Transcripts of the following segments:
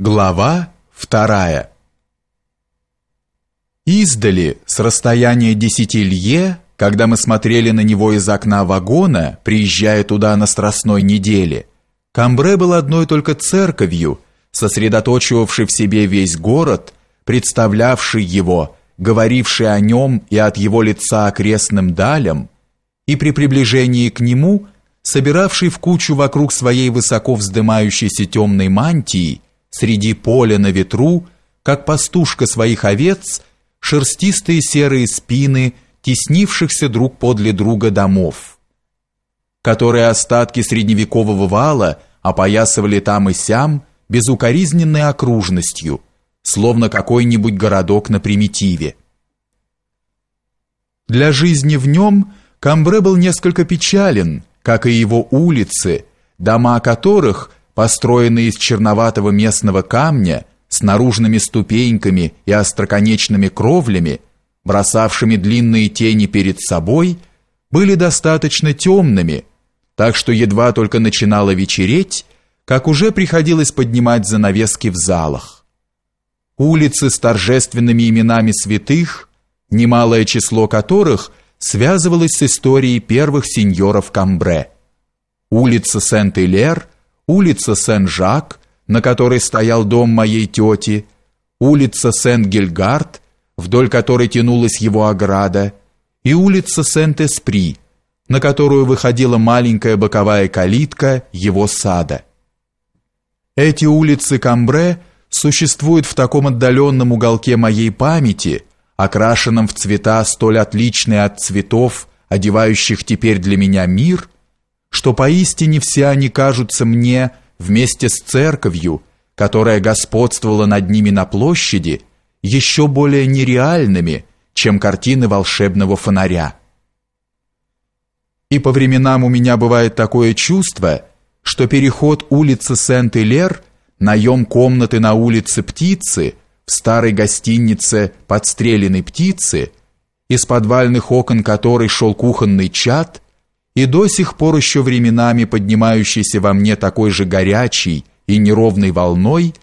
Глава вторая. Издали, с расстояния десяти лье, когда мы смотрели на него из окна вагона, приезжая туда на страстной неделе, Камбре был одной только церковью, сосредоточивавшей в себе весь город, представлявший его, говоривший о нем и от его лица окрестным далям, и при приближении к нему, собиравший в кучу вокруг своей высоко вздымающейся темной мантии, среди поля на ветру, как пастушка своих овец, шерстистые серые спины теснившихся друг подле друга домов, которые остатки средневекового вала опоясывали там и сям безукоризненной окружностью, словно какой-нибудь городок на примитиве. Для жизни в нем Камбре был несколько печален, как и его улицы, дома которых – построенный из черноватого местного камня с наружными ступеньками и остроконечными кровлями, бросавшими длинные тени перед собой, были достаточно темными, так что едва только начинало вечереть, как уже приходилось поднимать занавески в залах. Улицы с торжественными именами святых, немалое число которых связывалось с историей первых сеньоров Камбре. Улица Сент-Илер – улица Сен-Жак, на которой стоял дом моей тети, улица Сен-Гильгард, вдоль которой тянулась его ограда, и улица Сент-Эспри, на которую выходила маленькая боковая калитка его сада. Эти улицы Камбре существуют в таком отдаленном уголке моей памяти, окрашенном в цвета столь отличные от цветов, одевающих теперь для меня мир – что поистине все они кажутся мне вместе с церковью, которая господствовала над ними на площади, еще более нереальными, чем картины волшебного фонаря. И по временам у меня бывает такое чувство, что переход улицы Сент-Илер, наем комнаты на улице Птицы, в старой гостинице «Подстреленной птицы», из подвальных окон которой шел кухонный чад, и до сих пор еще временами поднимающийся во мне такой же горячей и неровной волной,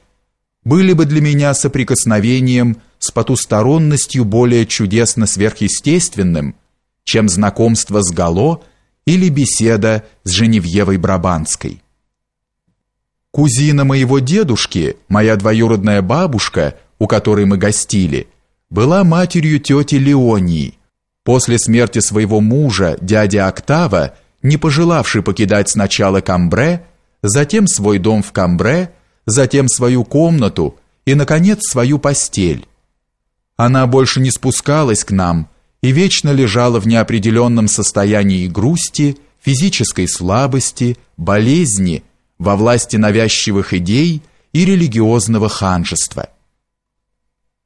были бы для меня соприкосновением с потусторонностью более чудесно сверхъестественным, чем знакомство с Гало или беседа с Женевьевой Брабанской. Кузина моего дедушки, моя двоюродная бабушка, у которой мы гостили, была матерью тети Леонии, После смерти своего мужа, дядя Октава, не пожелавший покидать сначала Камбре, затем свой дом в Камбре, затем свою комнату и наконец свою постель. Она больше не спускалась к нам и вечно лежала в неопределенном состоянии грусти, физической слабости, болезни, во власти навязчивых идей и религиозного ханжества.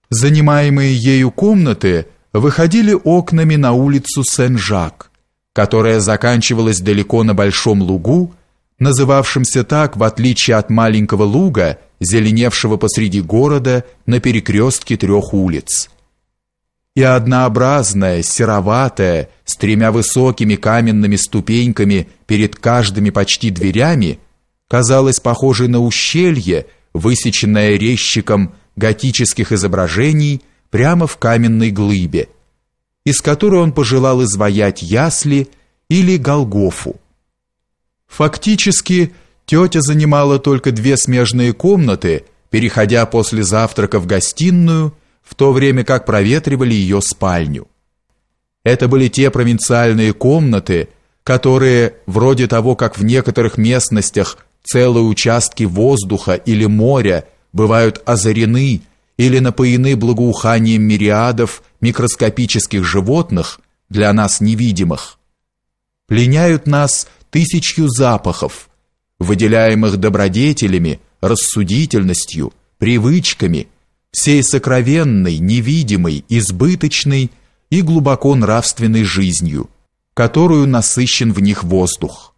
Занимаемые ею комнаты – выходили окнами на улицу Сен-Жак, которая заканчивалась далеко на большом лугу, называвшемся так в отличие от маленького луга, зеленевшего посреди города на перекрестке трех улиц. И однообразная, сероватая, с тремя высокими каменными ступеньками перед каждыми почти дверями, казалась похожей на ущелье, высеченное резчиком готических изображений – прямо в каменной глыбе, из которой он пожелал изваять ясли или Голгофу. Фактически, тетя занимала только две смежные комнаты, переходя после завтрака в гостиную, в то время как проветривали ее спальню. Это были те провинциальные комнаты, которые, вроде того, как в некоторых местностях целые участки воздуха или моря бывают озарены или напоены благоуханием мириадов микроскопических животных, для нас невидимых, пленяют нас тысячью запахов, выделяемых добродетелями, рассудительностью, привычками, всей сокровенной, невидимой, избыточной и глубоко нравственной жизнью, которую насыщен в них воздух.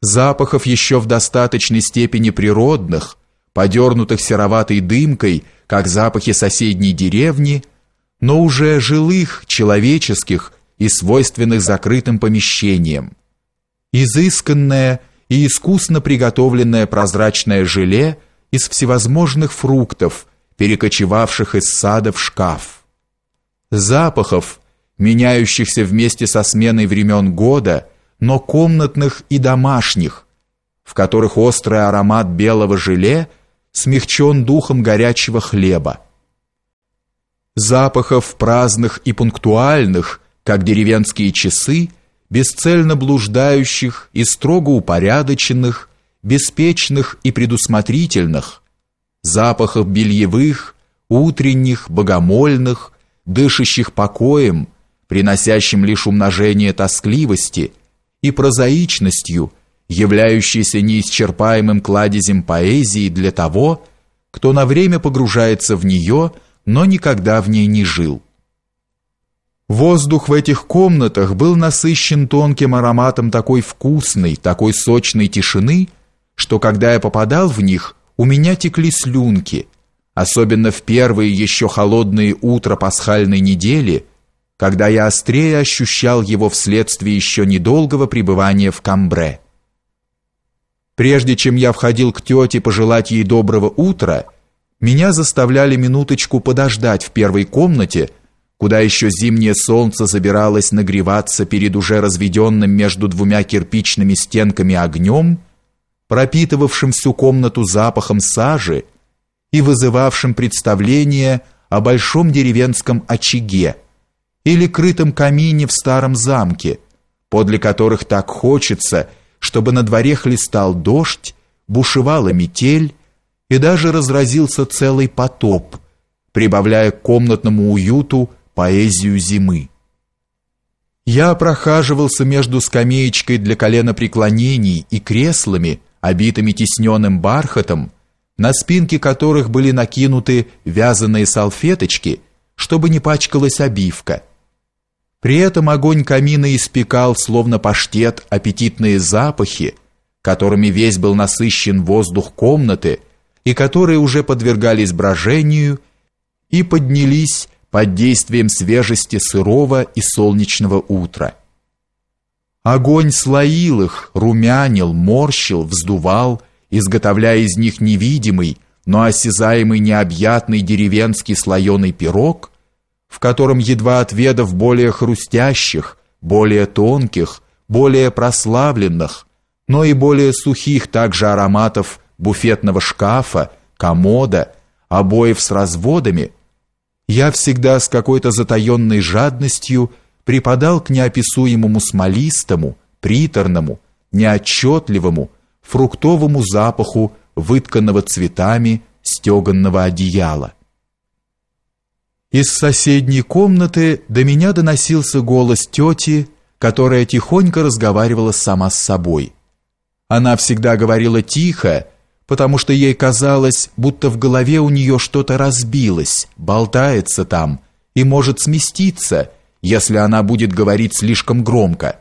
Запахов еще в достаточной степени природных, подернутых сероватой дымкой, как запахи соседней деревни, но уже жилых, человеческих и свойственных закрытым помещениям. Изысканное и искусно приготовленное прозрачное желе из всевозможных фруктов, перекочевавших из сада в шкаф. Запахов, меняющихся вместе со сменой времен года, но комнатных и домашних, в которых острый аромат белого желе – смягчен духом горячего хлеба. Запахов праздных и пунктуальных, как деревенские часы, бесцельно блуждающих и строго упорядоченных, беспечных и предусмотрительных, запахов бельевых, утренних, богомольных, дышащих покоем, приносящим лишь умножение тоскливости и прозаичностью – являющийся неисчерпаемым кладезем поэзии для того, кто на время погружается в нее, но никогда в ней не жил. Воздух в этих комнатах был насыщен тонким ароматом такой вкусной, такой сочной тишины, что когда я попадал в них, у меня текли слюнки, особенно в первые еще холодные утро пасхальной недели, когда я острее ощущал его вследствие еще недолгого пребывания в Камбре. Прежде чем я входил к тете пожелать ей доброго утра, меня заставляли минуточку подождать в первой комнате, куда еще зимнее солнце забиралось нагреваться перед уже разведенным между двумя кирпичными стенками огнем, пропитывавшим всю комнату запахом сажи и вызывавшим представление о большом деревенском очаге или крытом камине в старом замке, подле которых так хочется – чтобы на дворе хлестал дождь, бушевала метель и даже разразился целый потоп, прибавляя к комнатному уюту поэзию зимы. Я прохаживался между скамеечкой для коленопреклонений и креслами, обитыми тисненным бархатом, на спинке которых были накинуты вязаные салфеточки, чтобы не пачкалась обивка – при этом огонь камина испекал, словно паштет, аппетитные запахи, которыми весь был насыщен воздух комнаты и которые уже подвергались брожению и поднялись под действием свежести сырого и солнечного утра. Огонь слоил их, румянил, морщил, вздувал, изготовляя из них невидимый, но осязаемый необъятный деревенский слоеный пирог – в котором, едва отведав более хрустящих, более тонких, более прославленных, но и более сухих также ароматов буфетного шкафа, комода, обоев с разводами, я всегда с какой-то затаенной жадностью припадал к неописуемому смолистому, приторному, неотчетливому, фруктовому запаху вытканного цветами стеганного одеяла. Из соседней комнаты до меня доносился голос тети, которая тихонько разговаривала сама с собой. Она всегда говорила тихо, потому что ей казалось, будто в голове у нее что-то разбилось, болтается там и может сместиться, если она будет говорить слишком громко.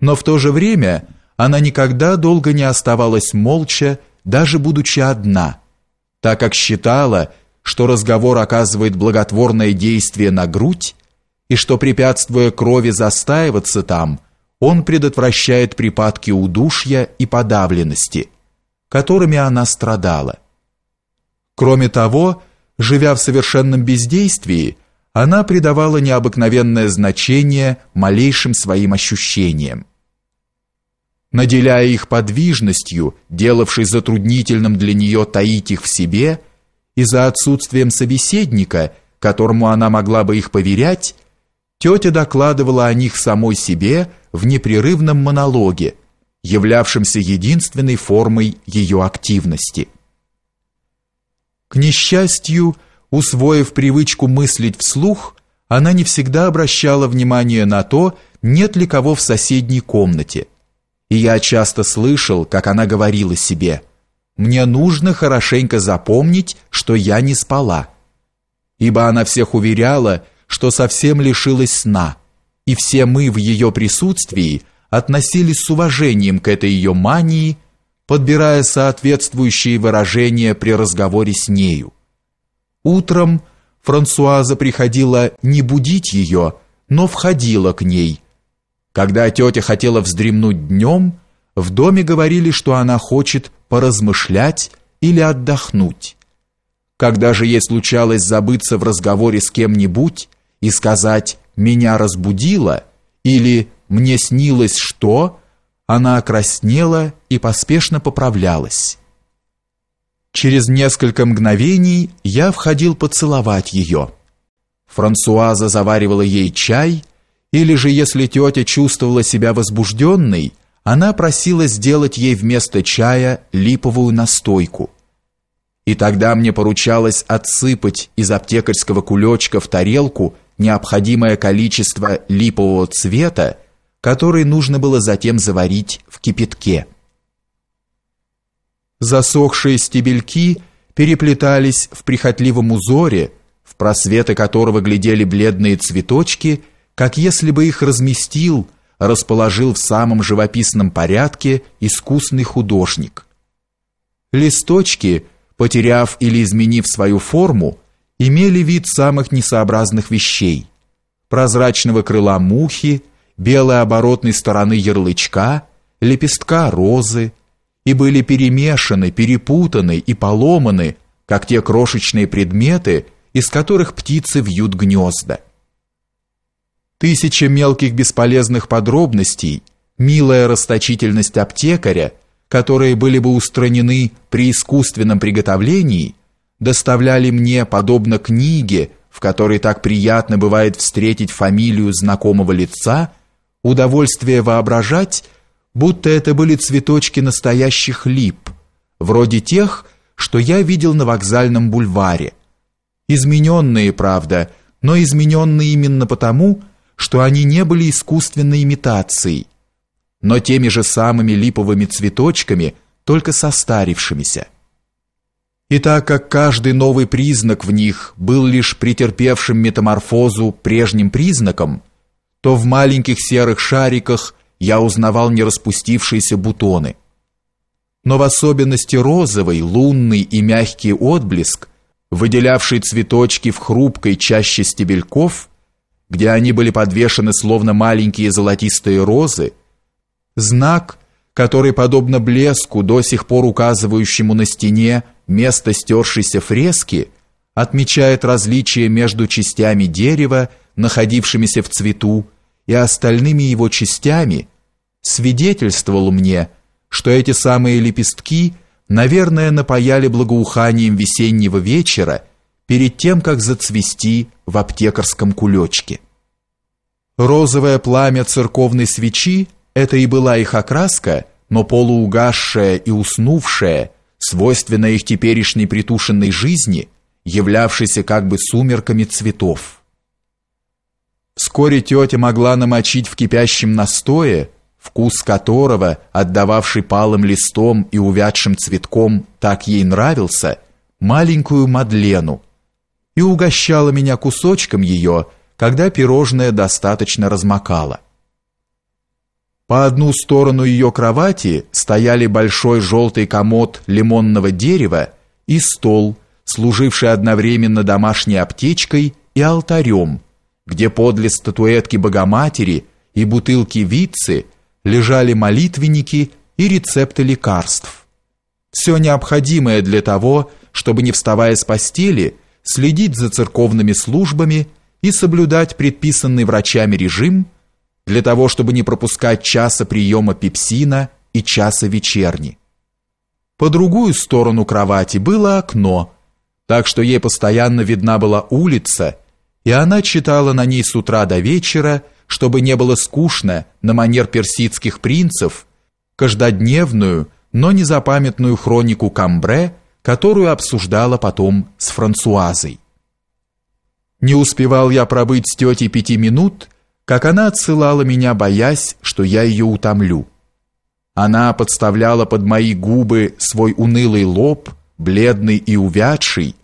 Но в то же время она никогда долго не оставалась молча, даже будучи одна, так как считала, что разговор оказывает благотворное действие на грудь и что, препятствуя крови застаиваться там, он предотвращает припадки удушья и подавленности, которыми она страдала. Кроме того, живя в совершенном бездействии, она придавала необыкновенное значение малейшим своим ощущениям. Наделяя их подвижностью, делавшей затруднительным для нее таить их в себе – и за отсутствием собеседника, которому она могла бы их поверять, тетя докладывала о них самой себе в непрерывном монологе, являвшемся единственной формой ее активности. К несчастью, усвоив привычку мыслить вслух, она не всегда обращала внимание на то, нет ли кого в соседней комнате. И я часто слышал, как она говорила себе – мне нужно хорошенько запомнить, что я не спала. Ибо она всех уверяла, что совсем лишилась сна, и все мы в ее присутствии относились с уважением к этой ее мании, подбирая соответствующие выражения при разговоре с нею. Утром Франсуаза приходила не будить ее, но входила к ней. Когда тетя хотела вздремнуть днем, в доме говорили, что она хочет поразмышлять или отдохнуть. Когда же ей случалось забыться в разговоре с кем-нибудь и сказать «меня разбудило» или «мне снилось что», она окраснела и поспешно поправлялась. Через несколько мгновений я входил поцеловать ее. Франсуаза заваривала ей чай, или же если тетя чувствовала себя возбужденной, она просила сделать ей вместо чая липовую настойку. И тогда мне поручалось отсыпать из аптекарского кулечка в тарелку необходимое количество липового цвета, который нужно было затем заварить в кипятке. Засохшие стебельки переплетались в прихотливом узоре, в просветы которого глядели бледные цветочки, как если бы их разместил – расположил в самом живописном порядке искусный художник. Листочки, потеряв или изменив свою форму, имели вид самых несообразных вещей: прозрачного крыла мухи, белой оборотной стороны ярлычка, лепестка розы, и были перемешаны, перепутаны и поломаны, как те крошечные предметы, из которых птицы вьют гнезда тысяча мелких бесполезных подробностей, милая расточительность аптекаря, которые были бы устранены при искусственном приготовлении, доставляли мне, подобно книге, в которой так приятно бывает встретить фамилию знакомого лица, удовольствие воображать, будто это были цветочки настоящих лип, вроде тех, что я видел на вокзальном бульваре. Измененные, правда, но измененные именно потому, что они не были искусственной имитацией, но теми же самыми липовыми цветочками, только состарившимися. И так как каждый новый признак в них был лишь претерпевшим метаморфозу прежним признаком, то в маленьких серых шариках я узнавал не распустившиеся бутоны. Но в особенности розовый, лунный и мягкий отблеск, выделявший цветочки в хрупкой чаще стебельков – где они были подвешены словно маленькие золотистые розы, знак, который, подобно блеску, до сих пор указывающему на стене место стершейся фрески, отмечает различие между частями дерева, находившимися в цвету, и остальными его частями, свидетельствовал мне, что эти самые лепестки, наверное, напояли благоуханием весеннего вечера – перед тем, как зацвести в аптекарском кулечке. Розовое пламя церковной свечи – это и была их окраска, но полуугасшая и уснувшая, свойственная их теперешней притушенной жизни, являвшейся как бы сумерками цветов. Вскоре тетя могла намочить в кипящем настое, вкус которого, отдававший палым листом и увядшим цветком, так ей нравился, маленькую Мадлену – и угощала меня кусочком ее, когда пирожное достаточно размокало. По одну сторону ее кровати стояли большой желтый комод лимонного дерева и стол, служивший одновременно домашней аптечкой и алтарем, где подле статуэтки Богоматери и бутылки вицы лежали молитвенники и рецепты лекарств. Все необходимое для того, чтобы, не вставая с постели, следить за церковными службами и соблюдать предписанный врачами режим для того, чтобы не пропускать часа приема пепсина и часа вечерни. По другую сторону кровати было окно, так что ей постоянно видна была улица, и она читала на ней с утра до вечера, чтобы не было скучно на манер персидских принцев, каждодневную, но незапамятную хронику Камбре – которую обсуждала потом с Франсуазой. Не успевал я пробыть с тетей пяти минут, как она отсылала меня, боясь, что я ее утомлю. Она подставляла под мои губы свой унылый лоб, бледный и увядший,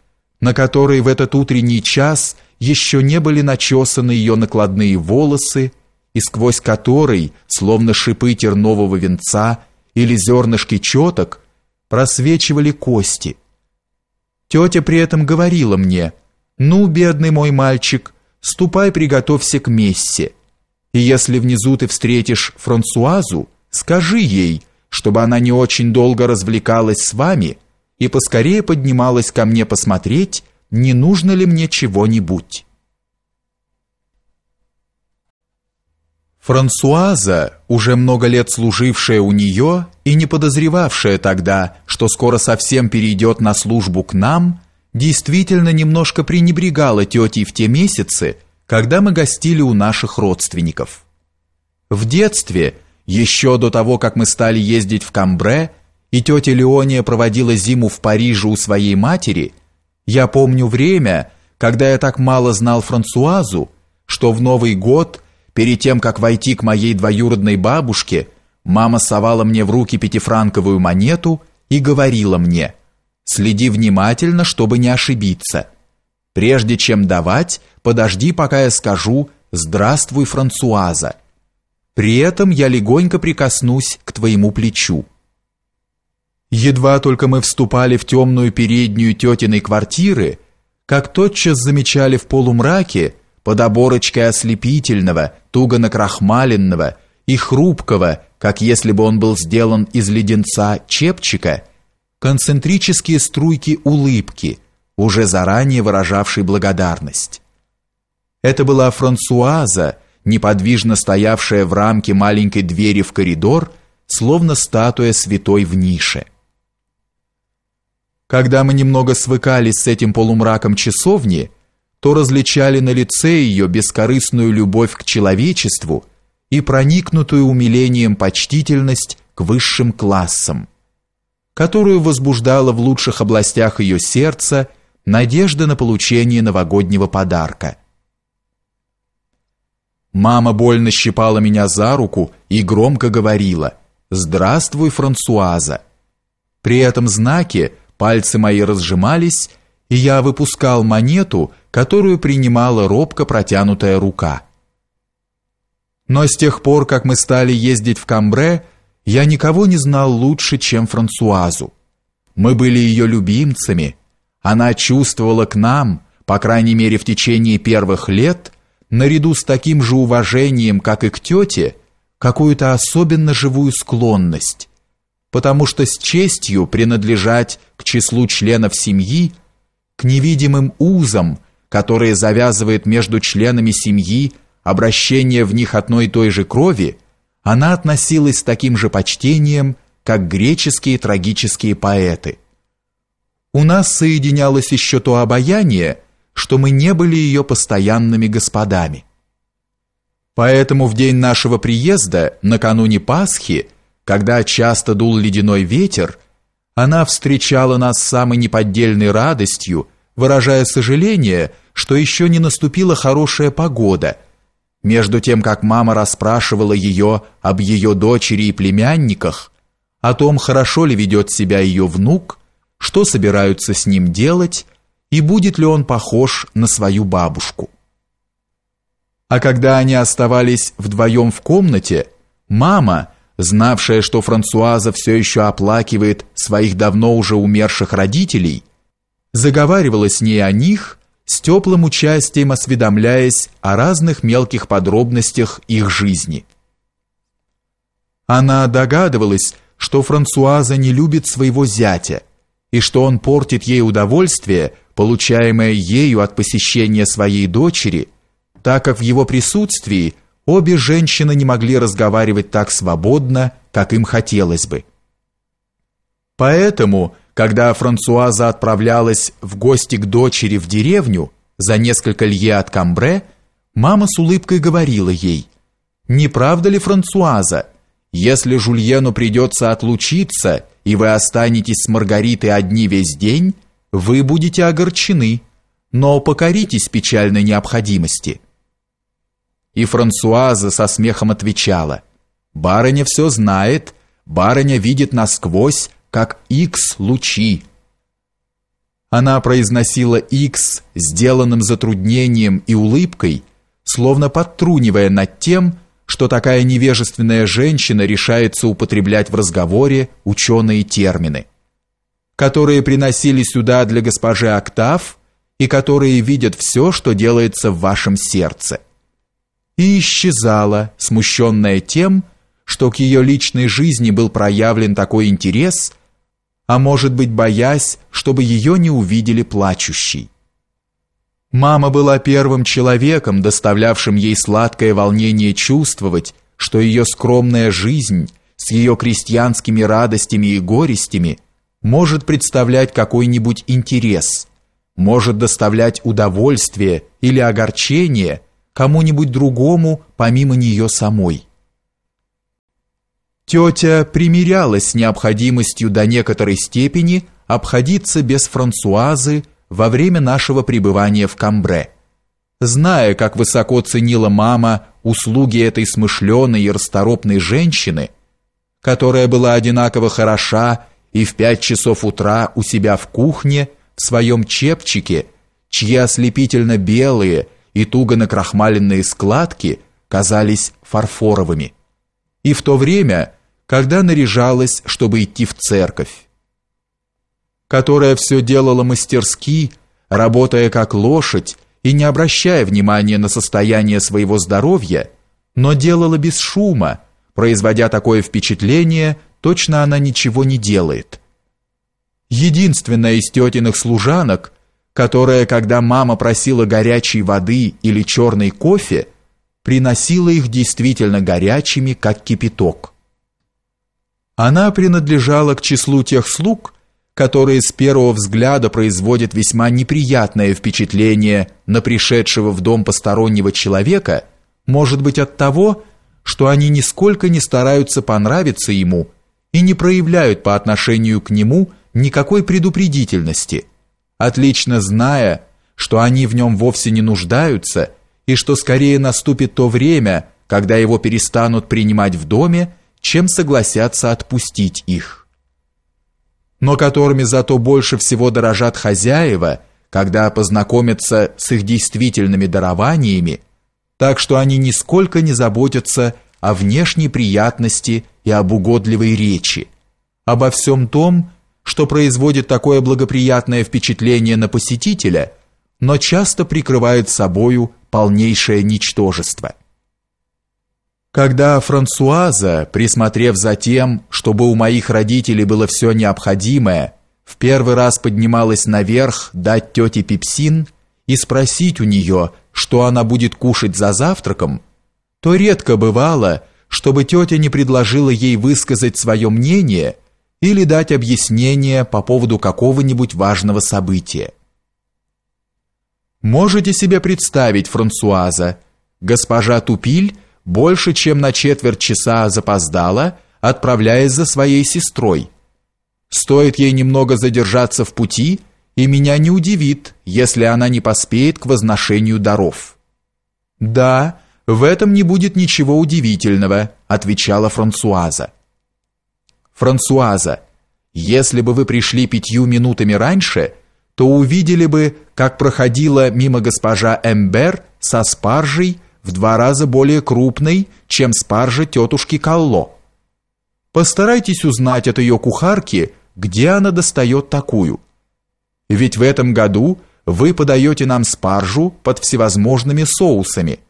на который в этот утренний час еще не были начесаны ее накладные волосы, и сквозь который, словно шипы тернового венца или зернышки четок, просвечивали кости. Тётя при этом говорила мне, «Ну, бедный мой мальчик, ступай приготовься к мессе, и если внизу ты встретишь Франсуазу, скажи ей, чтобы она не очень долго развлекалась с вами и поскорее поднималась ко мне посмотреть, не нужно ли мне чего-нибудь». Франсуаза, уже много лет служившая у нее и не подозревавшая тогда, что скоро совсем перейдет на службу к нам, действительно немножко пренебрегала тетей в те месяцы, когда мы гостили у наших родственников. В детстве, еще до того, как мы стали ездить в Камбре, и тетя Леония проводила зиму в Париже у своей матери, я помню время, когда я так мало знал Франсуазу, что в Новый год – Перед тем, как войти к моей двоюродной бабушке, мама совала мне в руки пятифранковую монету и говорила мне, «Следи внимательно, чтобы не ошибиться. Прежде чем давать, подожди, пока я скажу «Здравствуй, Франсуаза». При этом я легонько прикоснусь к твоему плечу». Едва только мы вступали в темную переднюю тетиной квартиры, как тотчас замечали в полумраке, под оборочкой ослепительного, туго накрахмаленного и хрупкого, как если бы он был сделан из леденца чепчика, концентрические струйки улыбки, уже заранее выражавшей благодарность. Это была Франсуаза, неподвижно стоявшая в рамке маленькой двери в коридор, словно статуя святой в нише. Когда мы немного свыкались с этим полумраком часовни, то различали на лице ее бескорыстную любовь к человечеству и проникнутую умилением почтительность к высшим классам, которую возбуждала в лучших областях ее сердца надежда на получение новогоднего подарка. Мама больно щипала меня за руку и громко говорила «Здравствуй, Франсуаза!». При этом знаке пальцы мои разжимались, и я выпускал монету, которую принимала робко протянутая рука. Но с тех пор, как мы стали ездить в Камбре, я никого не знал лучше, чем Франсуазу. Мы были ее любимцами. Она чувствовала к нам, по крайней мере в течение первых лет, наряду с таким же уважением, как и к тете, какую-то особенно живую склонность, потому что с честью принадлежать к числу членов семьи, к невидимым узам, которые завязывает между членами семьи обращение в них одной и той же крови, она относилась с таким же почтением, как греческие трагические поэты. У нас соединялось еще то обаяние, что мы не были ее постоянными господами. Поэтому в день нашего приезда, накануне Пасхи, когда часто дул ледяной ветер, она встречала нас с самой неподдельной радостью – выражая сожаление, что еще не наступила хорошая погода, между тем как мама расспрашивала ее об ее дочери и племянниках, о том, хорошо ли ведет себя ее внук, что собираются с ним делать и будет ли он похож на свою бабушку. А когда они оставались вдвоем в комнате, мама, знавшая, что Франсуаза все еще оплакивает своих давно уже умерших родителей, заговаривала с ней о них, с теплым участием осведомляясь о разных мелких подробностях их жизни. Она догадывалась, что Франсуаза не любит своего зятя, и что он портит ей удовольствие, получаемое ею от посещения своей дочери, так как в его присутствии обе женщины не могли разговаривать так свободно, как им хотелось бы. Поэтому когда Франсуаза отправлялась в гости к дочери в деревню за несколько лье от Камбре, мама с улыбкой говорила ей: "Не правда ли, Франсуаза, если Жульену придется отлучиться, и вы останетесь с Маргаритой одни весь день, вы будете огорчены, но покоритесь печальной необходимости". И Франсуаза со смехом отвечала: "Барыня все знает, барыня видит насквозь как X-лучи. Она произносила X сделанным затруднением и улыбкой, словно подтрунивая над тем, что такая невежественная женщина решается употреблять в разговоре ученые термины, которые приносили сюда для госпожи Октав и которые видят все, что делается в вашем сердце. И исчезала, смущенная тем, что к ее личной жизни был проявлен такой интерес, а может быть, боясь, чтобы ее не увидели плачущей. Мама была первым человеком, доставлявшим ей сладкое волнение чувствовать, что ее скромная жизнь с ее крестьянскими радостями и горестями может представлять какой-нибудь интерес, может доставлять удовольствие или огорчение кому-нибудь другому помимо нее самой. Тетя примирялась с необходимостью до некоторой степени обходиться без Франсуазы во время нашего пребывания в Камбре. Зная, как высоко ценила мама услуги этой смышленой и расторопной женщины, которая была одинаково хороша и в пять часов утра у себя в кухне, в своем чепчике, чьи ослепительно белые и туго накрахмаленные складки казались фарфоровыми. И в то время когда наряжалась, чтобы идти в церковь, которая все делала мастерски, работая как лошадь и не обращая внимания на состояние своего здоровья, но делала без шума, производя такое впечатление, точно она ничего не делает. Единственная из тетиных служанок, которая, когда мама просила горячей воды или черный кофе, приносила их действительно горячими, как кипяток. Она принадлежала к числу тех слуг, которые с первого взгляда производят весьма неприятное впечатление на пришедшего в дом постороннего человека, может быть от того, что они нисколько не стараются понравиться ему и не проявляют по отношению к нему никакой предупредительности, отлично зная, что они в нем вовсе не нуждаются и что скорее наступит то время, когда его перестанут принимать в доме, чем согласятся отпустить их. Но которыми зато больше всего дорожат хозяева, когда познакомятся с их действительными дарованиями, так что они нисколько не заботятся о внешней приятности и об угодливой речи, обо всем том, что производит такое благоприятное впечатление на посетителя, но часто прикрывает собою полнейшее ничтожество. Когда Франсуаза, присмотрев за тем, чтобы у моих родителей было все необходимое, в первый раз поднималась наверх дать тете пепсин и спросить у нее, что она будет кушать за завтраком, то редко бывало, чтобы тетя не предложила ей высказать свое мнение или дать объяснение по поводу какого-нибудь важного события. Можете себе представить, Франсуаза, госпожа Тупиль больше чем на четверть часа запоздала, отправляясь за своей сестрой. Стоит ей немного задержаться в пути, и меня не удивит, если она не поспеет к возношению даров. Да, в этом не будет ничего удивительного, отвечала Франсуаза. Франсуаза, если бы вы пришли пятью минутами раньше, то увидели бы, как проходила мимо госпожа Эмбер со спаржей в два раза более крупной, чем спаржа тетушки Калло. Постарайтесь узнать от ее кухарки, где она достает такую. Ведь в этом году вы подаете нам спаржу под всевозможными соусами,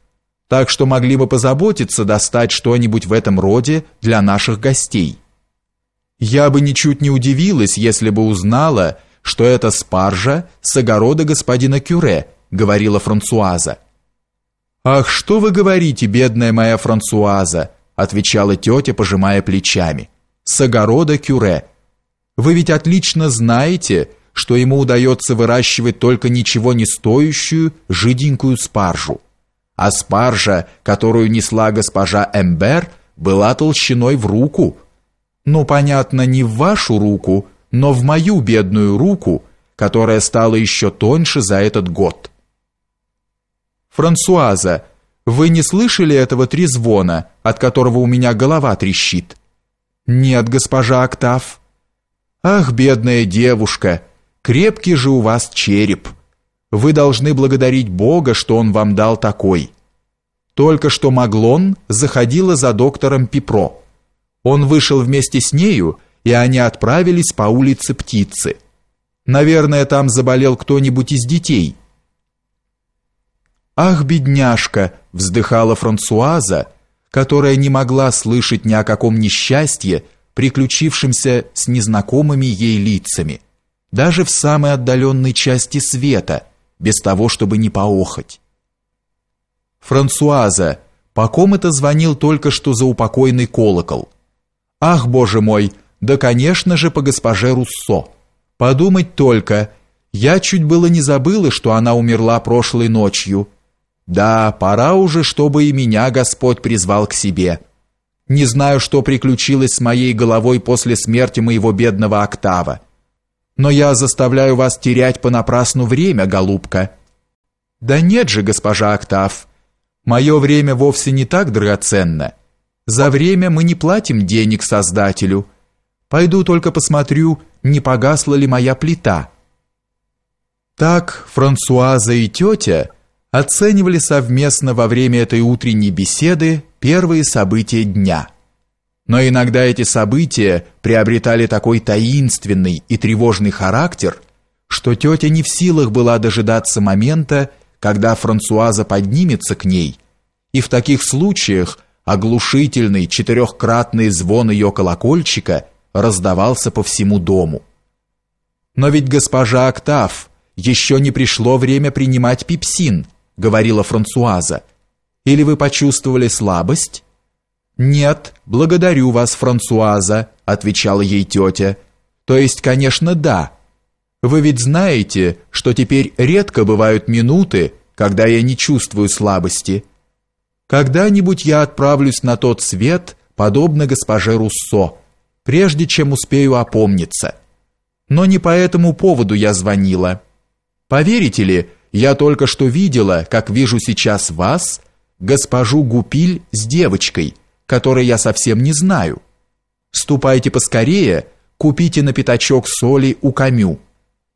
так что могли бы позаботиться достать что-нибудь в этом роде для наших гостей. Я бы ничуть не удивилась, если бы узнала, что это спаржа с огорода господина Кюре, говорила Франсуаза. «Ах, что вы говорите, бедная моя Франсуаза!» отвечала тетя, пожимая плечами. «С огорода Кюре. Вы ведь отлично знаете, что ему удается выращивать только ничего не стоящую, жиденькую спаржу. А спаржа, которую несла госпожа Эмбер, была толщиной в руку. Ну, понятно, не в вашу руку, но в мою бедную руку, которая стала еще тоньше за этот год». Франсуаза, вы не слышали этого трезвона, от которого у меня голова трещит? Нет, госпожа Октав. Ах, бедная девушка, крепкий же у вас череп. Вы должны благодарить Бога, что он вам дал такой. Только что Маглон заходила за доктором Пипро. Он вышел вместе с нею, и они отправились по улице Птицы. Наверное, там заболел кто-нибудь из детей. «Ах, бедняжка!» — вздыхала Франсуаза, которая не могла слышать ни о каком несчастье, приключившемся с незнакомыми ей лицами, даже в самой отдаленной части света, без того, чтобы не поохоть. «Франсуаза, по ком это звонил только что за упокойный колокол?» «Ах, боже мой, да, конечно же, по госпоже Руссо! Подумать только, я чуть было не забыла, что она умерла прошлой ночью». Да, пора уже, чтобы и меня Господь призвал к себе. Не знаю, что приключилось с моей головой после смерти моего бедного Октава. Но я заставляю вас терять понапрасну время, голубка. Да нет же, госпожа Октав. Мое время вовсе не так драгоценно. За время мы не платим денег Создателю. Пойду только посмотрю, не погасла ли моя плита. Так Франсуаза и тетя оценивали совместно во время этой утренней беседы первые события дня. Но иногда эти события приобретали такой таинственный и тревожный характер, что тетя не в силах была дожидаться момента, когда Франсуаза поднимется к ней, и в таких случаях оглушительный четырехкратный звон ее колокольчика раздавался по всему дому. Но ведь госпожа Октав еще не пришло время принимать пепсин – говорила Франсуаза. Или вы почувствовали слабость? Нет, благодарю вас, Франсуаза, отвечала ей тетя. То есть, конечно, да. Вы ведь знаете, что теперь редко бывают минуты, когда я не чувствую слабости. Когда-нибудь я отправлюсь на тот свет, подобно госпоже Руссо, прежде чем успею опомниться. Но не по этому поводу я звонила. Поверите ли, я только что видела, как вижу сейчас вас, госпожу Гупиль с девочкой, которой я совсем не знаю. Ступайте поскорее, купите на пятачок соли у Камю.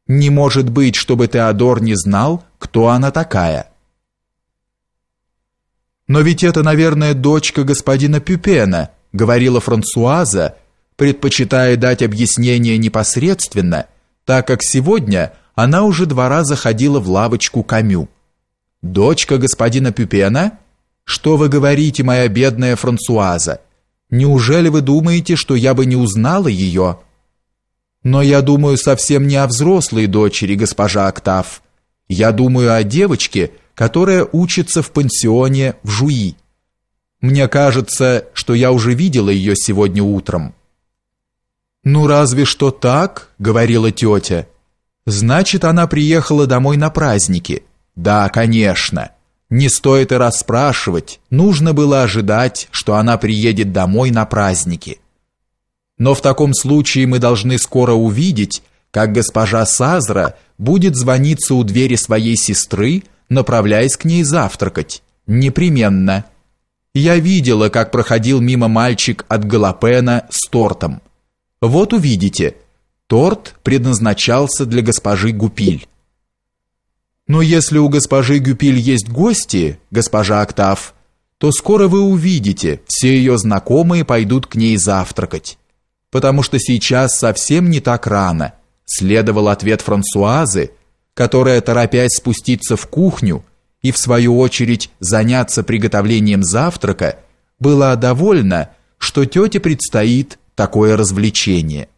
Не может быть, чтобы Теодор не знал, кто она такая. Но ведь это, наверное, дочка господина Пюпена, говорила Франсуаза, предпочитая дать объяснение непосредственно, так как сегодня она уже два раза ходила в лавочку Камю. «Дочка господина Пюпена? Что вы говорите, моя бедная Франсуаза? Неужели вы думаете, что я бы не узнала ее?» «Но я думаю совсем не о взрослой дочери, госпожа Октав. Я думаю о девочке, которая учится в пансионе в Жуи. Мне кажется, что я уже видела ее сегодня утром». «Ну разве что так», — говорила тетя, — Значит, она приехала домой на праздники. Да, конечно. Не стоит и расспрашивать, нужно было ожидать, что она приедет домой на праздники. Но в таком случае мы должны скоро увидеть, как госпожа Сазра будет звониться у двери своей сестры, направляясь к ней завтракать. Непременно. Я видела, как проходил мимо мальчик от Галапена с тортом. Вот увидите – Торт предназначался для госпожи Гупиль. Но если у госпожи Гупиль есть гости, госпожа Октав, то скоро вы увидите, все ее знакомые пойдут к ней завтракать. Потому что сейчас совсем не так рано, следовал ответ Франсуазы, которая, торопясь спуститься в кухню и, в свою очередь, заняться приготовлением завтрака, была довольна, что тете предстоит такое развлечение.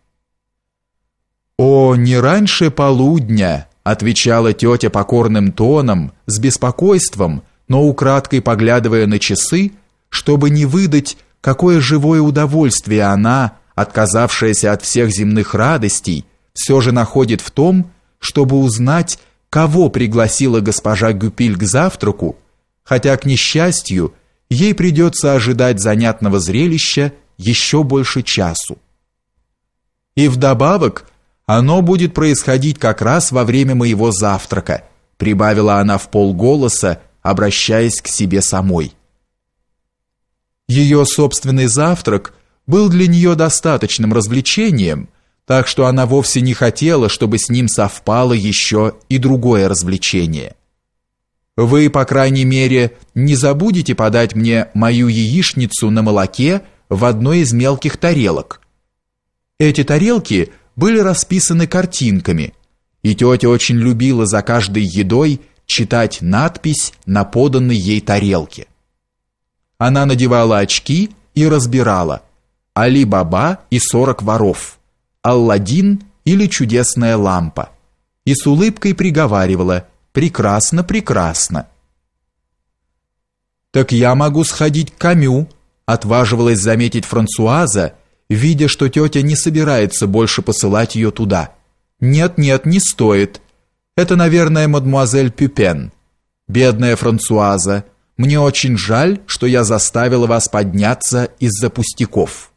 «О, не раньше полудня!» – отвечала тетя покорным тоном, с беспокойством, но украдкой поглядывая на часы, чтобы не выдать, какое живое удовольствие она, отказавшаяся от всех земных радостей, все же находит в том, чтобы узнать, кого пригласила госпожа Гюпиль к завтраку, хотя, к несчастью, ей придется ожидать занятного зрелища еще больше часу. И вдобавок – оно будет происходить как раз во время моего завтрака, прибавила она в полголоса, обращаясь к себе самой. Ее собственный завтрак был для нее достаточным развлечением, так что она вовсе не хотела, чтобы с ним совпало еще и другое развлечение. Вы, по крайней мере, не забудете подать мне мою яичницу на молоке в одной из мелких тарелок. Эти тарелки – были расписаны картинками, и тетя очень любила за каждой едой читать надпись на поданной ей тарелке. Она надевала очки и разбирала «Али-Баба и сорок воров», «Алладин» или «Чудесная лампа» и с улыбкой приговаривала «Прекрасно, прекрасно». «Так я могу сходить к Камю», отваживалась заметить Франсуаза – видя, что тетя не собирается больше посылать ее туда. «Нет, нет, не стоит. Это, наверное, мадмуазель Пюпен. Бедная Франсуаза, мне очень жаль, что я заставила вас подняться из-за пустяков».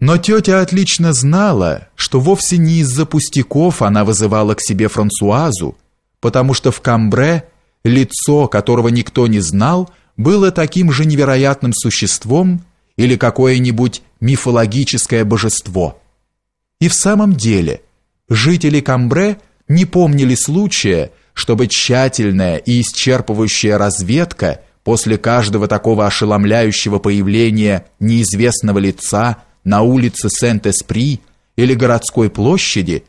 Но тетя отлично знала, что вовсе не из-за пустяков она вызывала к себе Франсуазу, потому что в Камбре лицо, которого никто не знал, было таким же невероятным существом или какое-нибудь мифологическое божество. И в самом деле, жители Камбре не помнили случая, чтобы тщательная и исчерпывающая разведка после каждого такого ошеломляющего появления неизвестного лица на улице Сент-Эспри или городской площади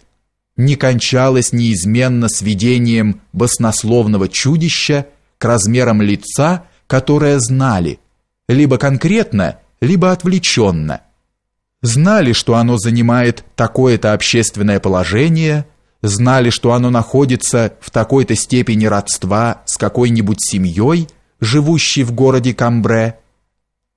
не кончалась неизменно сведением баснословного чудища к размерам лица, которое знали, либо конкретно – либо отвлеченно. Знали, что оно занимает такое-то общественное положение, знали, что оно находится в такой-то степени родства с какой-нибудь семьей, живущей в городе Камбре.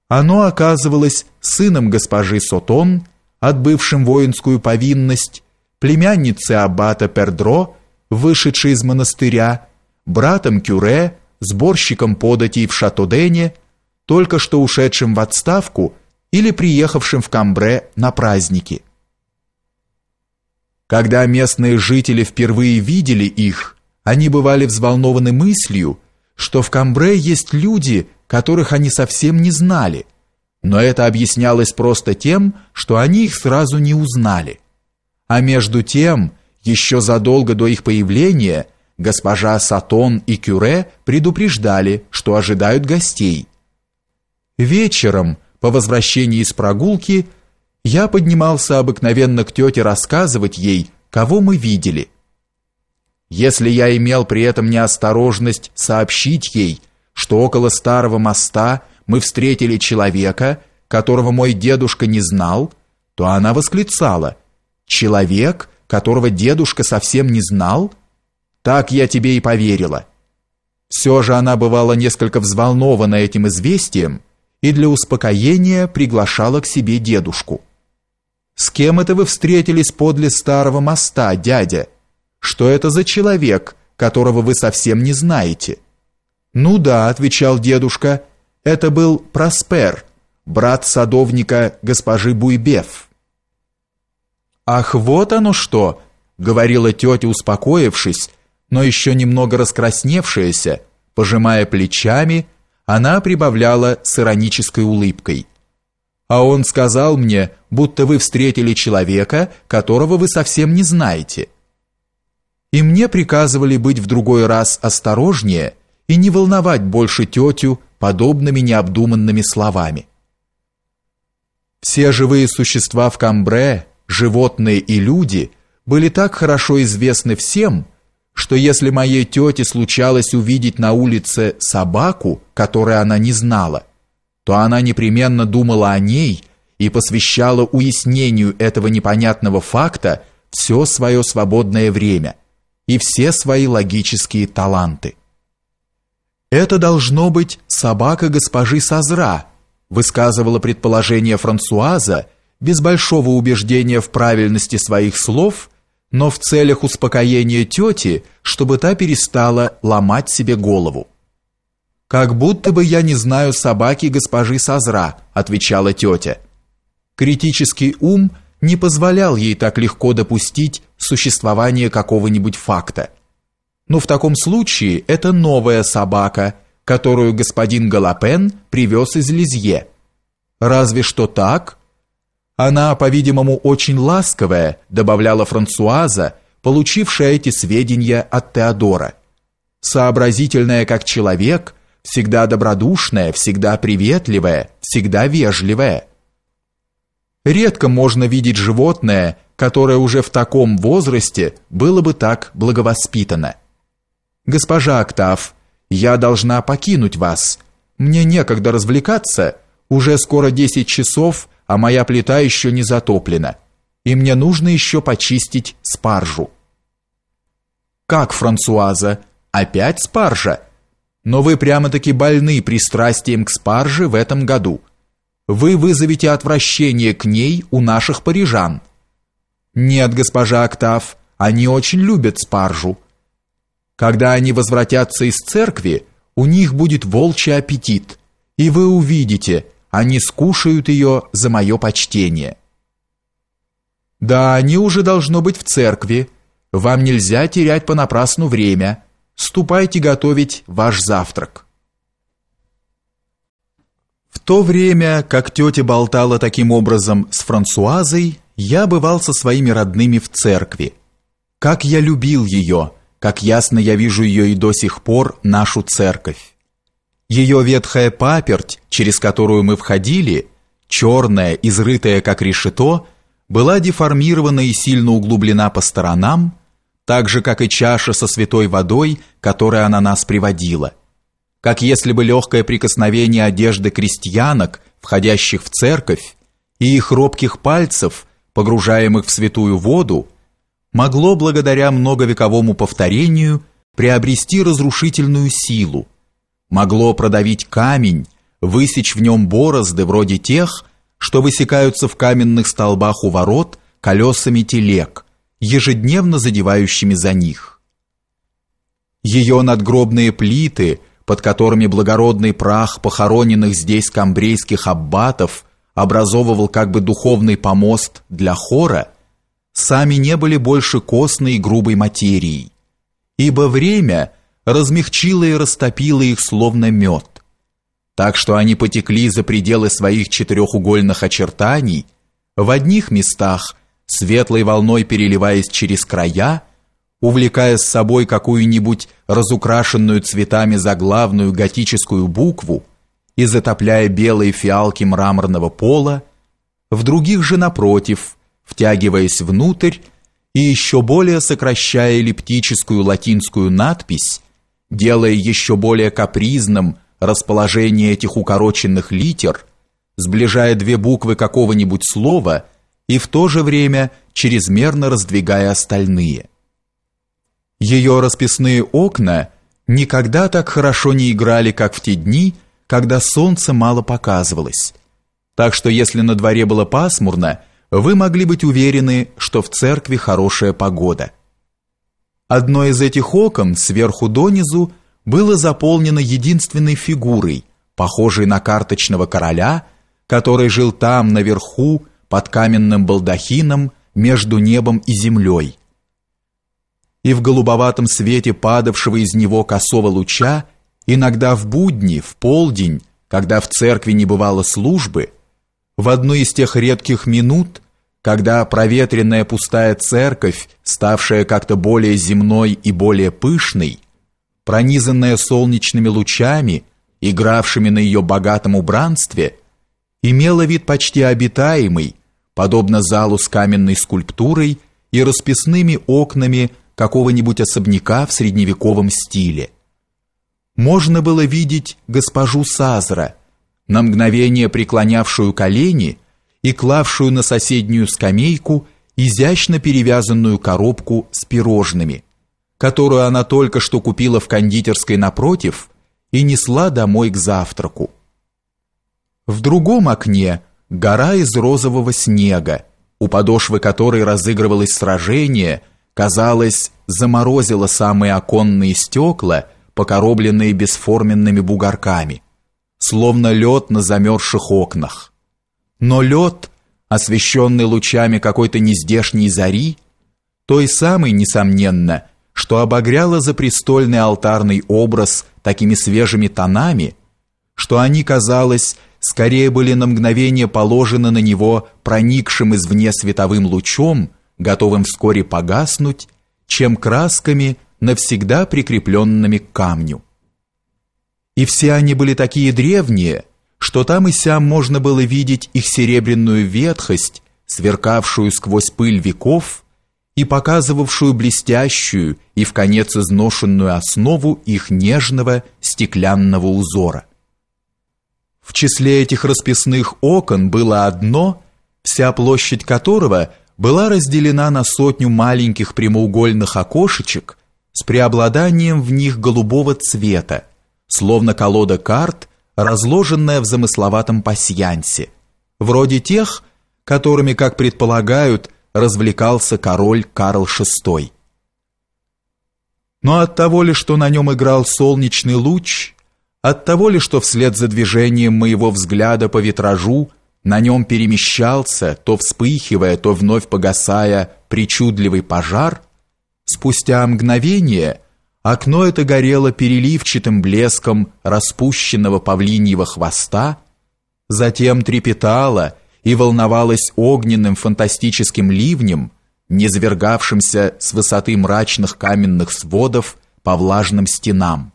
Оно оказывалось сыном госпожи Сотон, отбывшим воинскую повинность, племянницей аббата Пердро, вышедшей из монастыря, братом Кюре, сборщиком податей в Шатодене только что ушедшим в отставку или приехавшим в Камбре на праздники. Когда местные жители впервые видели их, они бывали взволнованы мыслью, что в Камбре есть люди, которых они совсем не знали, но это объяснялось просто тем, что они их сразу не узнали. А между тем, еще задолго до их появления, госпожа Сатон и Кюре предупреждали, что ожидают гостей – Вечером, по возвращении из прогулки, я поднимался обыкновенно к тете рассказывать ей, кого мы видели. Если я имел при этом неосторожность сообщить ей, что около старого моста мы встретили человека, которого мой дедушка не знал, то она восклицала: "Человек, которого дедушка совсем не знал? Так я тебе и поверила". Все же она бывала несколько взволнована этим известием, и для успокоения приглашала к себе дедушку. «С кем это вы встретились подле старого моста, дядя? Что это за человек, которого вы совсем не знаете?» «Ну да», — отвечал дедушка, — «это был Проспер, брат садовника госпожи Буйбев. «Ах, вот оно что!» — говорила тетя, успокоившись, но еще немного раскрасневшаяся, пожимая плечами — она прибавляла с иронической улыбкой. «А он сказал мне, будто вы встретили человека, которого вы совсем не знаете». И мне приказывали быть в другой раз осторожнее и не волновать больше тетю подобными необдуманными словами. Все живые существа в Камбре, животные и люди, были так хорошо известны всем, что если моей тете случалось увидеть на улице собаку, которую она не знала, то она непременно думала о ней и посвящала уяснению этого непонятного факта все свое свободное время и все свои логические таланты. «Это должно быть собака госпожи Сазра», высказывала предположение Франсуаза без большого убеждения в правильности своих слов но в целях успокоения тети, чтобы та перестала ломать себе голову. «Как будто бы я не знаю собаки госпожи Сазра», – отвечала тетя. Критический ум не позволял ей так легко допустить существование какого-нибудь факта. Но в таком случае это новая собака, которую господин Галапен привез из Лизье. Разве что так – она, по-видимому, очень ласковая, добавляла Франсуаза, получившая эти сведения от Теодора. Сообразительная как человек, всегда добродушная, всегда приветливая, всегда вежливая. Редко можно видеть животное, которое уже в таком возрасте было бы так благовоспитано. Госпожа Октав, я должна покинуть вас. Мне некогда развлекаться, уже скоро десять часов а моя плита еще не затоплена, и мне нужно еще почистить спаржу. Как, Франсуаза, опять спаржа? Но вы прямо-таки больны пристрастием к спарже в этом году. Вы вызовете отвращение к ней у наших парижан. Нет, госпожа Октав, они очень любят спаржу. Когда они возвратятся из церкви, у них будет волчий аппетит, и вы увидите, они скушают ее за мое почтение. Да, они уже должно быть в церкви. Вам нельзя терять понапрасну время. Ступайте готовить ваш завтрак. В то время, как тетя болтала таким образом с Франсуазой, я бывал со своими родными в церкви. Как я любил ее, как ясно я вижу ее и до сих пор, нашу церковь. Ее ветхая паперть, через которую мы входили, черная, изрытая как решето, была деформирована и сильно углублена по сторонам, так же, как и чаша со святой водой, которой она нас приводила. Как если бы легкое прикосновение одежды крестьянок, входящих в церковь, и их робких пальцев, погружаемых в святую воду, могло благодаря многовековому повторению приобрести разрушительную силу, могло продавить камень, высечь в нем борозды вроде тех, что высекаются в каменных столбах у ворот колесами телег, ежедневно задевающими за них. Ее надгробные плиты, под которыми благородный прах похороненных здесь камбрейских аббатов образовывал как бы духовный помост для хора, сами не были больше костной и грубой материей, ибо время – размягчила и растопила их словно мед, так что они потекли за пределы своих четырехугольных очертаний, в одних местах светлой волной переливаясь через края, увлекая с собой какую-нибудь разукрашенную цветами заглавную готическую букву и затопляя белые фиалки мраморного пола, в других же напротив, втягиваясь внутрь и еще более сокращая эллиптическую латинскую надпись, делая еще более капризным расположение этих укороченных литер, сближая две буквы какого-нибудь слова и в то же время чрезмерно раздвигая остальные. Ее расписные окна никогда так хорошо не играли, как в те дни, когда солнце мало показывалось. Так что если на дворе было пасмурно, вы могли быть уверены, что в церкви хорошая погода – Одно из этих окон, сверху донизу, было заполнено единственной фигурой, похожей на карточного короля, который жил там, наверху, под каменным балдахином, между небом и землей. И в голубоватом свете падавшего из него косого луча, иногда в будни, в полдень, когда в церкви не бывало службы, в одну из тех редких минут, когда проветренная пустая церковь, ставшая как-то более земной и более пышной, пронизанная солнечными лучами, игравшими на ее богатом убранстве, имела вид почти обитаемый, подобно залу с каменной скульптурой и расписными окнами какого-нибудь особняка в средневековом стиле. Можно было видеть госпожу Сазра, на мгновение преклонявшую колени – и клавшую на соседнюю скамейку изящно перевязанную коробку с пирожными, которую она только что купила в кондитерской напротив и несла домой к завтраку. В другом окне гора из розового снега, у подошвы которой разыгрывалось сражение, казалось, заморозило самые оконные стекла, покоробленные бесформенными бугорками, словно лед на замерзших окнах. Но лед, освещенный лучами какой-то нездешней зари, той самой, несомненно, что обогряла запрестольный алтарный образ такими свежими тонами, что они, казалось, скорее были на мгновение положены на него проникшим извне световым лучом, готовым вскоре погаснуть, чем красками, навсегда прикрепленными к камню. И все они были такие древние – что там и сям можно было видеть их серебряную ветхость, сверкавшую сквозь пыль веков и показывавшую блестящую и в конец изношенную основу их нежного стеклянного узора. В числе этих расписных окон было одно, вся площадь которого была разделена на сотню маленьких прямоугольных окошечек с преобладанием в них голубого цвета, словно колода карт разложенная в замысловатом пасьянсе, вроде тех, которыми, как предполагают, развлекался король Карл VI. Но от того ли, что на нем играл солнечный луч, от того ли, что вслед за движением моего взгляда по витражу на нем перемещался, то вспыхивая, то вновь погасая, причудливый пожар, спустя мгновение – Окно это горело переливчатым блеском распущенного павлиньего хвоста, затем трепетало и волновалось огненным фантастическим ливнем, низвергавшимся с высоты мрачных каменных сводов по влажным стенам.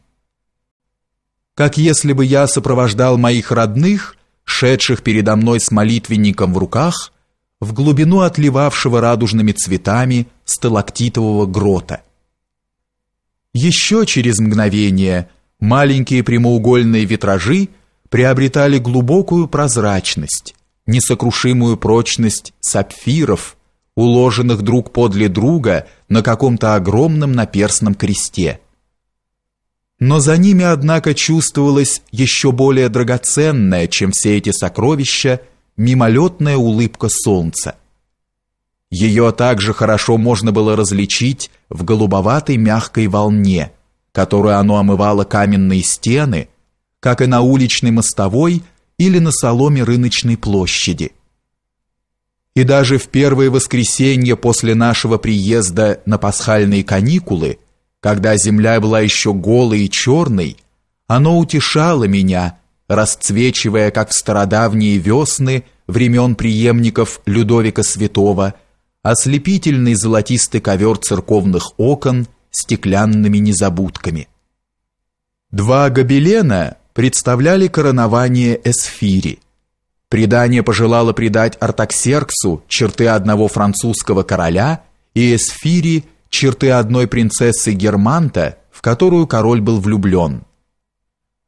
Как если бы я сопровождал моих родных, шедших передо мной с молитвенником в руках, в глубину отливавшего радужными цветами сталактитового грота. Еще через мгновение маленькие прямоугольные витражи приобретали глубокую прозрачность, несокрушимую прочность сапфиров, уложенных друг подле друга на каком-то огромном наперстном кресте. Но за ними, однако, чувствовалась еще более драгоценная, чем все эти сокровища, мимолетная улыбка солнца. Ее также хорошо можно было различить в голубоватой мягкой волне, которую оно омывало каменные стены, как и на уличной мостовой или на соломе рыночной площади. И даже в первое воскресенье после нашего приезда на пасхальные каникулы, когда земля была еще голой и черной, оно утешало меня, расцвечивая, как в стародавние весны времен преемников Людовика Святого – ослепительный золотистый ковер церковных окон стеклянными незабудками. Два гобелена представляли коронование Эсфири. Предание пожелало придать Артаксерксу черты одного французского короля и Эсфири черты одной принцессы Германта, в которую король был влюблен.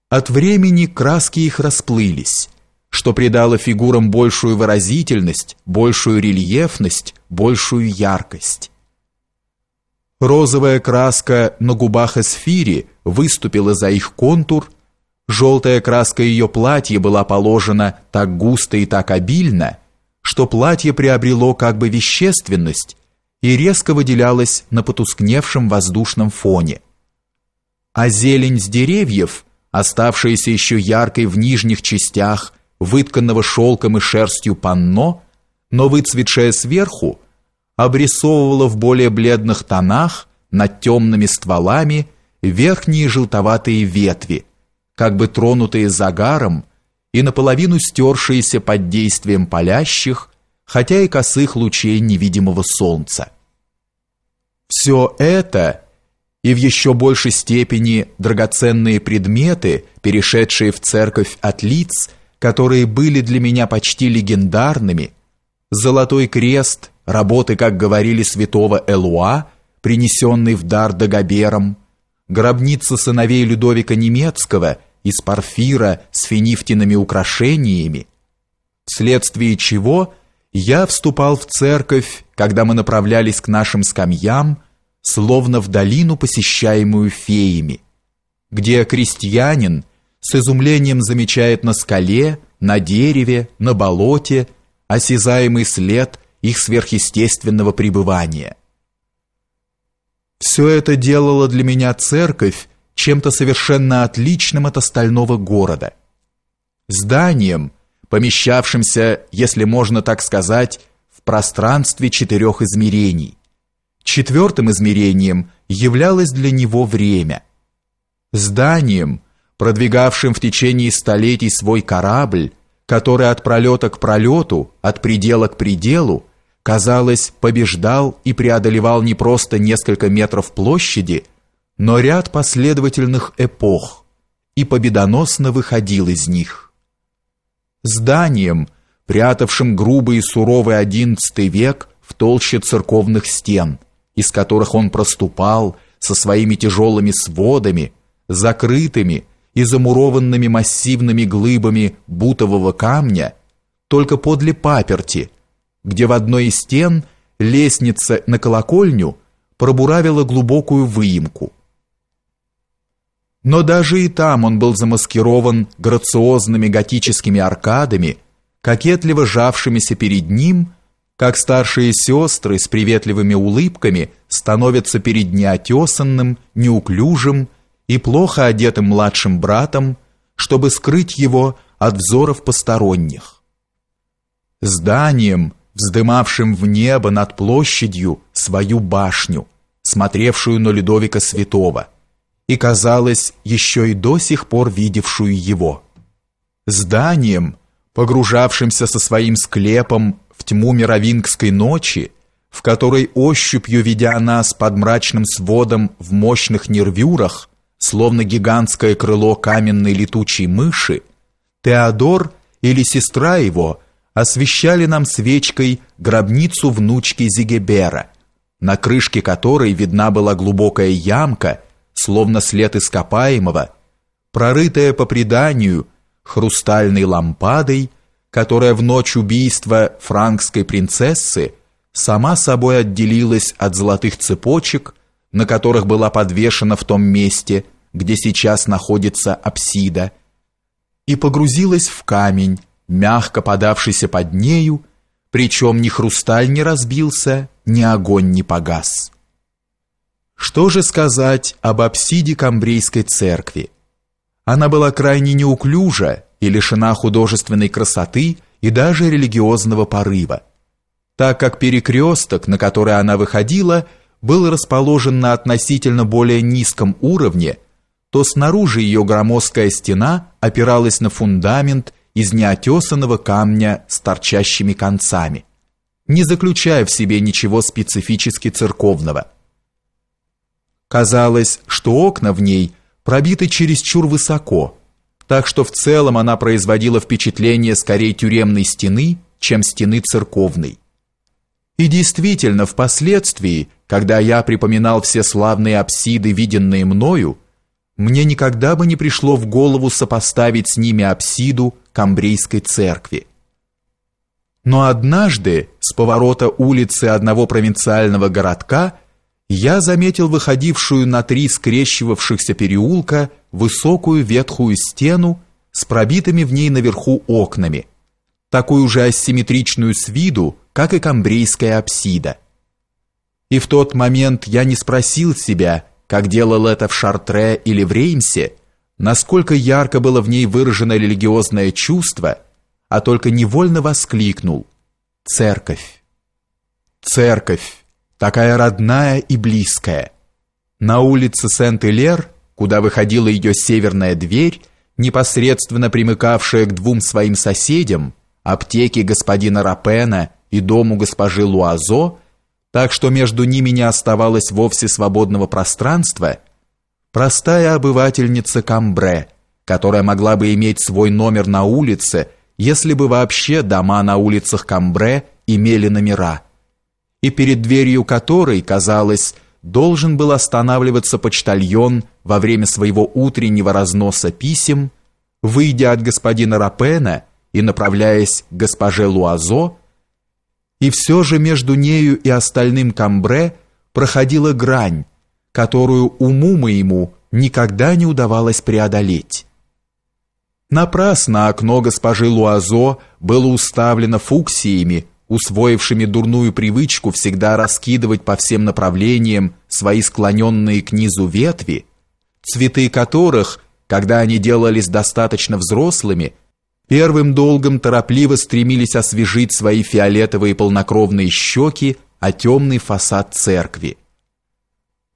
От времени краски их расплылись, что придало фигурам большую выразительность, большую рельефность, большую яркость. Розовая краска на губах Эсфири выступила за их контур, желтая краска ее платья была положена так густо и так обильно, что платье приобрело как бы вещественность и резко выделялось на потускневшем воздушном фоне. А зелень с деревьев, оставшаяся еще яркой в нижних частях, вытканного шелком и шерстью панно, но выцветшее сверху, обрисовывало в более бледных тонах над темными стволами верхние желтоватые ветви, как бы тронутые загаром и наполовину стершиеся под действием палящих, хотя и косых лучей невидимого солнца. Все это и в еще большей степени драгоценные предметы, перешедшие в церковь от лиц, которые были для меня почти легендарными, золотой крест, работы, как говорили святого Элуа, принесенный в дар Дагобером, гробница сыновей Людовика Немецкого из парфира с финифтиными украшениями, вследствие чего я вступал в церковь, когда мы направлялись к нашим скамьям, словно в долину, посещаемую феями, где крестьянин, с изумлением замечает на скале, на дереве, на болоте осязаемый след их сверхъестественного пребывания. Все это делало для меня церковь чем-то совершенно отличным от остального города. Зданием, помещавшимся, если можно так сказать, в пространстве четырех измерений. Четвертым измерением являлось для него время. Зданием – продвигавшим в течение столетий свой корабль, который от пролета к пролету, от предела к пределу, казалось, побеждал и преодолевал не просто несколько метров площади, но ряд последовательных эпох и победоносно выходил из них. Зданием, прятавшим грубый и суровый XI век в толще церковных стен, из которых он проступал со своими тяжелыми сводами, закрытыми, и замурованными массивными глыбами бутового камня только подле паперти, где в одной из стен лестница на колокольню пробуравила глубокую выемку. Но даже и там он был замаскирован грациозными готическими аркадами, кокетливо жавшимися перед ним, как старшие сестры с приветливыми улыбками становятся перед неотесанным, неуклюжим, и плохо одетым младшим братом, чтобы скрыть его от взоров посторонних. Зданием, вздымавшим в небо над площадью свою башню, смотревшую на Людовика Святого, и, казалось, еще и до сих пор видевшую его. Зданием, погружавшимся со своим склепом в тьму мировингской ночи, в которой ощупью ведя нас под мрачным сводом в мощных нервюрах, словно гигантское крыло каменной летучей мыши, Теодор или сестра его освещали нам свечкой гробницу внучки Зигебера, на крышке которой видна была глубокая ямка, словно след ископаемого, прорытая по преданию хрустальной лампадой, которая в ночь убийства франкской принцессы сама собой отделилась от золотых цепочек на которых была подвешена в том месте, где сейчас находится апсида, и погрузилась в камень, мягко подавшийся под нею, причем ни хрусталь не разбился, ни огонь не погас. Что же сказать об апсиде Камбрейской церкви? Она была крайне неуклюжа и лишена художественной красоты и даже религиозного порыва, так как перекресток, на который она выходила – был расположен на относительно более низком уровне, то снаружи ее громоздкая стена опиралась на фундамент из неотесанного камня с торчащими концами, не заключая в себе ничего специфически церковного. Казалось, что окна в ней пробиты через чур высоко, так что в целом она производила впечатление скорее тюремной стены, чем стены церковной. И действительно, впоследствии, когда я припоминал все славные апсиды, виденные мною, мне никогда бы не пришло в голову сопоставить с ними апсиду Камбрийской церкви. Но однажды, с поворота улицы одного провинциального городка, я заметил выходившую на три скрещивавшихся переулка высокую ветхую стену с пробитыми в ней наверху окнами, такую же асимметричную с виду, как и камбрийская апсида. И в тот момент я не спросил себя, как делал это в Шартре или в Реймсе, насколько ярко было в ней выражено религиозное чувство, а только невольно воскликнул «Церковь! Церковь! Такая родная и близкая!» На улице Сент-Илер, куда выходила ее северная дверь, непосредственно примыкавшая к двум своим соседям, аптеке господина Рапена и дому госпожи Луазо, так что между ними не оставалось вовсе свободного пространства, простая обывательница Камбре, которая могла бы иметь свой номер на улице, если бы вообще дома на улицах Камбре имели номера, и перед дверью которой, казалось, должен был останавливаться почтальон во время своего утреннего разноса писем, выйдя от господина Рапена и направляясь к госпоже Луазо, и все же между нею и остальным камбре проходила грань, которую уму моему никогда не удавалось преодолеть. Напрасно окно госпожи Луазо было уставлено фуксиями, усвоившими дурную привычку всегда раскидывать по всем направлениям свои склоненные к низу ветви, цветы которых, когда они делались достаточно взрослыми, первым долгом торопливо стремились освежить свои фиолетовые полнокровные щеки а темный фасад церкви.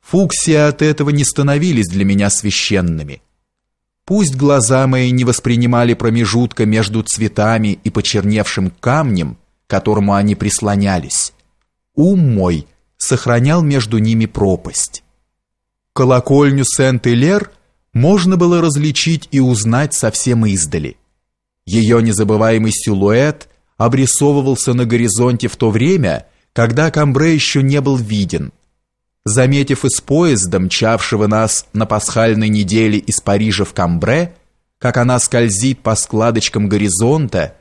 Фуксии от этого не становились для меня священными. Пусть глаза мои не воспринимали промежутка между цветами и почерневшим камнем, к которому они прислонялись, ум мой сохранял между ними пропасть. Колокольню Сент-Элер можно было различить и узнать совсем издали – ее незабываемый силуэт обрисовывался на горизонте в то время, когда Камбре еще не был виден. Заметив из поезда, мчавшего нас на пасхальной неделе из Парижа в Камбре, как она скользит по складочкам горизонта,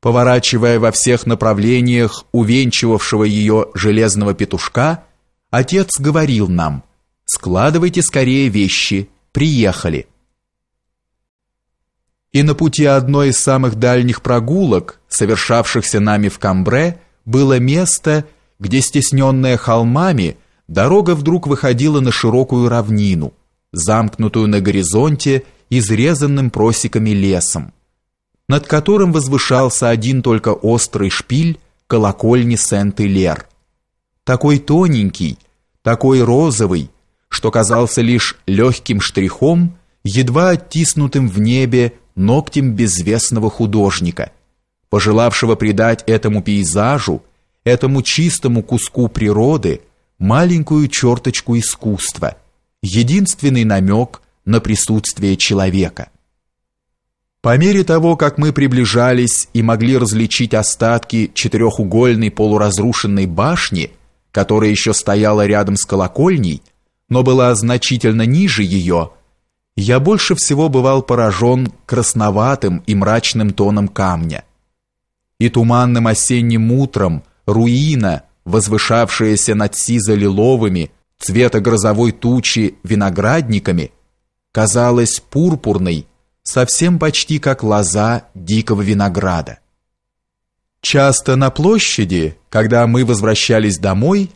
поворачивая во всех направлениях увенчивавшего ее железного петушка, отец говорил нам «Складывайте скорее вещи, приехали». И на пути одной из самых дальних прогулок, совершавшихся нами в Камбре, было место, где, стесненная холмами, дорога вдруг выходила на широкую равнину, замкнутую на горизонте изрезанным просеками лесом, над которым возвышался один только острый шпиль колокольни Сент-Илер. Такой тоненький, такой розовый, что казался лишь легким штрихом, едва оттиснутым в небе ногтем безвестного художника, пожелавшего придать этому пейзажу, этому чистому куску природы маленькую черточку искусства, единственный намек на присутствие человека. По мере того, как мы приближались и могли различить остатки четырехугольной полуразрушенной башни, которая еще стояла рядом с колокольней, но была значительно ниже ее, я больше всего бывал поражен красноватым и мрачным тоном камня. И туманным осенним утром руина, возвышавшаяся над сизо-лиловыми, цвета грозовой тучи, виноградниками, казалась пурпурной, совсем почти как лоза дикого винограда. Часто на площади, когда мы возвращались домой,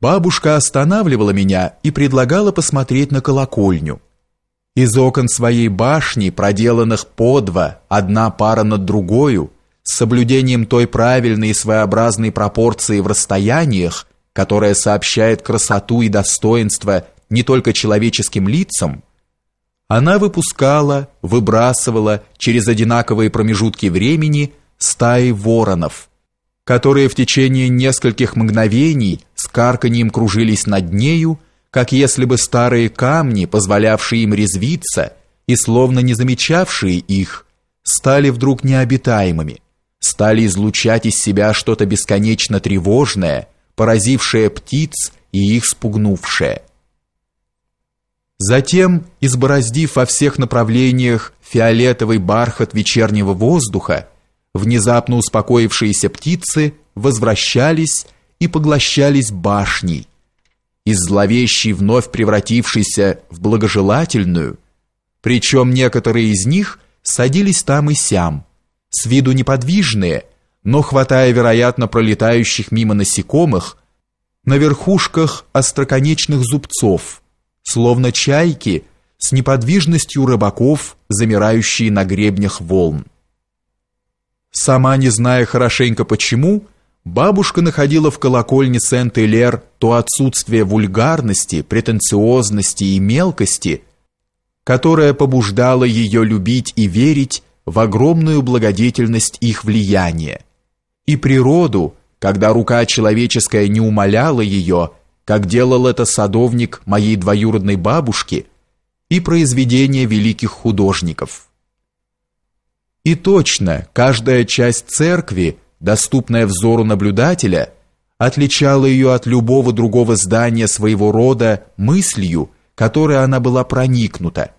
бабушка останавливала меня и предлагала посмотреть на колокольню – из окон своей башни, проделанных по два, одна пара над другою, с соблюдением той правильной и своеобразной пропорции в расстояниях, которая сообщает красоту и достоинство не только человеческим лицам, она выпускала, выбрасывала через одинаковые промежутки времени стаи воронов, которые в течение нескольких мгновений с карканьем кружились над нею, как если бы старые камни, позволявшие им резвиться и словно не замечавшие их, стали вдруг необитаемыми, стали излучать из себя что-то бесконечно тревожное, поразившее птиц и их спугнувшее. Затем, избороздив во всех направлениях фиолетовый бархат вечернего воздуха, внезапно успокоившиеся птицы возвращались и поглощались башней, из зловещей вновь превратившейся в благожелательную, причем некоторые из них садились там и сям, с виду неподвижные, но хватая, вероятно, пролетающих мимо насекомых, на верхушках остроконечных зубцов, словно чайки с неподвижностью рыбаков, замирающие на гребнях волн. Сама не зная хорошенько почему, Бабушка находила в колокольне Сент-Элер то отсутствие вульгарности, претенциозности и мелкости, которое побуждало ее любить и верить в огромную благодетельность их влияния, и природу, когда рука человеческая не умоляла ее, как делал это садовник моей двоюродной бабушки, и произведения великих художников. И точно, каждая часть церкви – доступная взору наблюдателя, отличала ее от любого другого здания своего рода мыслью, которой она была проникнута.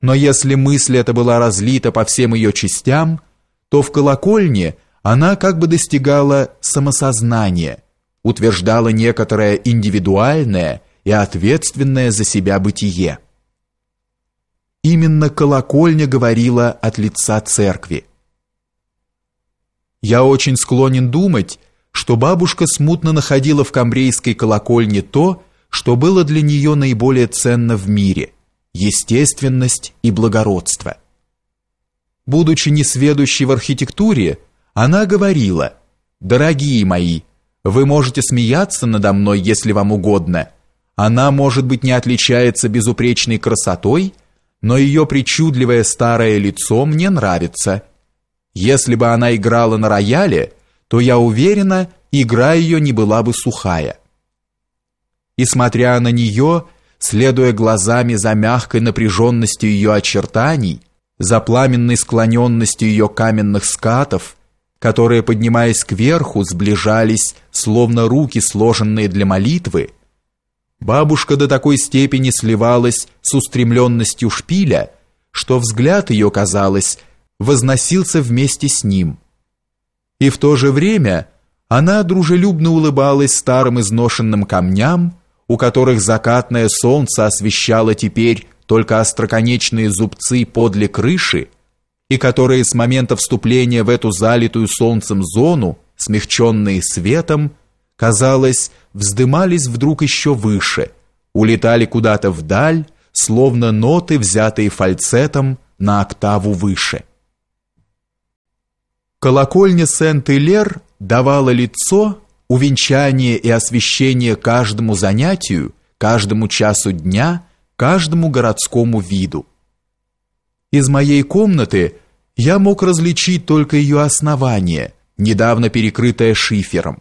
Но если мысль эта была разлита по всем ее частям, то в колокольне она как бы достигала самосознания, утверждала некоторое индивидуальное и ответственное за себя бытие. Именно колокольня говорила от лица церкви. Я очень склонен думать, что бабушка смутно находила в камбрейской колокольне то, что было для нее наиболее ценно в мире – естественность и благородство. Будучи несведущей в архитектуре, она говорила «Дорогие мои, вы можете смеяться надо мной, если вам угодно. Она, может быть, не отличается безупречной красотой, но ее причудливое старое лицо мне нравится». Если бы она играла на рояле, то я уверена, игра ее не была бы сухая. И смотря на нее, следуя глазами за мягкой напряженностью ее очертаний, за пламенной склоненностью ее каменных скатов, которые, поднимаясь кверху, сближались, словно руки, сложенные для молитвы, бабушка до такой степени сливалась с устремленностью шпиля, что взгляд ее, казалось, возносился вместе с ним. И в то же время она дружелюбно улыбалась старым изношенным камням, у которых закатное солнце освещало теперь только остроконечные зубцы подле крыши, и которые с момента вступления в эту залитую солнцем зону, смягченные светом, казалось, вздымались вдруг еще выше, улетали куда-то вдаль, словно ноты, взятые фальцетом на октаву выше. Колокольня Сент-Илер давала лицо, увенчание и освещение каждому занятию, каждому часу дня, каждому городскому виду. Из моей комнаты я мог различить только ее основание, недавно перекрытое шифером.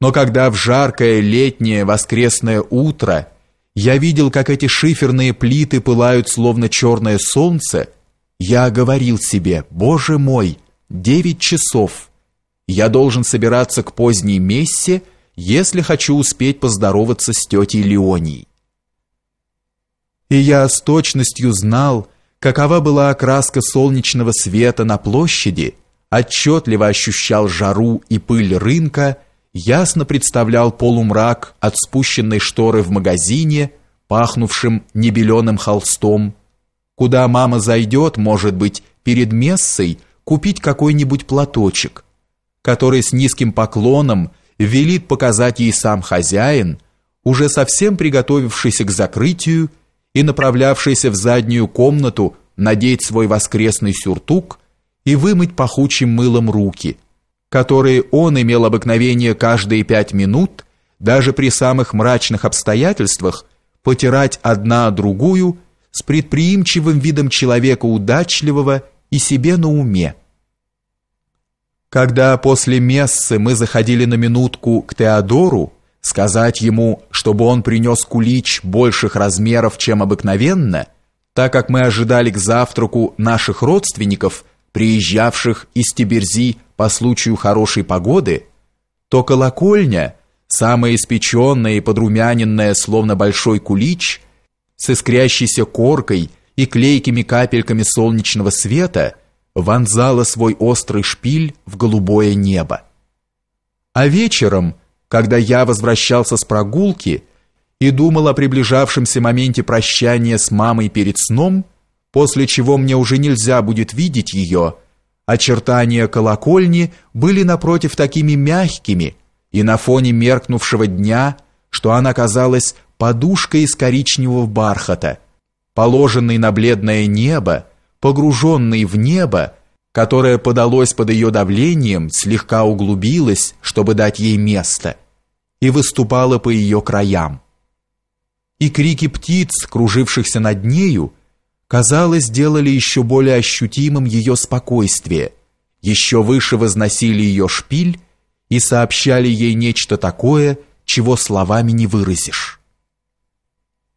Но когда в жаркое летнее воскресное утро я видел, как эти шиферные плиты пылают словно черное солнце, я говорил себе: "Боже мой, 9 часов. Я должен собираться к поздней мессе, если хочу успеть поздороваться с тетей Леонией. И я с точностью знал, какова была окраска солнечного света на площади, отчётливо ощущал жару и пыль рынка, ясно представлял полумрак от спущенной шторы в магазине, пахнувшим небеленым холстом. Куда мама зайдёт, может быть, перед мессой – купить какой-нибудь платочек, который с низким поклоном велит показать ей сам хозяин, уже совсем приготовившийся к закрытию и направлявшийся в заднюю комнату надеть свой воскресный сюртук и вымыть пахучим мылом руки, которые он имел обыкновение каждые пять минут, даже при самых мрачных обстоятельствах, потирать одна другую с предприимчивым видом человека удачливого и себе на уме. Когда после мессы мы заходили на минутку к Теодору, сказать ему, чтобы он принес кулич больших размеров, чем обыкновенно, так как мы ожидали к завтраку наших родственников, приезжавших из Тиберзи по случаю хорошей погоды, то колокольня, самая испеченная и подрумяненная, словно большой кулич, с искрящейся коркой и клейкими капельками солнечного света – вонзала свой острый шпиль в голубое небо. А вечером, когда я возвращался с прогулки и думал о приближавшемся моменте прощания с мамой перед сном, после чего мне уже нельзя будет видеть ее, очертания колокольни были напротив такими мягкими и на фоне меркнувшего дня, что она казалась подушкой из коричневого бархата, положенной на бледное небо, погруженный в небо, которое подалось под ее давлением, слегка углубилось, чтобы дать ей место, и выступало по ее краям. И крики птиц, кружившихся над нею, казалось, делали еще более ощутимым ее спокойствие, еще выше возносили ее шпиль и сообщали ей нечто такое, чего словами не выразишь.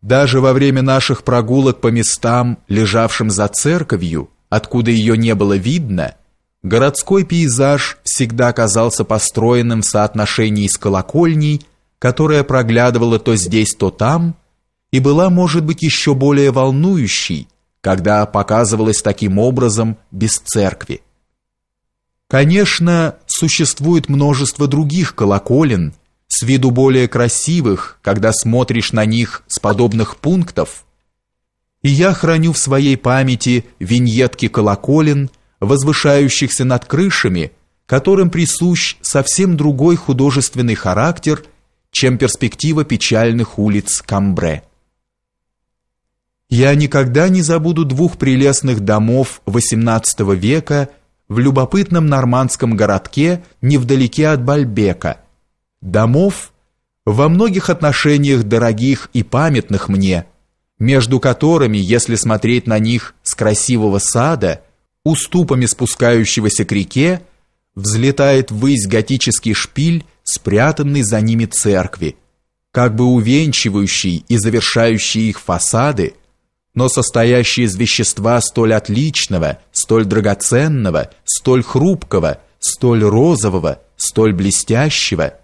Даже во время наших прогулок по местам, лежавшим за церковью, откуда ее не было видно, городской пейзаж всегда казался построенным в соотношении с колокольней, которая проглядывала то здесь, то там, и была, может быть, еще более волнующей, когда показывалась таким образом без церкви. Конечно, существует множество других колоколен – с виду более красивых, когда смотришь на них с подобных пунктов. И я храню в своей памяти виньетки колоколен, возвышающихся над крышами, которым присущ совсем другой художественный характер, чем перспектива печальных улиц Камбре. Я никогда не забуду двух прелестных домов XVIII века в любопытном нормандском городке невдалеке от Бальбека – домов, во многих отношениях дорогих и памятных мне, между которыми, если смотреть на них с красивого сада, уступами спускающегося к реке, взлетает ввысь готический шпиль, спрятанный за ними церкви, как бы увенчивающий и завершающий их фасады, но состоящий из вещества столь отличного, столь драгоценного, столь хрупкого, столь розового, столь блестящего –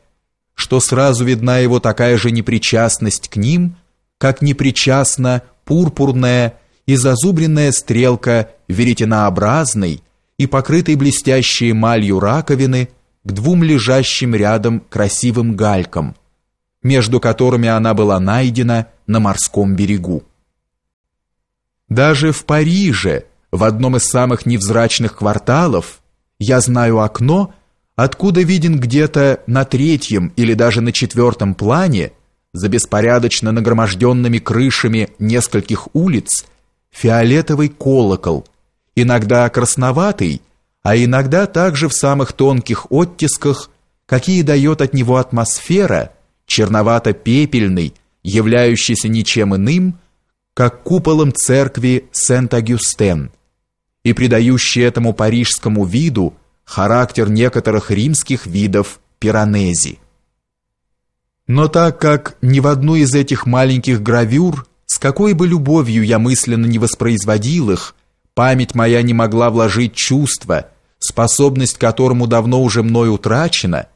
что сразу видна его такая же непричастность к ним, как непричастна пурпурная и зазубренная стрелка веретенообразной и покрытой блестящей эмалью раковины к двум лежащим рядом красивым галькам, между которыми она была найдена на морском берегу. Даже в Париже, в одном из самых невзрачных кварталов, я знаю окно – откуда виден где-то на третьем или даже на четвертом плане, за беспорядочно нагроможденными крышами нескольких улиц, фиолетовый колокол, иногда красноватый, а иногда также в самых тонких оттисках, какие дает от него атмосфера, черновато-пепельный, являющийся ничем иным, как куполом церкви Сент-Агюстен, и придающий этому парижскому виду характер некоторых римских видов пиранези. Но так как ни в одну из этих маленьких гравюр, с какой бы любовью я мысленно не воспроизводил их, память моя не могла вложить чувство, способность которому давно уже мной утрачена,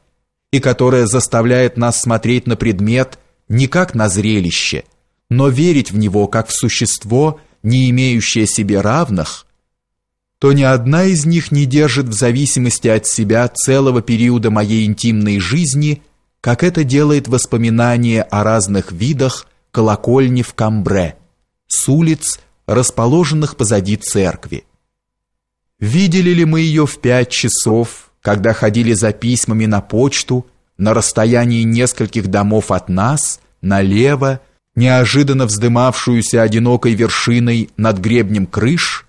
и которая заставляет нас смотреть на предмет не как на зрелище, но верить в него как в существо, не имеющее себе равных, то ни одна из них не держит в зависимости от себя целого периода моей интимной жизни, как это делает воспоминание о разных видах колокольни в Камбре, с улиц, расположенных позади церкви. Видели ли мы ее в пять часов, когда ходили за письмами на почту, на расстоянии нескольких домов от нас, налево, неожиданно вздымавшуюся одинокой вершиной над гребнем крыш,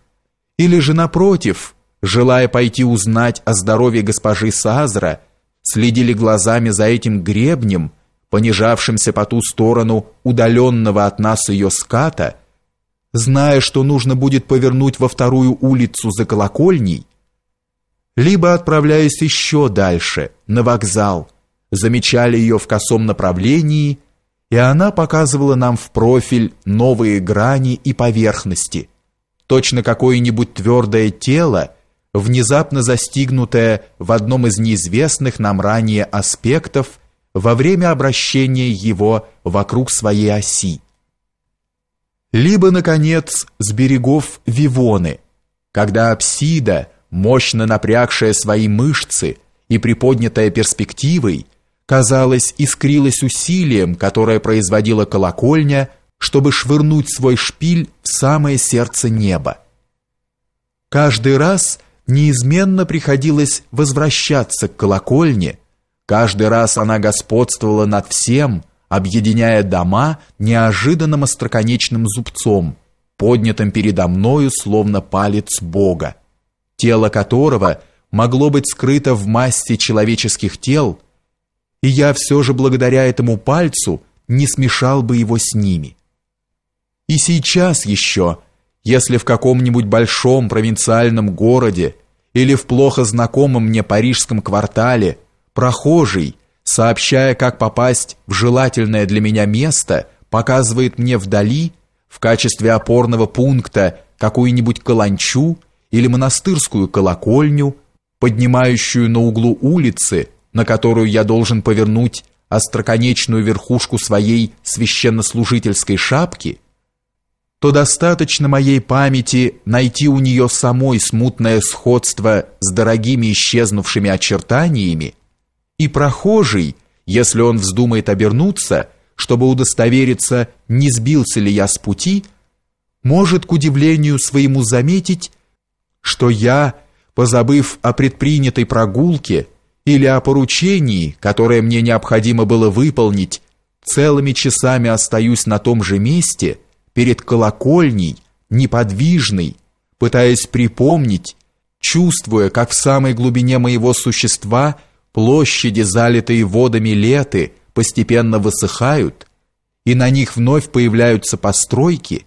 или же, напротив, желая пойти узнать о здоровье госпожи Сазра, следили глазами за этим гребнем, понижавшимся по ту сторону удаленного от нас ее ската, зная, что нужно будет повернуть во вторую улицу за колокольней, либо, отправляясь еще дальше, на вокзал, замечали ее в косом направлении, и она показывала нам в профиль новые грани и поверхности – точно какое-нибудь твердое тело, внезапно застигнутое в одном из неизвестных нам ранее аспектов во время обращения его вокруг своей оси. Либо, наконец, с берегов Вивоны, когда апсида, мощно напрягшая свои мышцы и приподнятая перспективой, казалось, искрилась усилием, которое производила колокольня – чтобы швырнуть свой шпиль в самое сердце неба. Каждый раз неизменно приходилось возвращаться к колокольне, каждый раз она господствовала над всем, объединяя дома неожиданным остроконечным зубцом, поднятым передо мною словно палец Бога, тело которого могло быть скрыто в массе человеческих тел, и я все же благодаря этому пальцу не смешал бы его с ними. И сейчас еще, если в каком-нибудь большом провинциальном городе или в плохо знакомом мне парижском квартале прохожий, сообщая, как попасть в желательное для меня место, показывает мне вдали в качестве опорного пункта какую-нибудь каланчу или монастырскую колокольню, поднимающую на углу улицы, на которую я должен повернуть остроконечную верхушку своей священнослужительской шапки – то достаточно моей памяти найти у нее самой смутное сходство с дорогими исчезнувшими очертаниями, и прохожий, если он вздумает обернуться, чтобы удостовериться, не сбился ли я с пути, может, к удивлению своему, заметить, что я, позабыв о предпринятой прогулке или о поручении, которое мне необходимо было выполнить, целыми часами остаюсь на том же месте – перед колокольней, неподвижный, пытаясь припомнить, чувствуя, как в самой глубине моего существа площади, залитые водами леты, постепенно высыхают, и на них вновь появляются постройки.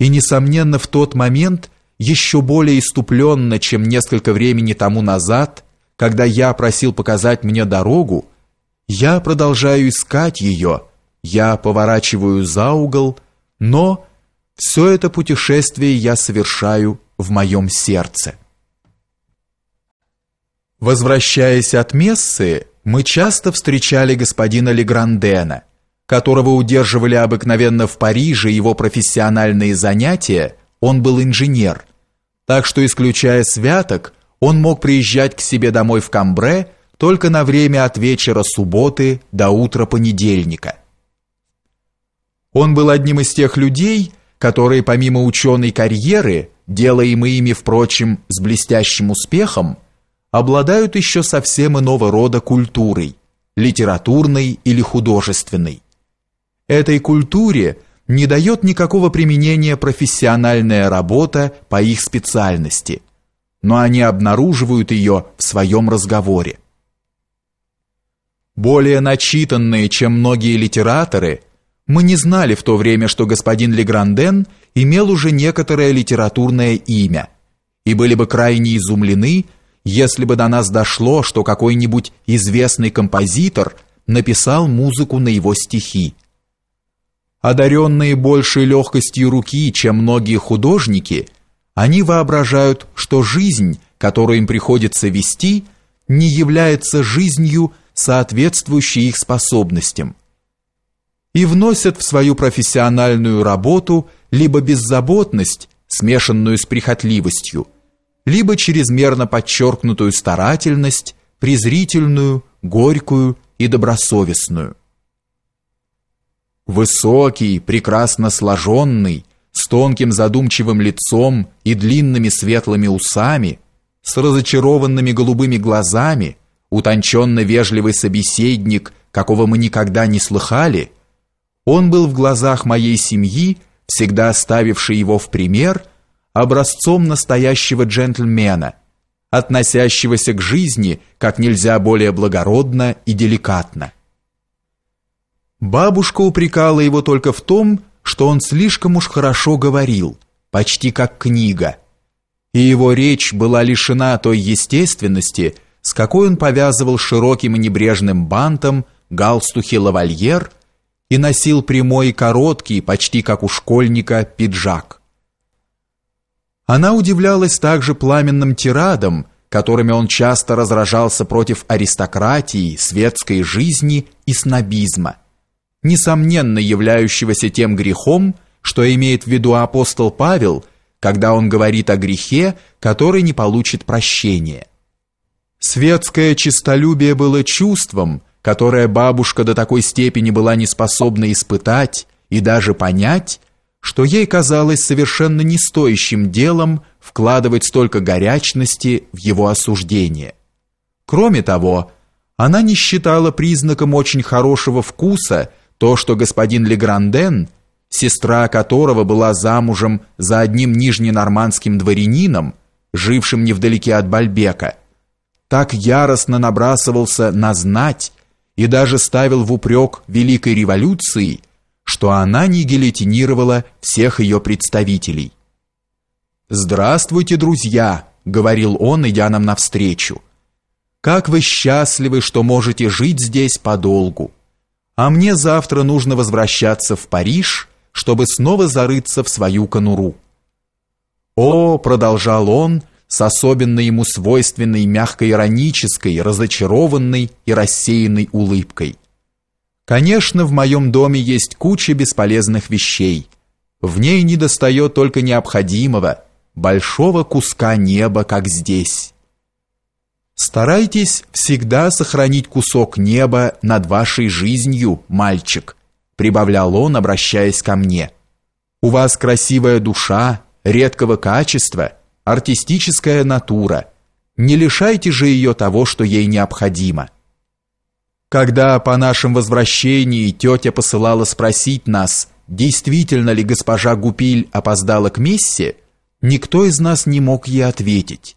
И, несомненно, в тот момент, еще более иступленно, чем несколько времени тому назад, когда я просил показать мне дорогу, я продолжаю искать ее, я поворачиваю за угол, но все это путешествие я совершаю в моем сердце. Возвращаясь от мессы, мы часто встречали господина Леграндена, которого удерживали обыкновенно в Париже его профессиональные занятия, он был инженер, так что, исключая святок, он мог приезжать к себе домой в Камбре только на время от вечера субботы до утра понедельника – он был одним из тех людей, которые помимо ученой карьеры, делаемые ими, впрочем, с блестящим успехом, обладают еще совсем иного рода культурой, литературной или художественной. Этой культуре не дает никакого применения профессиональная работа по их специальности, но они обнаруживают ее в своем разговоре. Более начитанные, чем многие литераторы – мы не знали в то время, что господин Легранден имел уже некоторое литературное имя, и были бы крайне изумлены, если бы до нас дошло, что какой-нибудь известный композитор написал музыку на его стихи. Одаренные большей легкостью руки, чем многие художники, они воображают, что жизнь, которую им приходится вести, не является жизнью, соответствующей их способностям – и вносят в свою профессиональную работу либо беззаботность, смешанную с прихотливостью, либо чрезмерно подчеркнутую старательность, презрительную, горькую и добросовестную. Высокий, прекрасно сложенный, с тонким задумчивым лицом и длинными светлыми усами, с разочарованными голубыми глазами, утонченно вежливый собеседник, какого мы никогда не слыхали – он был в глазах моей семьи, всегда ставивший его в пример, образцом настоящего джентльмена, относящегося к жизни как нельзя более благородно и деликатно. Бабушка упрекала его только в том, что он слишком уж хорошо говорил, почти как книга. И его речь была лишена той естественности, с какой он повязывал широким и небрежным бантом галстухи лавальер и носил прямой и короткий, почти как у школьника, пиджак. Она удивлялась также пламенным тирадам, которыми он часто разражался против аристократии, светской жизни и снобизма, несомненно являющегося тем грехом, что имеет в виду апостол Павел, когда он говорит о грехе, который не получит прощения. Светское честолюбие было чувством – которое бабушка до такой степени была не способна испытать и даже понять, что ей казалось совершенно не стоящим делом вкладывать столько горячности в его осуждение. Кроме того, она не считала признаком очень хорошего вкуса то, что господин Легранден, сестра которого была замужем за одним нижненормандским дворянином, жившим невдалеке от Бальбека, так яростно набрасывался на знать и даже ставил в упрек Великой революции, что она не гильотинировала всех ее представителей. «Здравствуйте, друзья!» — говорил он, идя нам навстречу. «Как вы счастливы, что можете жить здесь подолгу! А мне завтра нужно возвращаться в Париж, чтобы снова зарыться в свою конуру». «О!» — продолжал он — с особенно ему свойственной мягко-иронической, разочарованной и рассеянной улыбкой. «Конечно, в моем доме есть куча бесполезных вещей. В ней недостает только необходимого, большого куска неба, как здесь». Старайтесь всегда сохранить кусок неба над вашей жизнью, мальчик, прибавлял он, обращаясь ко мне. У вас красивая душа, редкого качества, артистическая натура. Не лишайте же ее того, что ей необходимо. Когда по нашем возвращении тетя посылала спросить нас, действительно ли госпожа Гупиль опоздала к мессе, никто из нас не мог ей ответить.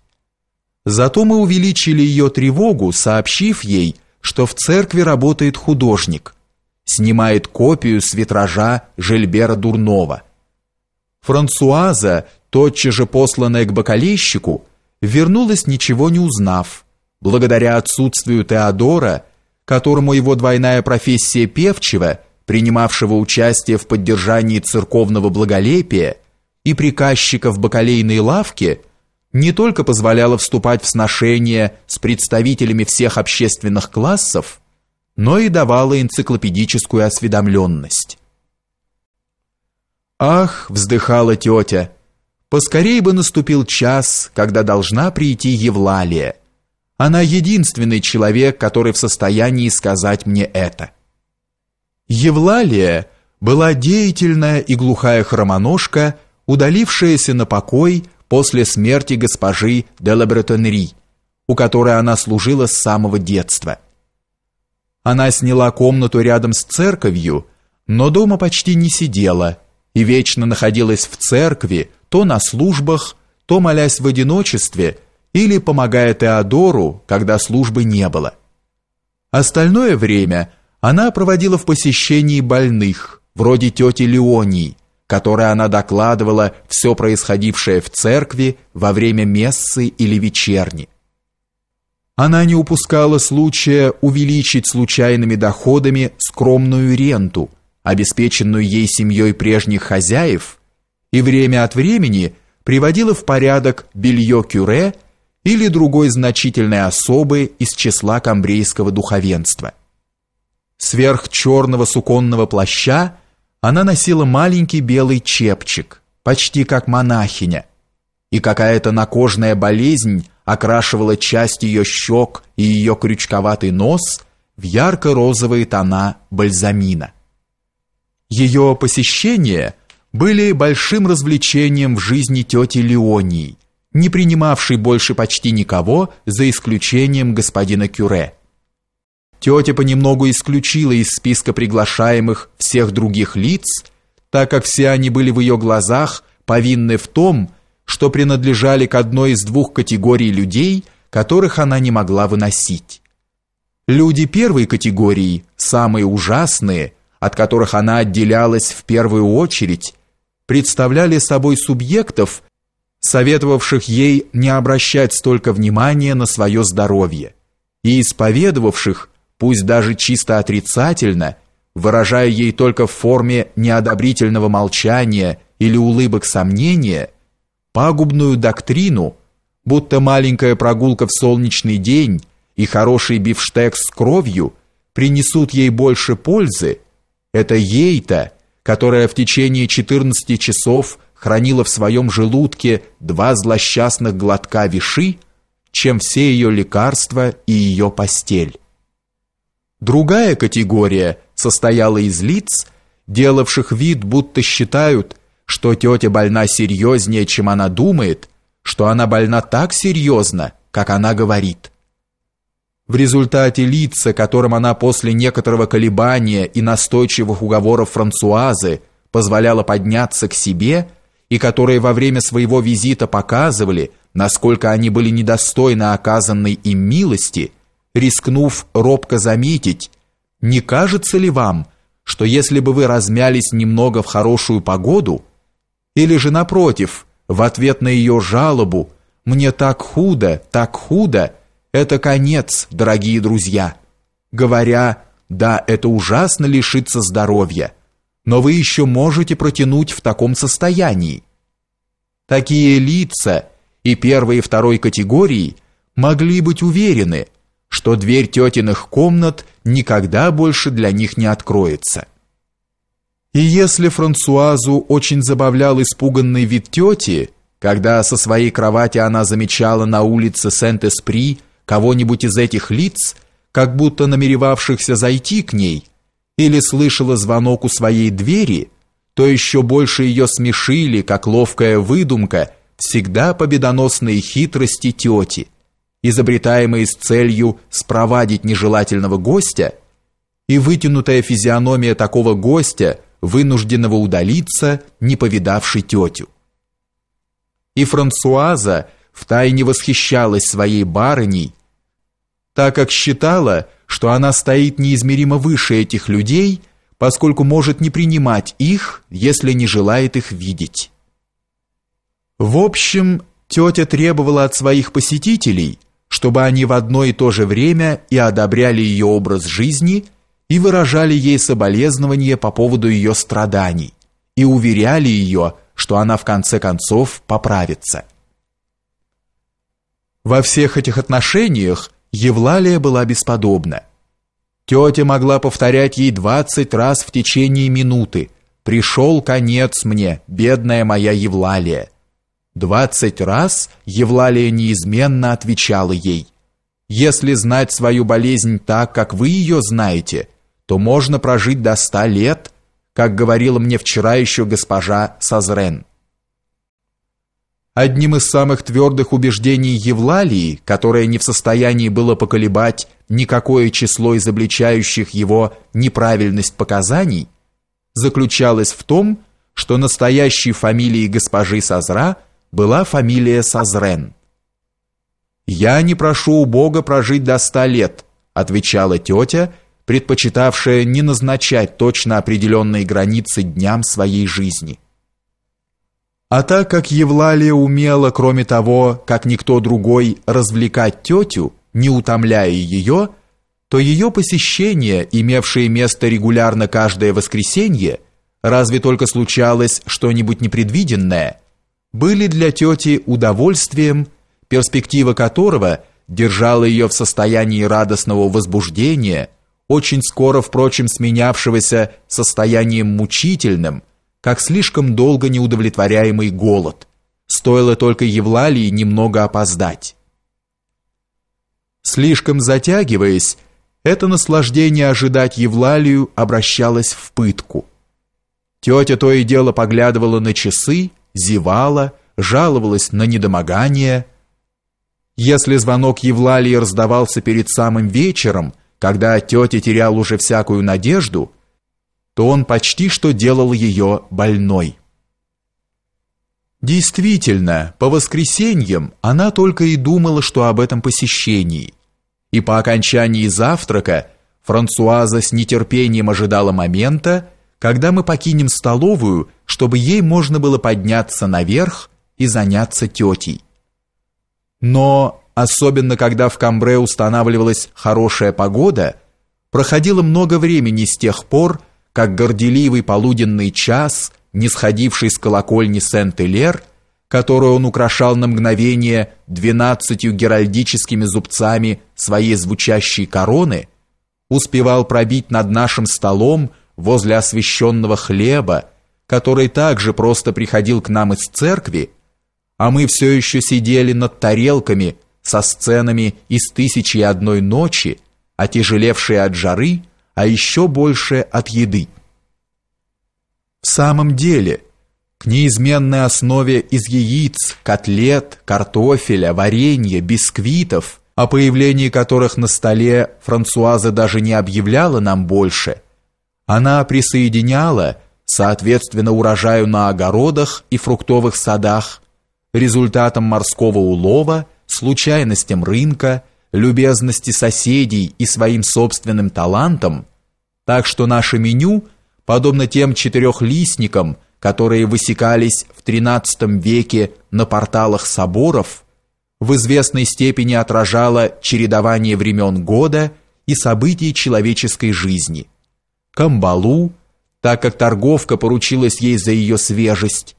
Зато мы увеличили ее тревогу, сообщив ей, что в церкви работает художник, снимает копию с витража Жильбера Дурнова – Франсуаза, тотчас же посланная к бокалейщику, вернулась, ничего не узнав. Благодаря отсутствию Теодора, которому его двойная профессия певчего, принимавшего участие в поддержании церковного благолепия, и приказчика в бакалейной лавке, не только позволяла вступать в сношения с представителями всех общественных классов, но и давала энциклопедическую осведомленность. «Ах!» — вздыхала тетя. «Поскорей бы наступил час, когда должна прийти Евлалия. Она единственный человек, который в состоянии сказать мне это». Евлалия была деятельная и глухая хромоножка, удалившаяся на покой после смерти госпожи де Лабретонри, у которой она служила с самого детства. Она сняла комнату рядом с церковью, но дома почти не сидела – и вечно находилась в церкви, то на службах, то молясь в одиночестве или помогая Теодору, когда службы не было. Остальное время она проводила в посещении больных, вроде тети Леонии, которой она докладывала все происходившее в церкви во время мессы или вечерни. Она не упускала случая увеличить случайными доходами скромную ренту – обеспеченную ей семьей прежних хозяев, и время от времени приводила в порядок белье кюре или другой значительной особы из числа камбрейского духовенства. Сверх черного суконного плаща она носила маленький белый чепчик, почти как монахиня, и какая-то накожная болезнь окрашивала часть ее щек и ее крючковатый нос в ярко-розовые тона бальзамина. Ее посещения были большим развлечением в жизни тети Леонии, не принимавшей больше почти никого, за исключением господина Кюре. Тетя понемногу исключила из списка приглашаемых всех других лиц, так как все они были в ее глазах повинны в том, что принадлежали к одной из двух категорий людей, которых она не могла выносить. Люди первой категории, самые ужасные – от которых она отделялась в первую очередь, представляли собой субъектов, советовавших ей не обращать столько внимания на свое здоровье и исповедовавших, пусть даже чисто отрицательно, выражая ей только в форме неодобрительного молчания или улыбок сомнения, пагубную доктрину, будто маленькая прогулка в солнечный день и хороший бифштекс с кровью принесут ей больше пользы, это ей-то, которая в течение 14 часов хранила в своем желудке два злосчастных глотка виши, чем все ее лекарства и ее постель. Другая категория состояла из лиц, делавших вид, будто считают, что тетя больна серьезнее, чем она думает, что она больна так серьезно, как она говорит. В результате лица, которым она после некоторого колебания и настойчивых уговоров Франсуазы позволяла подняться к себе, и которые во время своего визита показывали, насколько они были недостойны оказанной им милости, рискнув робко заметить, «Не кажется ли вам, что если бы вы размялись немного в хорошую погоду, или же, напротив, в ответ на ее жалобу «Мне так худо, так худо», это конец, дорогие друзья. Говоря, да, это ужасно лишиться здоровья, но вы еще можете протянуть в таком состоянии. Такие лица и первой и второй категории могли быть уверены, что дверь тетиных комнат никогда больше для них не откроется. И если Франсуазу очень забавлял испуганный вид тети, когда со своей кровати она замечала на улице Сент-Эспри кого-нибудь из этих лиц, как будто намеревавшихся зайти к ней, или слышала звонок у своей двери, то еще больше ее смешили, как ловкая выдумка, всегда победоносные хитрости тети, изобретаемые с целью спровадить нежелательного гостя, и вытянутая физиономия такого гостя, вынужденного удалиться, не повидавший тетю. И Франсуаза втайне восхищалась своей барыней, так как считала, что она стоит неизмеримо выше этих людей, поскольку может не принимать их, если не желает их видеть. В общем, тетя требовала от своих посетителей, чтобы они в одно и то же время и одобряли ее образ жизни, и выражали ей соболезнование по поводу ее страданий, и уверяли ее, что она в конце концов поправится. Во всех этих отношениях Евлалия была бесподобна. Тетя могла повторять ей двадцать раз в течение минуты Пришёл конец мне, бедная моя Евлалия». Двадцать раз Евлалия неизменно отвечала ей «Если знать свою болезнь так, как вы её знаете, то можно прожить до ста лет», как говорила мне вчера ещё госпожа Сазрен. Одним из самых твердых убеждений Евлалии, которое не в состоянии было поколебать никакое число изобличающих его неправильность показаний, заключалось в том, что настоящей фамилией госпожи Сазра была фамилия Сазрен. «Я не прошу у Бога прожить до ста лет», отвечала тетя, предпочитавшая не назначать точно определенные границы дням своей жизни – а так как Евлалия умела, кроме того, как никто другой, развлекать тетю, не утомляя ее, то ее посещения, имевшие место регулярно каждое воскресенье, разве только случалось что-нибудь непредвиденное, были для тети удовольствием, перспектива которого держала ее в состоянии радостного возбуждения, очень скоро, впрочем, сменявшегося состоянием мучительным, как слишком долго неудовлетворяемый голод. Стоило только Евлалии немного опоздать. Слишком затягиваясь, это наслаждение ожидать Евлалию обращалось в пытку. Тетя то и дело поглядывала на часы, зевала, жаловалась на недомогание. Если звонок Евлалии раздавался перед самым вечером, когда тетя теряла уже всякую надежду – то он почти что делал ее больной. Действительно, по воскресеньям она только и думала, что об этом посещении. И по окончании завтрака Франсуаза с нетерпением ожидала момента, когда мы покинем столовую, чтобы ей можно было подняться наверх и заняться тетей. Но, особенно когда в Камбре устанавливалась хорошая погода, проходило много времени с тех пор, как горделивый полуденный час, нисходивший с колокольни Сент-Элер, которую он украшал на мгновение двенадцатью геральдическими зубцами своей звучащей короны, успевал пробить над нашим столом возле освященного хлеба, который также просто приходил к нам из церкви, а мы все еще сидели над тарелками со сценами из «Тысячи и одной ночи», отяжелевшие от жары – а еще больше от еды. В самом деле, к неизменной основе из яиц, котлет, картофеля, варенья, бисквитов, о появлении которых на столе Франсуаза даже не объявляла нам больше, она присоединяла, соответственно урожаю на огородах и фруктовых садах, результатам морского улова, случайностям рынка – любезности соседей и своим собственным талантом, так что наше меню, подобно тем четырехлистникам, которые высекались в XIII веке на порталах соборов, в известной степени отражало чередование времен года и событий человеческой жизни. Камбалу, так как торговка поручилась ей за ее свежесть,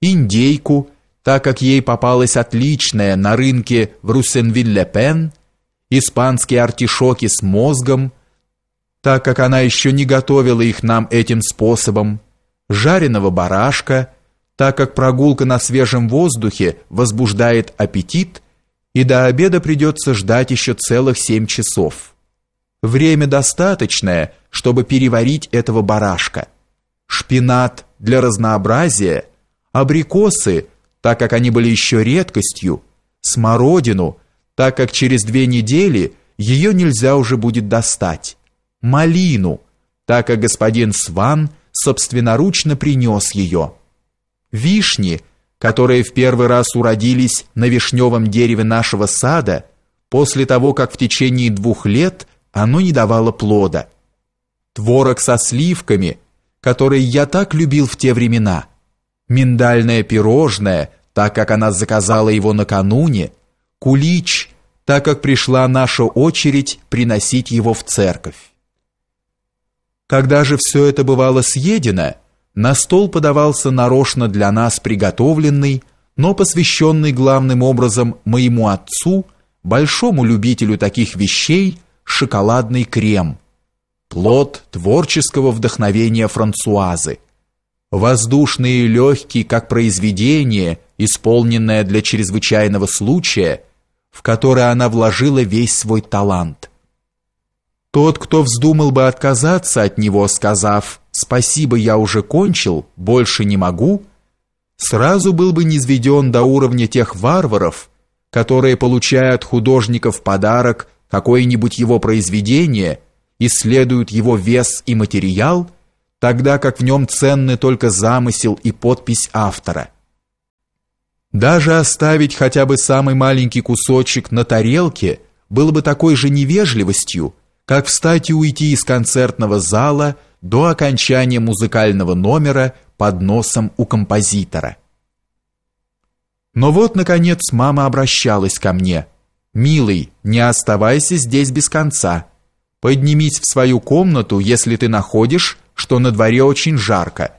индейку, так как ей попалась отличная на рынке в Руссенвилле-Пен – испанские артишоки с мозгом, так как она еще не готовила их нам этим способом, жареного барашка, так как прогулка на свежем воздухе возбуждает аппетит, и до обеда придется ждать еще целых семь часов. Время достаточное, чтобы переварить этого барашка. Шпинат для разнообразия, абрикосы, так как они были еще редкостью, смородину – так как через две недели ее нельзя уже будет достать. Малину, так как господин Сван собственноручно принес ее. Вишни, которые в первый раз уродились на вишневом дереве нашего сада, после того, как в течение двух лет оно не давало плода. Творог со сливками, который я так любил в те времена. Миндальное пирожное, так как она заказала его накануне – кулич, так как пришла наша очередь приносить его в церковь. Когда же все это бывало съедено, на стол подавался нарочно для нас приготовленный, но посвященный главным образом моему отцу, большому любителю таких вещей, шоколадный крем, плод творческого вдохновения Франсуазы, воздушный и легкий, как произведение, исполненное для чрезвычайного случая – в которое она вложила весь свой талант. Тот, кто вздумал бы отказаться от него, сказав «Спасибо, я уже кончил, больше не могу», сразу был бы низведен до уровня тех варваров, которые, получают художников подарок какое-нибудь его произведение, исследуют его вес и материал, тогда как в нем ценны только замысел и подпись автора – даже оставить хотя бы самый маленький кусочек на тарелке было бы такой же невежливостью, как встать и уйти из концертного зала до окончания музыкального номера под носом у композитора. Но вот, наконец, мама обращалась ко мне. «Милый, не оставайся здесь без конца. Поднимись в свою комнату, если ты находишь, что на дворе очень жарко.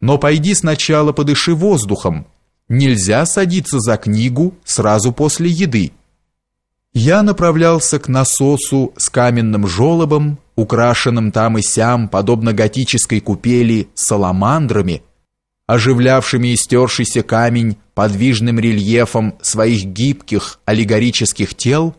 Но пойди сначала подыши воздухом, Нельзя садиться за книгу сразу после еды. Я направлялся к насосу с каменным желобом, украшенным там и сям, подобно готической купели, саламандрами, оживлявшими истершийся камень подвижным рельефом своих гибких аллегорических тел,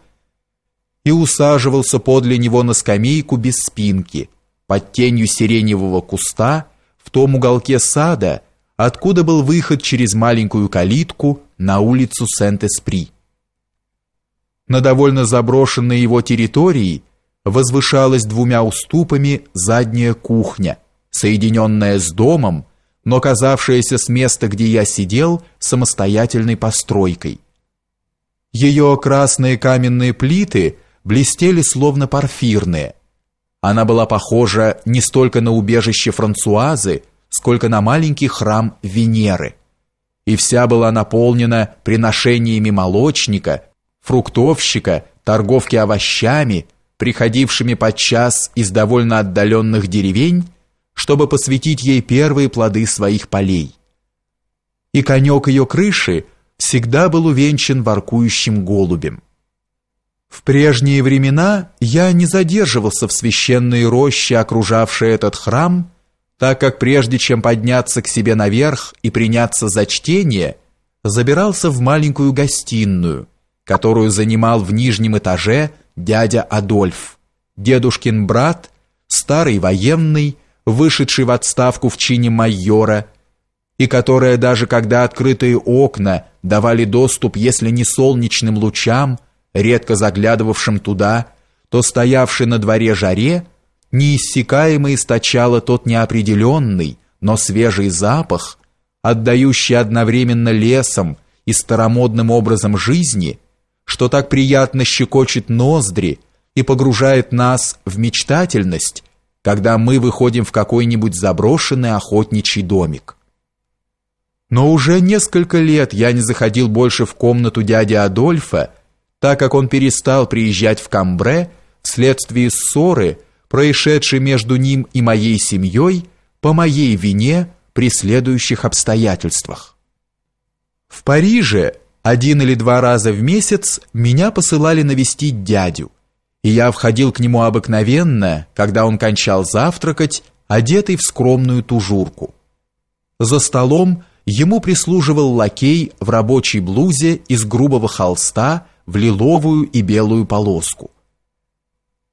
и усаживался подле него на скамейку без спинки, под тенью сиреневого куста, в том уголке сада, откуда был выход через маленькую калитку на улицу Сент-Эспри. На довольно заброшенной его территории возвышалась двумя уступами задняя кухня, соединенная с домом, но казавшаяся с места, где я сидел, самостоятельной постройкой. Ее красные каменные плиты блестели словно парфирные. Она была похожа не столько на убежище Франсуазы, сколько на маленький храм Венеры. И вся была наполнена приношениями молочника, фруктовщика, торговки овощами, приходившими подчас из довольно отдаленных деревень, чтобы посвятить ей первые плоды своих полей. И конек ее крыши всегда был увенчан воркующим голубем. В прежние времена я не задерживался в священной роще, окружавшей этот храм, так как прежде чем подняться к себе наверх и приняться за чтение, забирался в маленькую гостиную, которую занимал в нижнем этаже дядя Адольф, дедушкин брат, старый военный, вышедший в отставку в чине майора, и которая даже когда открытые окна давали доступ, если не солнечным лучам, редко заглядывавшим туда, то стоявший на дворе жаре, неиссякаемо источало тот неопределенный, но свежий запах, отдающий одновременно лесом и старомодным образом жизни, что так приятно щекочет ноздри и погружает нас в мечтательность, когда мы выходим в какой-нибудь заброшенный охотничий домик. Но уже несколько лет я не заходил больше в комнату дяди Адольфа, так как он перестал приезжать в Камбре вследствие ссоры, происшедший между ним и моей семьей по моей вине при следующих обстоятельствах. В Париже один или два раза в месяц меня посылали навестить дядю, и я входил к нему обыкновенно, когда он кончал завтракать, одетый в скромную тужурку. За столом ему прислуживал лакей в рабочей блузе из грубого холста в лиловую и белую полоску.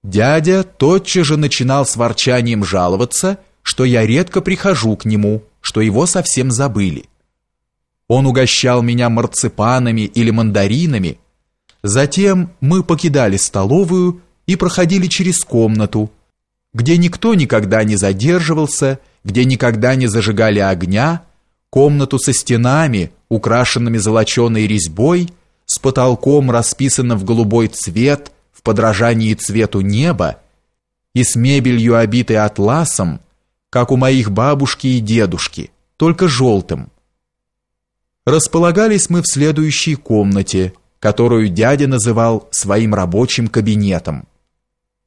Дядя тотчас же начинал с ворчанием жаловаться, что я редко прихожу к нему, что его совсем забыли. Он угощал меня марципанами или мандаринами. Затем мы покидали столовую и проходили через комнату, где никто никогда не задерживался, где никогда не зажигали огня, комнату со стенами, украшенными золоченой резьбой, с потолком расписанным в голубой цвет, подражании цвету неба и с мебелью обитой атласом, как у моих бабушки и дедушки, только желтым. Располагались мы в следующей комнате, которую дядя называл своим рабочим кабинетом.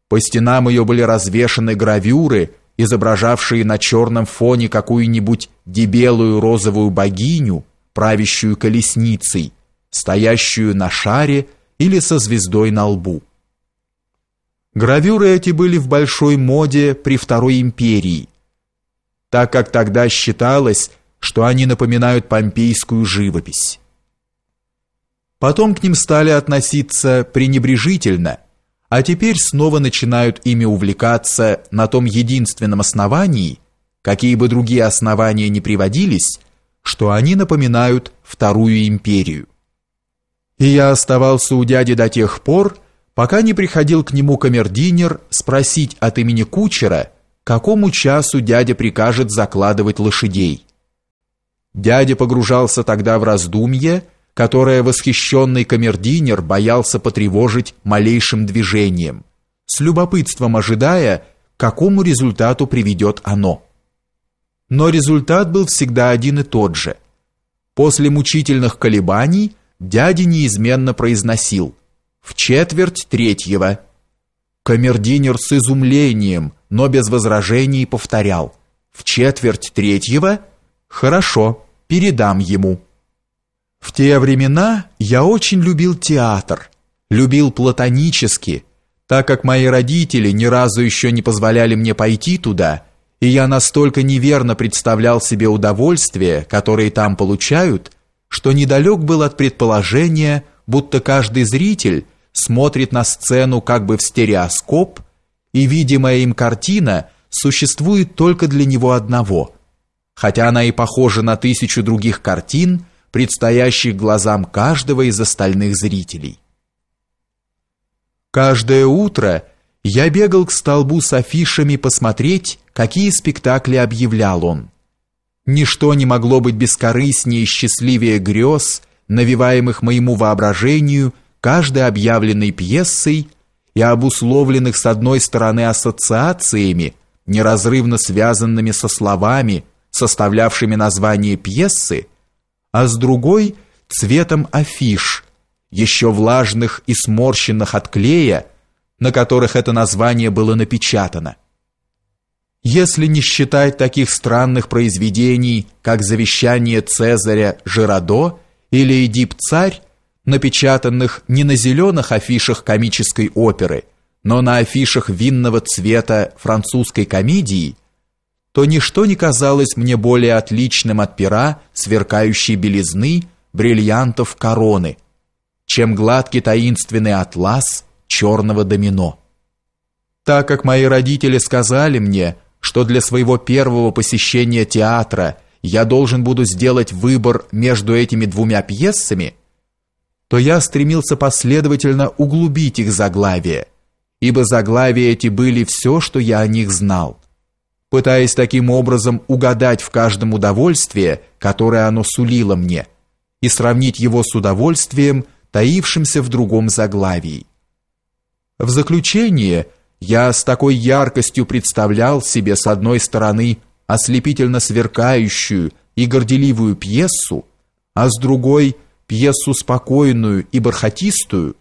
По стенам ее были развешаны гравюры, изображавшие на черном фоне какую-нибудь дебелую розовую богиню, правящую колесницей, стоящую на шаре или со звездой на лбу. Гравюры эти были в большой моде при Второй империи, так как тогда считалось, что они напоминают помпейскую живопись. Потом к ним стали относиться пренебрежительно, а теперь снова начинают ими увлекаться на том единственном основании, какие бы другие основания ни приводились, что они напоминают Вторую империю. И я оставался у дяди до тех пор, пока не приходил к нему камердинер спросить от имени кучера, какому часу дядя прикажет закладывать лошадей. Дядя погружался тогда в раздумье, которое восхищенный камердинер боялся потревожить малейшим движением, с любопытством ожидая, к какому результату приведет оно. Но результат был всегда один и тот же. После мучительных колебаний дядя неизменно произносил – в четверть третьего. Камердинер с изумлением, но без возражений повторял: "В четверть третьего? Хорошо, передам ему". В те времена я очень любил театр, любил платонически, так как мои родители ни разу еще не позволяли мне пойти туда, и я настолько неверно представлял себе удовольствие, которое там получают, что недалек был от предположения, будто каждый зритель смотрит на сцену как бы в стереоскоп, и видимая им картина существует только для него одного. Хотя она и похожа на тысячу других картин, предстоящих глазам каждого из остальных зрителей. Каждое утро я бегал к столбу с афишами посмотреть, какие спектакли объявлял он. Ничто не могло быть бескорыстнее и счастливее грез, навиваемых моему воображению – каждой объявленной пьесой и обусловленных с одной стороны ассоциациями, неразрывно связанными со словами, составлявшими название пьесы, а с другой – цветом афиш, еще влажных и сморщенных от клея, на которых это название было напечатано. Если не считать таких странных произведений, как «Завещание Цезаря Жирадо или «Эдип царь», напечатанных не на зеленых афишах комической оперы, но на афишах винного цвета французской комедии, то ничто не казалось мне более отличным от пера, сверкающей белизны, бриллиантов короны, чем гладкий таинственный атлас черного домино. Так как мои родители сказали мне, что для своего первого посещения театра я должен буду сделать выбор между этими двумя пьесами – то я стремился последовательно углубить их заглавия, ибо заглавия эти были все, что я о них знал. Пытаясь таким образом угадать в каждом удовольствие, которое оно сулило мне, и сравнить его с удовольствием, таившимся в другом заглавии. В заключение я с такой яркостью представлял себе с одной стороны ослепительно сверкающую и горделивую пьесу, а с другой – пьесу спокойную и бархатистую,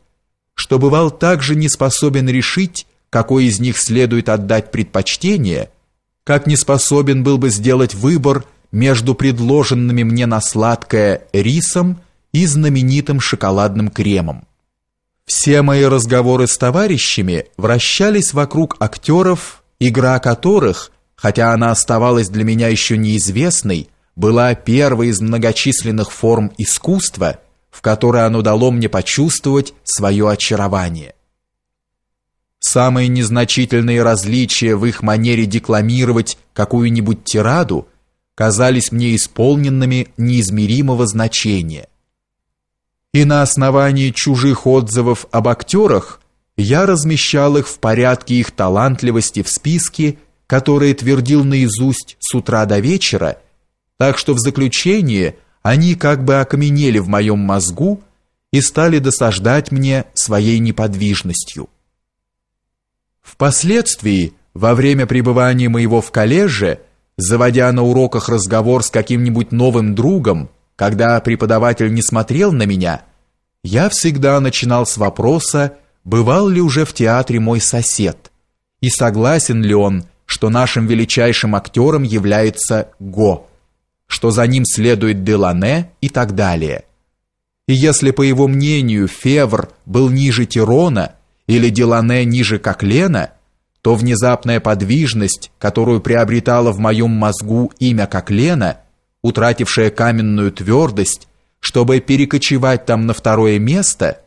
что бывал также не способен решить, какой из них следует отдать предпочтение, как не способен был бы сделать выбор между предложенными мне на сладкое рисом и знаменитым шоколадным кремом. Все мои разговоры с товарищами вращались вокруг актеров, игра которых, хотя она оставалась для меня еще неизвестной, была первой из многочисленных форм искусства, в которой оно дало мне почувствовать свое очарование. Самые незначительные различия в их манере декламировать какую-нибудь тираду казались мне исполненными неизмеримого значения. И на основании чужих отзывов об актерах я размещал их в порядке их талантливости в списке, которые твердил наизусть с утра до вечера – так что в заключение они как бы окаменели в моем мозгу и стали досаждать мне своей неподвижностью. Впоследствии, во время пребывания моего в колледже, заводя на уроках разговор с каким-нибудь новым другом, когда преподаватель не смотрел на меня, я всегда начинал с вопроса, бывал ли уже в театре мой сосед и согласен ли он, что нашим величайшим актером является Го что за ним следует Делане и так далее. И если, по его мнению, Февр был ниже Тирона или Делане ниже Коклена, то внезапная подвижность, которую приобретала в моем мозгу имя Коклена, утратившая каменную твердость, чтобы перекочевать там на второе место,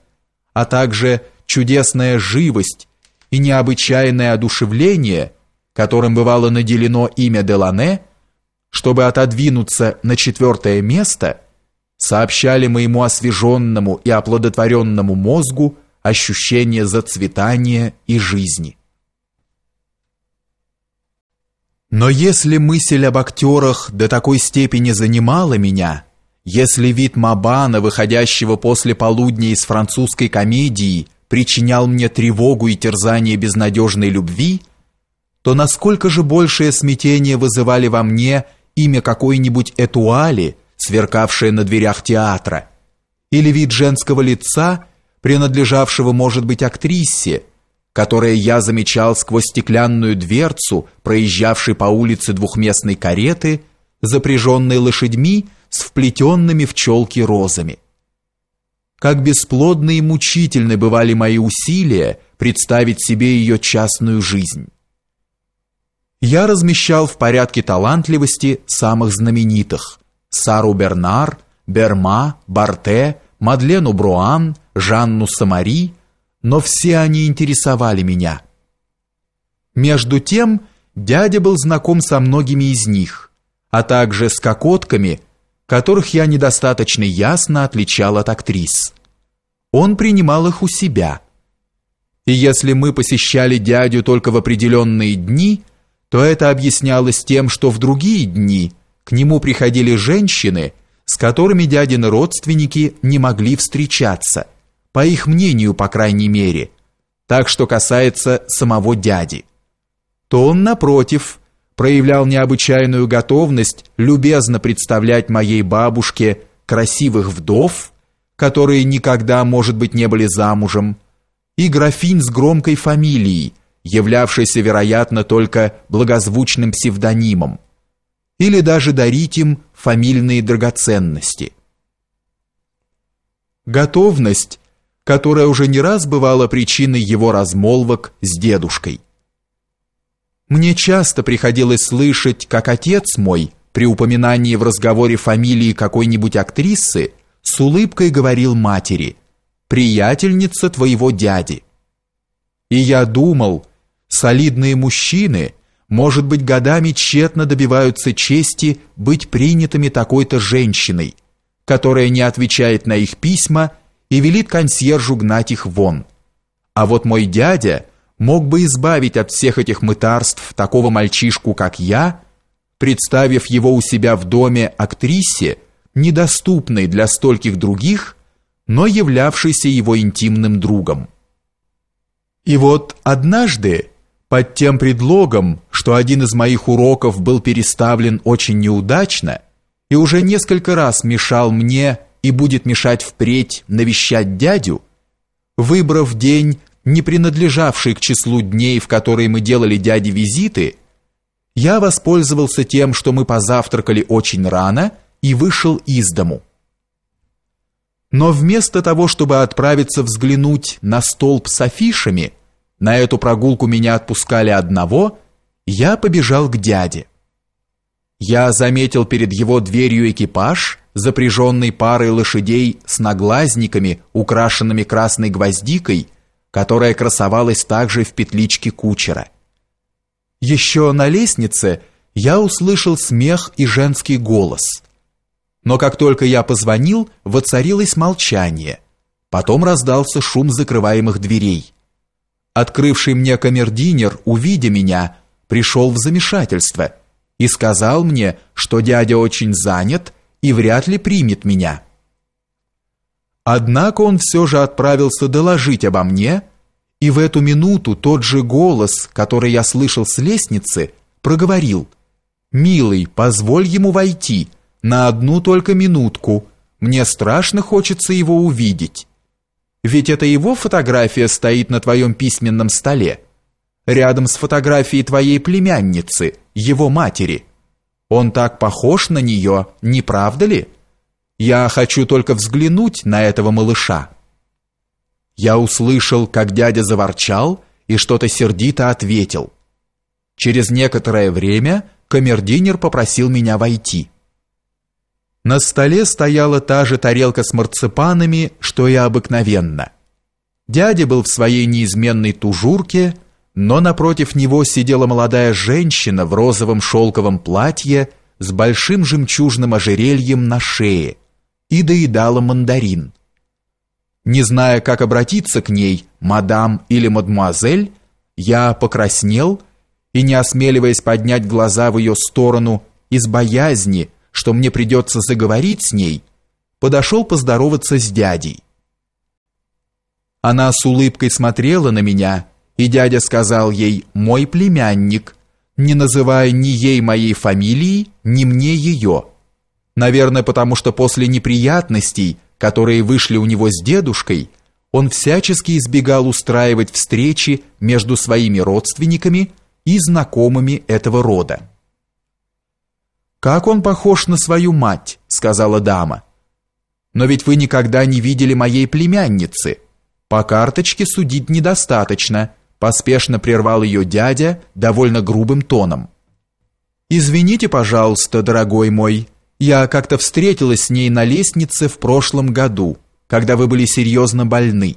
а также чудесная живость и необычайное одушевление, которым бывало наделено имя Делане – чтобы отодвинуться на четвертое место, сообщали моему освеженному и оплодотворенному мозгу ощущение зацветания и жизни. Но если мысль об актерах до такой степени занимала меня, если вид Мабана, выходящего после полудня из французской комедии, причинял мне тревогу и терзание безнадежной любви, то насколько же большее смятение вызывали во мне имя какой-нибудь Этуали, сверкавшее на дверях театра, или вид женского лица, принадлежавшего, может быть, актрисе, которое я замечал сквозь стеклянную дверцу, проезжавшей по улице двухместной кареты, запряженной лошадьми с вплетенными в челки розами. Как бесплодны и мучительны бывали мои усилия представить себе ее частную жизнь я размещал в порядке талантливости самых знаменитых: Сару Бернар, Берма, Барте, Мадлену Бруан, Жанну Самари, но все они интересовали меня. Между тем, дядя был знаком со многими из них, а также с кокотками, которых я недостаточно ясно отличал от актрис. Он принимал их у себя. И если мы посещали дядю только в определенные дни, то это объяснялось тем, что в другие дни к нему приходили женщины, с которыми дядины родственники не могли встречаться, по их мнению, по крайней мере, так что касается самого дяди. То он, напротив, проявлял необычайную готовность любезно представлять моей бабушке красивых вдов, которые никогда, может быть, не были замужем, и графинь с громкой фамилией, являвшийся, вероятно, только благозвучным псевдонимом, или даже дарить им фамильные драгоценности. Готовность, которая уже не раз бывала причиной его размолвок с дедушкой. Мне часто приходилось слышать, как отец мой при упоминании в разговоре фамилии какой-нибудь актрисы с улыбкой говорил матери: "Приятельница твоего дяди". И я думал, Солидные мужчины, может быть, годами тщетно добиваются чести быть принятыми такой-то женщиной, которая не отвечает на их письма и велит консьержу гнать их вон. А вот мой дядя мог бы избавить от всех этих мытарств такого мальчишку, как я, представив его у себя в доме актрисе, недоступной для стольких других, но являвшейся его интимным другом. И вот однажды под тем предлогом, что один из моих уроков был переставлен очень неудачно и уже несколько раз мешал мне и будет мешать впредь навещать дядю, выбрав день, не принадлежавший к числу дней, в которые мы делали дяде визиты, я воспользовался тем, что мы позавтракали очень рано и вышел из дому. Но вместо того, чтобы отправиться взглянуть на столб с афишами – на эту прогулку меня отпускали одного, я побежал к дяде. Я заметил перед его дверью экипаж, запряженный парой лошадей с наглазниками, украшенными красной гвоздикой, которая красовалась также в петличке кучера. Еще на лестнице я услышал смех и женский голос. Но как только я позвонил, воцарилось молчание. Потом раздался шум закрываемых дверей. Открывший мне камердинер, увидя меня, пришел в замешательство и сказал мне, что дядя очень занят и вряд ли примет меня. Однако он все же отправился доложить обо мне, и в эту минуту тот же голос, который я слышал с лестницы, проговорил: "Милый, позволь ему войти на одну только минутку. Мне страшно хочется его увидеть". Ведь это его фотография стоит на твоем письменном столе. Рядом с фотографией твоей племянницы, его матери. Он так похож на нее, не правда ли? Я хочу только взглянуть на этого малыша. Я услышал, как дядя заворчал и что-то сердито ответил. Через некоторое время камердинер попросил меня войти. На столе стояла та же тарелка с марципанами, что и обыкновенно. Дядя был в своей неизменной тужурке, но напротив него сидела молодая женщина в розовом шелковом платье с большим жемчужным ожерельем на шее и доедала мандарин. Не зная, как обратиться к ней, мадам или мадмуазель, я покраснел и, не осмеливаясь поднять глаза в ее сторону, из боязни – что мне придется заговорить с ней, подошел поздороваться с дядей. Она с улыбкой смотрела на меня, и дядя сказал ей «мой племянник», не называя ни ей моей фамилии, ни мне ее. Наверное, потому что после неприятностей, которые вышли у него с дедушкой, он всячески избегал устраивать встречи между своими родственниками и знакомыми этого рода. «Как он похож на свою мать», — сказала дама. «Но ведь вы никогда не видели моей племянницы. По карточке судить недостаточно», — поспешно прервал ее дядя довольно грубым тоном. «Извините, пожалуйста, дорогой мой, я как-то встретилась с ней на лестнице в прошлом году, когда вы были серьезно больны.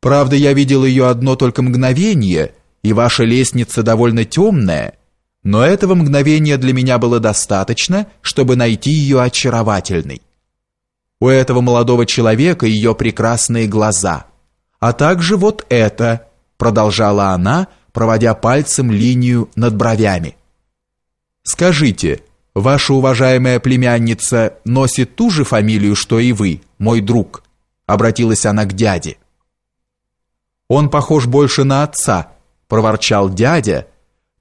Правда, я видел ее одно только мгновение, и ваша лестница довольно темная» но этого мгновения для меня было достаточно, чтобы найти ее очаровательной. У этого молодого человека ее прекрасные глаза, а также вот это, продолжала она, проводя пальцем линию над бровями. Скажите, ваша уважаемая племянница носит ту же фамилию, что и вы, мой друг, обратилась она к дяде. Он похож больше на отца, проворчал дядя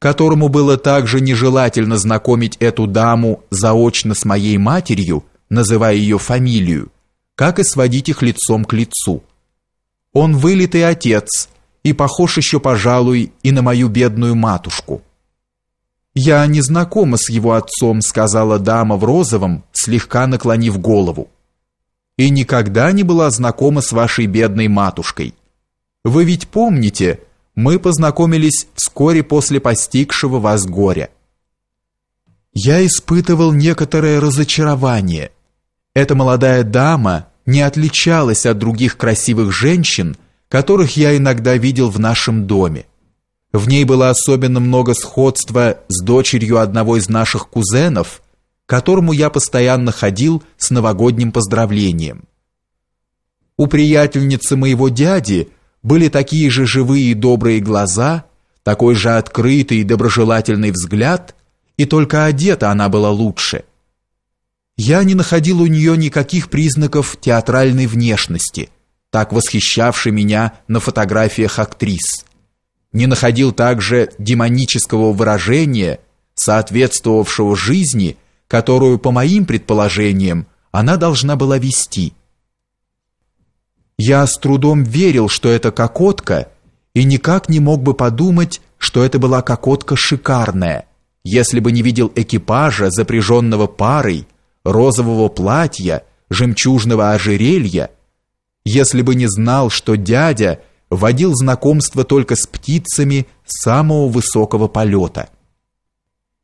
которому было также нежелательно знакомить эту даму заочно с моей матерью, называя ее фамилию, как и сводить их лицом к лицу. Он вылитый отец и похож еще, пожалуй, и на мою бедную матушку. «Я не знакома с его отцом», — сказала дама в розовом, слегка наклонив голову. «И никогда не была знакома с вашей бедной матушкой. Вы ведь помните, мы познакомились вскоре после постигшего вас горя. Я испытывал некоторое разочарование. Эта молодая дама не отличалась от других красивых женщин, которых я иногда видел в нашем доме. В ней было особенно много сходства с дочерью одного из наших кузенов, которому я постоянно ходил с новогодним поздравлением. У приятельницы моего дяди были такие же живые и добрые глаза, такой же открытый и доброжелательный взгляд, и только одета она была лучше. Я не находил у нее никаких признаков театральной внешности, так восхищавшей меня на фотографиях актрис. Не находил также демонического выражения, соответствовавшего жизни, которую, по моим предположениям, она должна была вести – я с трудом верил, что это кокотка, и никак не мог бы подумать, что это была кокотка шикарная, если бы не видел экипажа, запряженного парой, розового платья, жемчужного ожерелья, если бы не знал, что дядя водил знакомство только с птицами самого высокого полета.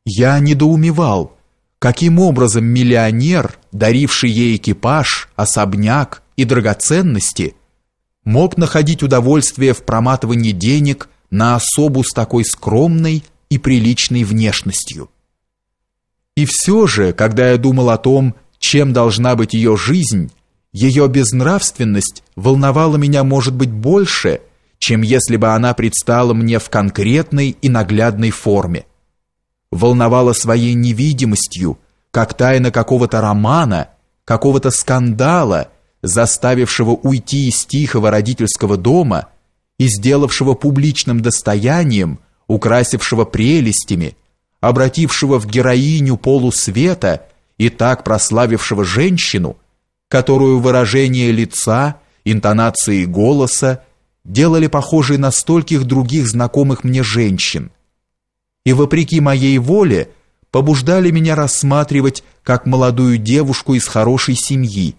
Я недоумевал, каким образом миллионер, даривший ей экипаж, особняк, и драгоценности, мог находить удовольствие в проматывании денег на особу с такой скромной и приличной внешностью. И все же, когда я думал о том, чем должна быть ее жизнь, ее безнравственность волновала меня, может быть, больше, чем если бы она предстала мне в конкретной и наглядной форме. Волновала своей невидимостью, как тайна какого-то романа, какого-то скандала – заставившего уйти из тихого родительского дома и сделавшего публичным достоянием, украсившего прелестями, обратившего в героиню полусвета и так прославившего женщину, которую выражение лица, интонации голоса делали похожей на стольких других знакомых мне женщин. И вопреки моей воле побуждали меня рассматривать как молодую девушку из хорошей семьи,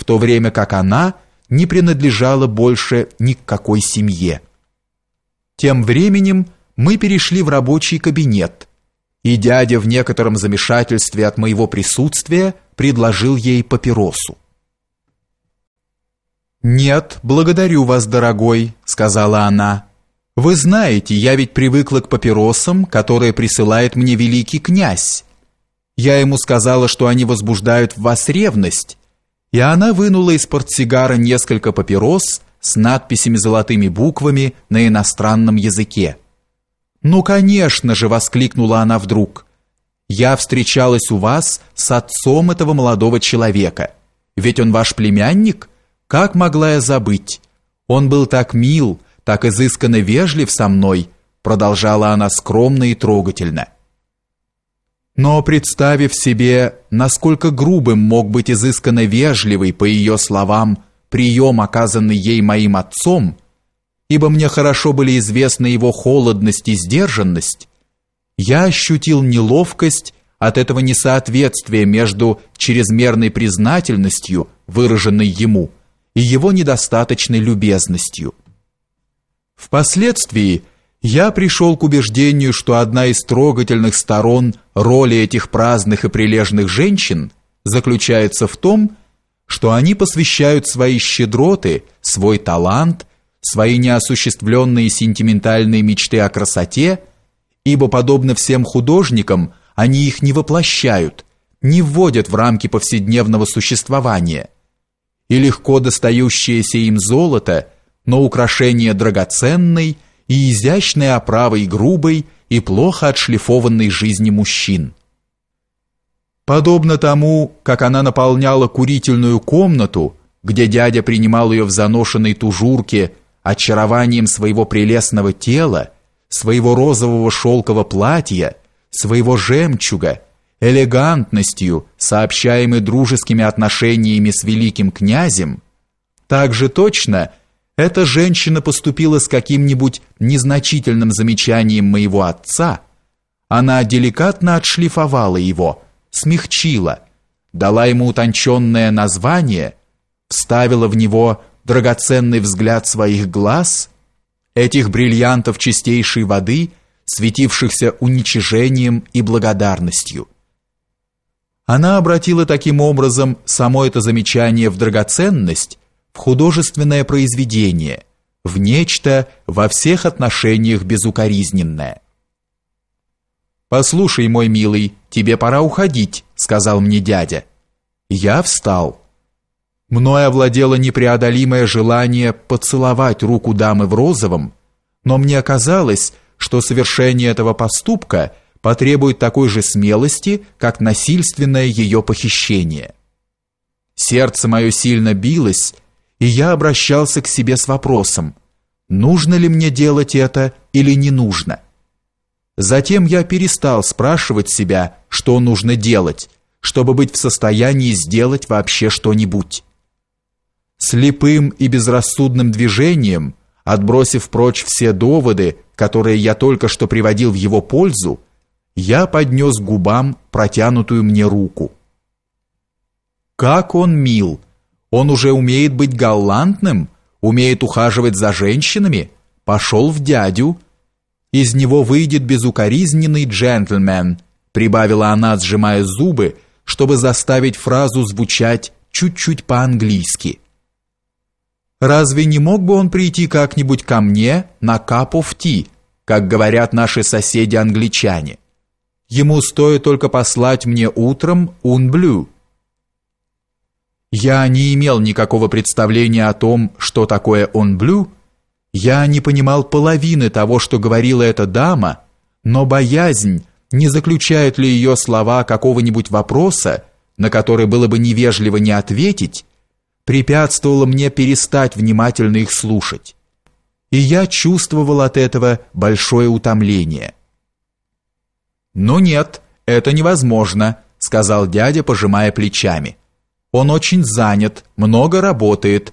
в то время как она не принадлежала больше ни к какой семье. Тем временем мы перешли в рабочий кабинет, и дядя в некотором замешательстве от моего присутствия предложил ей папиросу. «Нет, благодарю вас, дорогой», — сказала она. «Вы знаете, я ведь привыкла к папиросам, которые присылает мне великий князь. Я ему сказала, что они возбуждают в вас ревность, и она вынула из портсигара несколько папирос с надписями золотыми буквами на иностранном языке. «Ну, конечно же!» — воскликнула она вдруг. «Я встречалась у вас с отцом этого молодого человека. Ведь он ваш племянник? Как могла я забыть? Он был так мил, так изысканно вежлив со мной», — продолжала она скромно и трогательно. Но представив себе, насколько грубым мог быть изысканно вежливый, по ее словам, прием, оказанный ей моим отцом, ибо мне хорошо были известны его холодность и сдержанность, я ощутил неловкость от этого несоответствия между чрезмерной признательностью, выраженной ему, и его недостаточной любезностью. Впоследствии я пришел к убеждению, что одна из трогательных сторон роли этих праздных и прилежных женщин заключается в том, что они посвящают свои щедроты, свой талант, свои неосуществленные сентиментальные мечты о красоте, ибо, подобно всем художникам, они их не воплощают, не вводят в рамки повседневного существования. И легко достающееся им золото, но украшение драгоценной – и изящной оправой грубой и плохо отшлифованной жизни мужчин. Подобно тому, как она наполняла курительную комнату, где дядя принимал ее в заношенной тужурке очарованием своего прелестного тела, своего розового шелкового платья, своего жемчуга, элегантностью, сообщаемой дружескими отношениями с великим князем, так же точно – эта женщина поступила с каким-нибудь незначительным замечанием моего отца, она деликатно отшлифовала его, смягчила, дала ему утонченное название, вставила в него драгоценный взгляд своих глаз, этих бриллиантов чистейшей воды, светившихся уничижением и благодарностью. Она обратила таким образом само это замечание в драгоценность, в художественное произведение, в нечто во всех отношениях безукоризненное. «Послушай, мой милый, тебе пора уходить», — сказал мне дядя. Я встал. Мною овладело непреодолимое желание поцеловать руку дамы в розовом, но мне казалось, что совершение этого поступка потребует такой же смелости, как насильственное ее похищение. Сердце мое сильно билось, и я обращался к себе с вопросом, нужно ли мне делать это или не нужно. Затем я перестал спрашивать себя, что нужно делать, чтобы быть в состоянии сделать вообще что-нибудь. Слепым и безрассудным движением, отбросив прочь все доводы, которые я только что приводил в его пользу, я поднес губам протянутую мне руку. Как он мил! Он уже умеет быть галантным, умеет ухаживать за женщинами, пошел в дядю. Из него выйдет безукоризненный джентльмен, прибавила она, сжимая зубы, чтобы заставить фразу звучать чуть-чуть по-английски. Разве не мог бы он прийти как-нибудь ко мне на cup of tea, как говорят наши соседи-англичане? Ему стоит только послать мне утром унблю. Я не имел никакого представления о том, что такое он блю. Я не понимал половины того, что говорила эта дама, но боязнь, не заключают ли ее слова какого-нибудь вопроса, на который было бы невежливо не ответить, препятствовала мне перестать внимательно их слушать. И я чувствовал от этого большое утомление. «Ну нет, это невозможно», — сказал дядя, пожимая плечами. Он очень занят, много работает.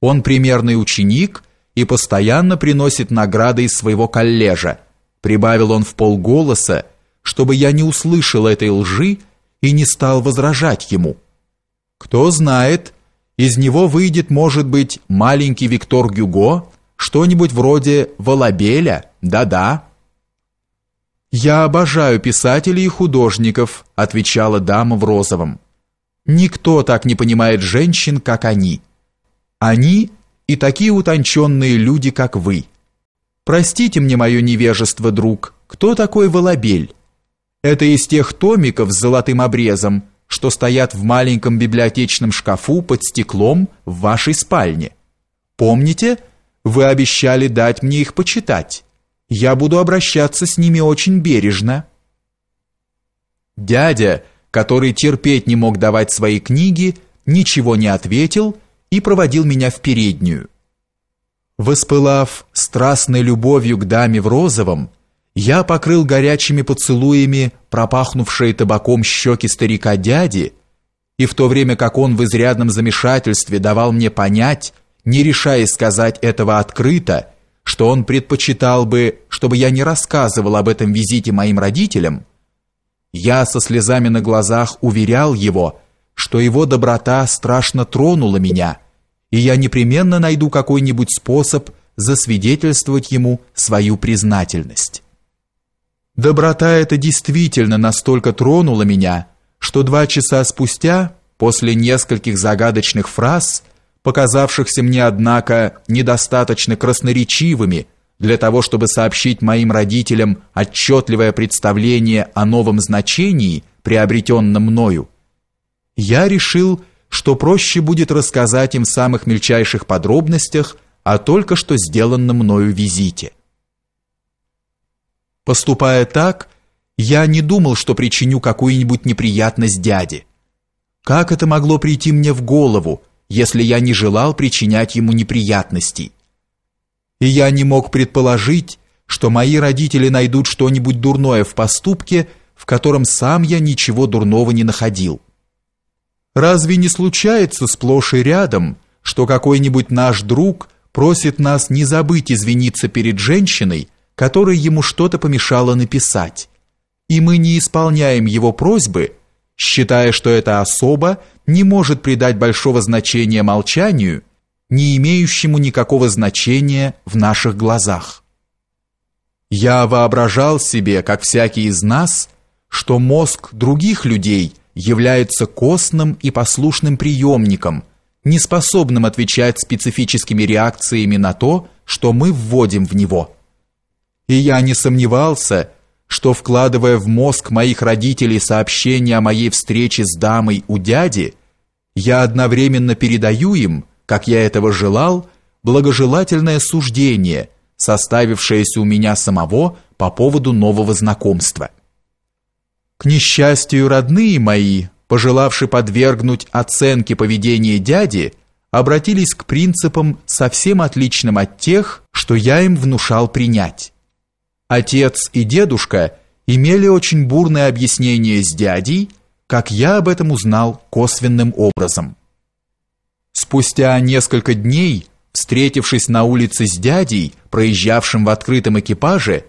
Он примерный ученик и постоянно приносит награды из своего коллежа. Прибавил он в полголоса, чтобы я не услышал этой лжи и не стал возражать ему. Кто знает, из него выйдет, может быть, маленький Виктор Гюго, что-нибудь вроде Волобеля, да-да. «Я обожаю писателей и художников», отвечала дама в розовом. Никто так не понимает женщин, как они. Они и такие утонченные люди, как вы. Простите мне мое невежество, друг. Кто такой Волобель? Это из тех томиков с золотым обрезом, что стоят в маленьком библиотечном шкафу под стеклом в вашей спальне. Помните, вы обещали дать мне их почитать. Я буду обращаться с ними очень бережно. Дядя, который терпеть не мог давать свои книги, ничего не ответил и проводил меня в переднюю. Воспылав страстной любовью к даме в розовом, я покрыл горячими поцелуями пропахнувшие табаком щеки старика-дяди, и в то время как он в изрядном замешательстве давал мне понять, не решая сказать этого открыто, что он предпочитал бы, чтобы я не рассказывал об этом визите моим родителям, я со слезами на глазах уверял его, что его доброта страшно тронула меня, и я непременно найду какой-нибудь способ засвидетельствовать ему свою признательность. Доброта эта действительно настолько тронула меня, что два часа спустя, после нескольких загадочных фраз, показавшихся мне, однако, недостаточно красноречивыми, для того, чтобы сообщить моим родителям отчетливое представление о новом значении, приобретенном мною, я решил, что проще будет рассказать им в самых мельчайших подробностях о только что сделанном мною визите. Поступая так, я не думал, что причиню какую-нибудь неприятность дяде. Как это могло прийти мне в голову, если я не желал причинять ему неприятностей? и я не мог предположить, что мои родители найдут что-нибудь дурное в поступке, в котором сам я ничего дурного не находил. Разве не случается сплошь и рядом, что какой-нибудь наш друг просит нас не забыть извиниться перед женщиной, которой ему что-то помешало написать, и мы не исполняем его просьбы, считая, что эта особа не может придать большого значения молчанию – не имеющему никакого значения в наших глазах. Я воображал себе, как всякий из нас, что мозг других людей является костным и послушным приемником, неспособным отвечать специфическими реакциями на то, что мы вводим в него. И я не сомневался, что вкладывая в мозг моих родителей сообщение о моей встрече с дамой у дяди, я одновременно передаю им как я этого желал, благожелательное суждение, составившееся у меня самого по поводу нового знакомства. К несчастью, родные мои, пожелавшие подвергнуть оценке поведение дяди, обратились к принципам, совсем отличным от тех, что я им внушал принять. Отец и дедушка имели очень бурное объяснение с дядей, как я об этом узнал косвенным образом. Спустя несколько дней, встретившись на улице с дядей, проезжавшим в открытом экипаже,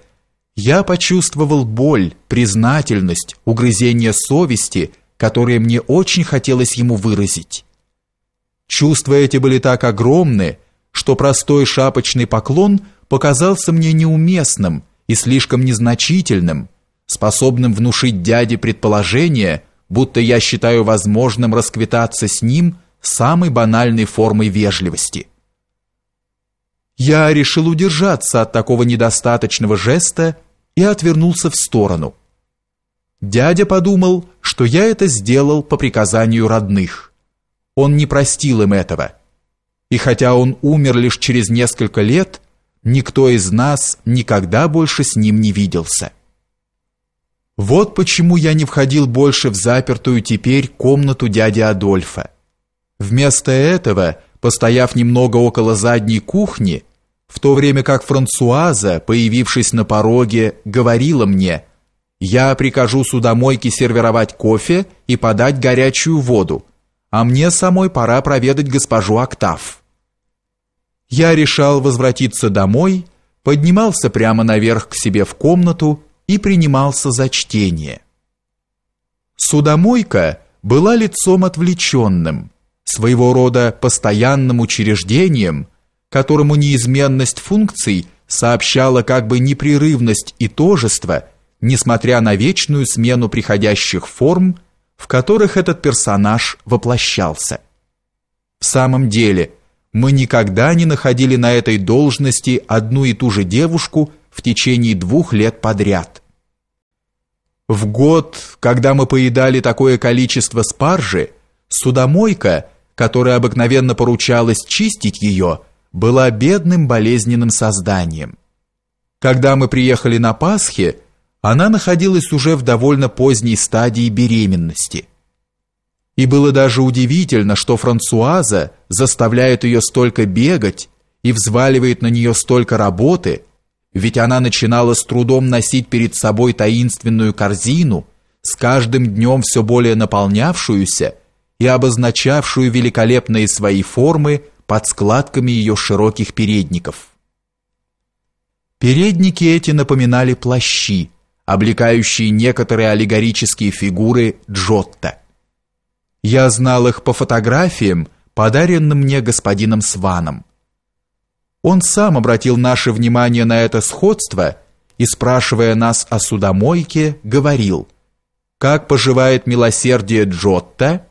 я почувствовал боль, признательность, угрызение совести, которые мне очень хотелось ему выразить. Чувства эти были так огромны, что простой шапочный поклон показался мне неуместным и слишком незначительным, способным внушить дяде предположение, будто я считаю возможным расквитаться с ним – самой банальной формой вежливости. Я решил удержаться от такого недостаточного жеста и отвернулся в сторону. Дядя подумал, что я это сделал по приказанию родных. Он не простил им этого. И хотя он умер лишь через несколько лет, никто из нас никогда больше с ним не виделся. Вот почему я не входил больше в запертую теперь комнату дяди Адольфа. Вместо этого, постояв немного около задней кухни, в то время как Франсуаза, появившись на пороге, говорила мне «Я прикажу судомойке сервировать кофе и подать горячую воду, а мне самой пора проведать госпожу Октав». Я решал возвратиться домой, поднимался прямо наверх к себе в комнату и принимался за чтение. Судомойка была лицом отвлеченным – своего рода постоянным учреждением, которому неизменность функций сообщала как бы непрерывность и тожество, несмотря на вечную смену приходящих форм, в которых этот персонаж воплощался. В самом деле, мы никогда не находили на этой должности одну и ту же девушку в течение двух лет подряд. В год, когда мы поедали такое количество спаржи, судомойка – которой обыкновенно поручалось чистить ее, была бедным болезненным созданием. Когда мы приехали на Пасхе, она находилась уже в довольно поздней стадии беременности. И было даже удивительно, что Франсуаза заставляет ее столько бегать и взваливает на нее столько работы, ведь она начинала с трудом носить перед собой таинственную корзину, с каждым днем все более наполнявшуюся – и обозначавшую великолепные свои формы под складками ее широких передников. Передники эти напоминали плащи, облекающие некоторые аллегорические фигуры Джотто. Я знал их по фотографиям, подаренным мне господином Сваном. Он сам обратил наше внимание на это сходство и, спрашивая нас о судомойке, говорил «Как поживает милосердие Джотто?»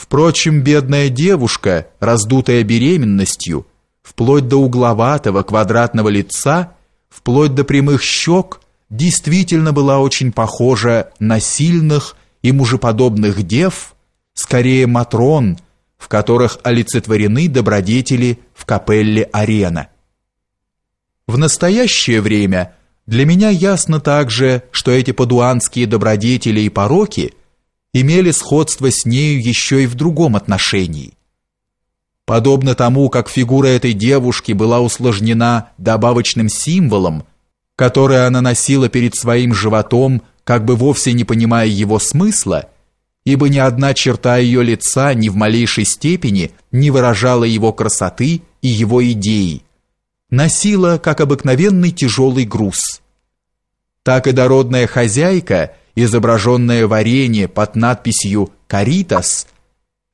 Впрочем, бедная девушка, раздутая беременностью, вплоть до угловатого квадратного лица, вплоть до прямых щек, действительно была очень похожа на сильных и мужеподобных дев, скорее матрон, в которых олицетворены добродетели в капелле Арена. В настоящее время для меня ясно также, что эти падуанские добродетели и пороки – имели сходство с нею еще и в другом отношении. Подобно тому, как фигура этой девушки была усложнена добавочным символом, который она носила перед своим животом, как бы вовсе не понимая его смысла, ибо ни одна черта ее лица ни в малейшей степени не выражала его красоты и его идеи, носила, как обыкновенный тяжелый груз. Так и дородная хозяйка – изображенное варенье под надписью «Каритас»,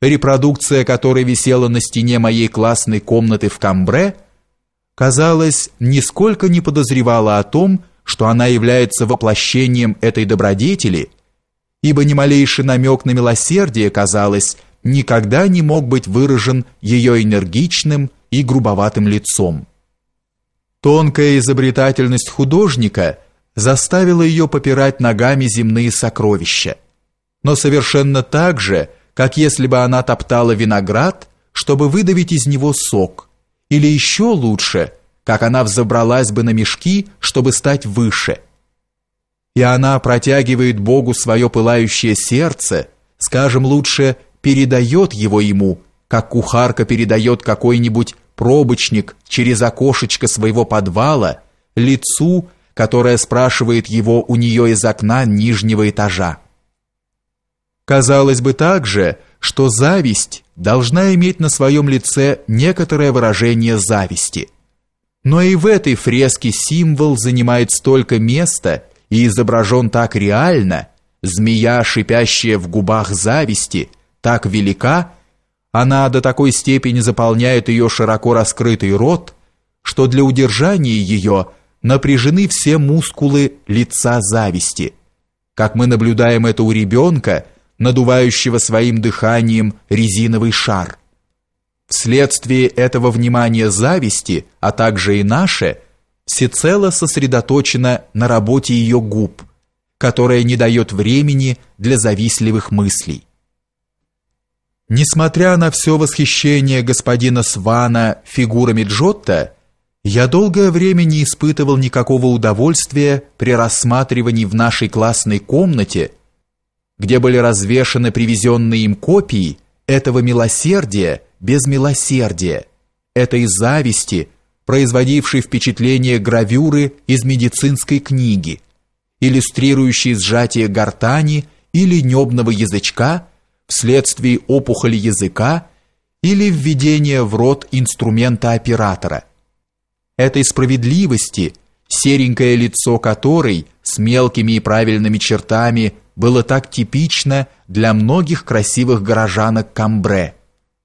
репродукция которой висела на стене моей классной комнаты в Камбре, казалось, нисколько не подозревала о том, что она является воплощением этой добродетели, ибо ни малейший намек на милосердие, казалось, никогда не мог быть выражен ее энергичным и грубоватым лицом. Тонкая изобретательность художника – заставило ее попирать ногами земные сокровища, но совершенно так же, как если бы она топтала виноград, чтобы выдавить из него сок, или еще лучше, как она взобралась бы на мешки, чтобы стать выше. И она протягивает Богу свое пылающее сердце, скажем лучше, передает его ему, как кухарка передает какой-нибудь пробочник через окошечко своего подвала лицу, которая спрашивает его у нее из окна нижнего этажа. Казалось бы также, что зависть должна иметь на своем лице некоторое выражение зависти. Но и в этой фреске символ занимает столько места и изображен так реально, змея, шипящая в губах зависти, так велика, она до такой степени заполняет ее широко раскрытый рот, что для удержания ее – напряжены все мускулы лица зависти, как мы наблюдаем это у ребенка, надувающего своим дыханием резиновый шар. Вследствие этого внимания зависти, а также и наше, всецело сосредоточено на работе ее губ, которая не дает времени для завистливых мыслей. Несмотря на все восхищение господина Свана фигурами Джотто, я долгое время не испытывал никакого удовольствия при рассматривании в нашей классной комнате, где были развешаны привезенные им копии этого милосердия без милосердия, этой зависти, производившей впечатление гравюры из медицинской книги, иллюстрирующей сжатие гортани или небного язычка вследствие опухоли языка или введение в рот инструмента оператора – этой справедливости, серенькое лицо которой с мелкими и правильными чертами было так типично для многих красивых горожанок Камбре,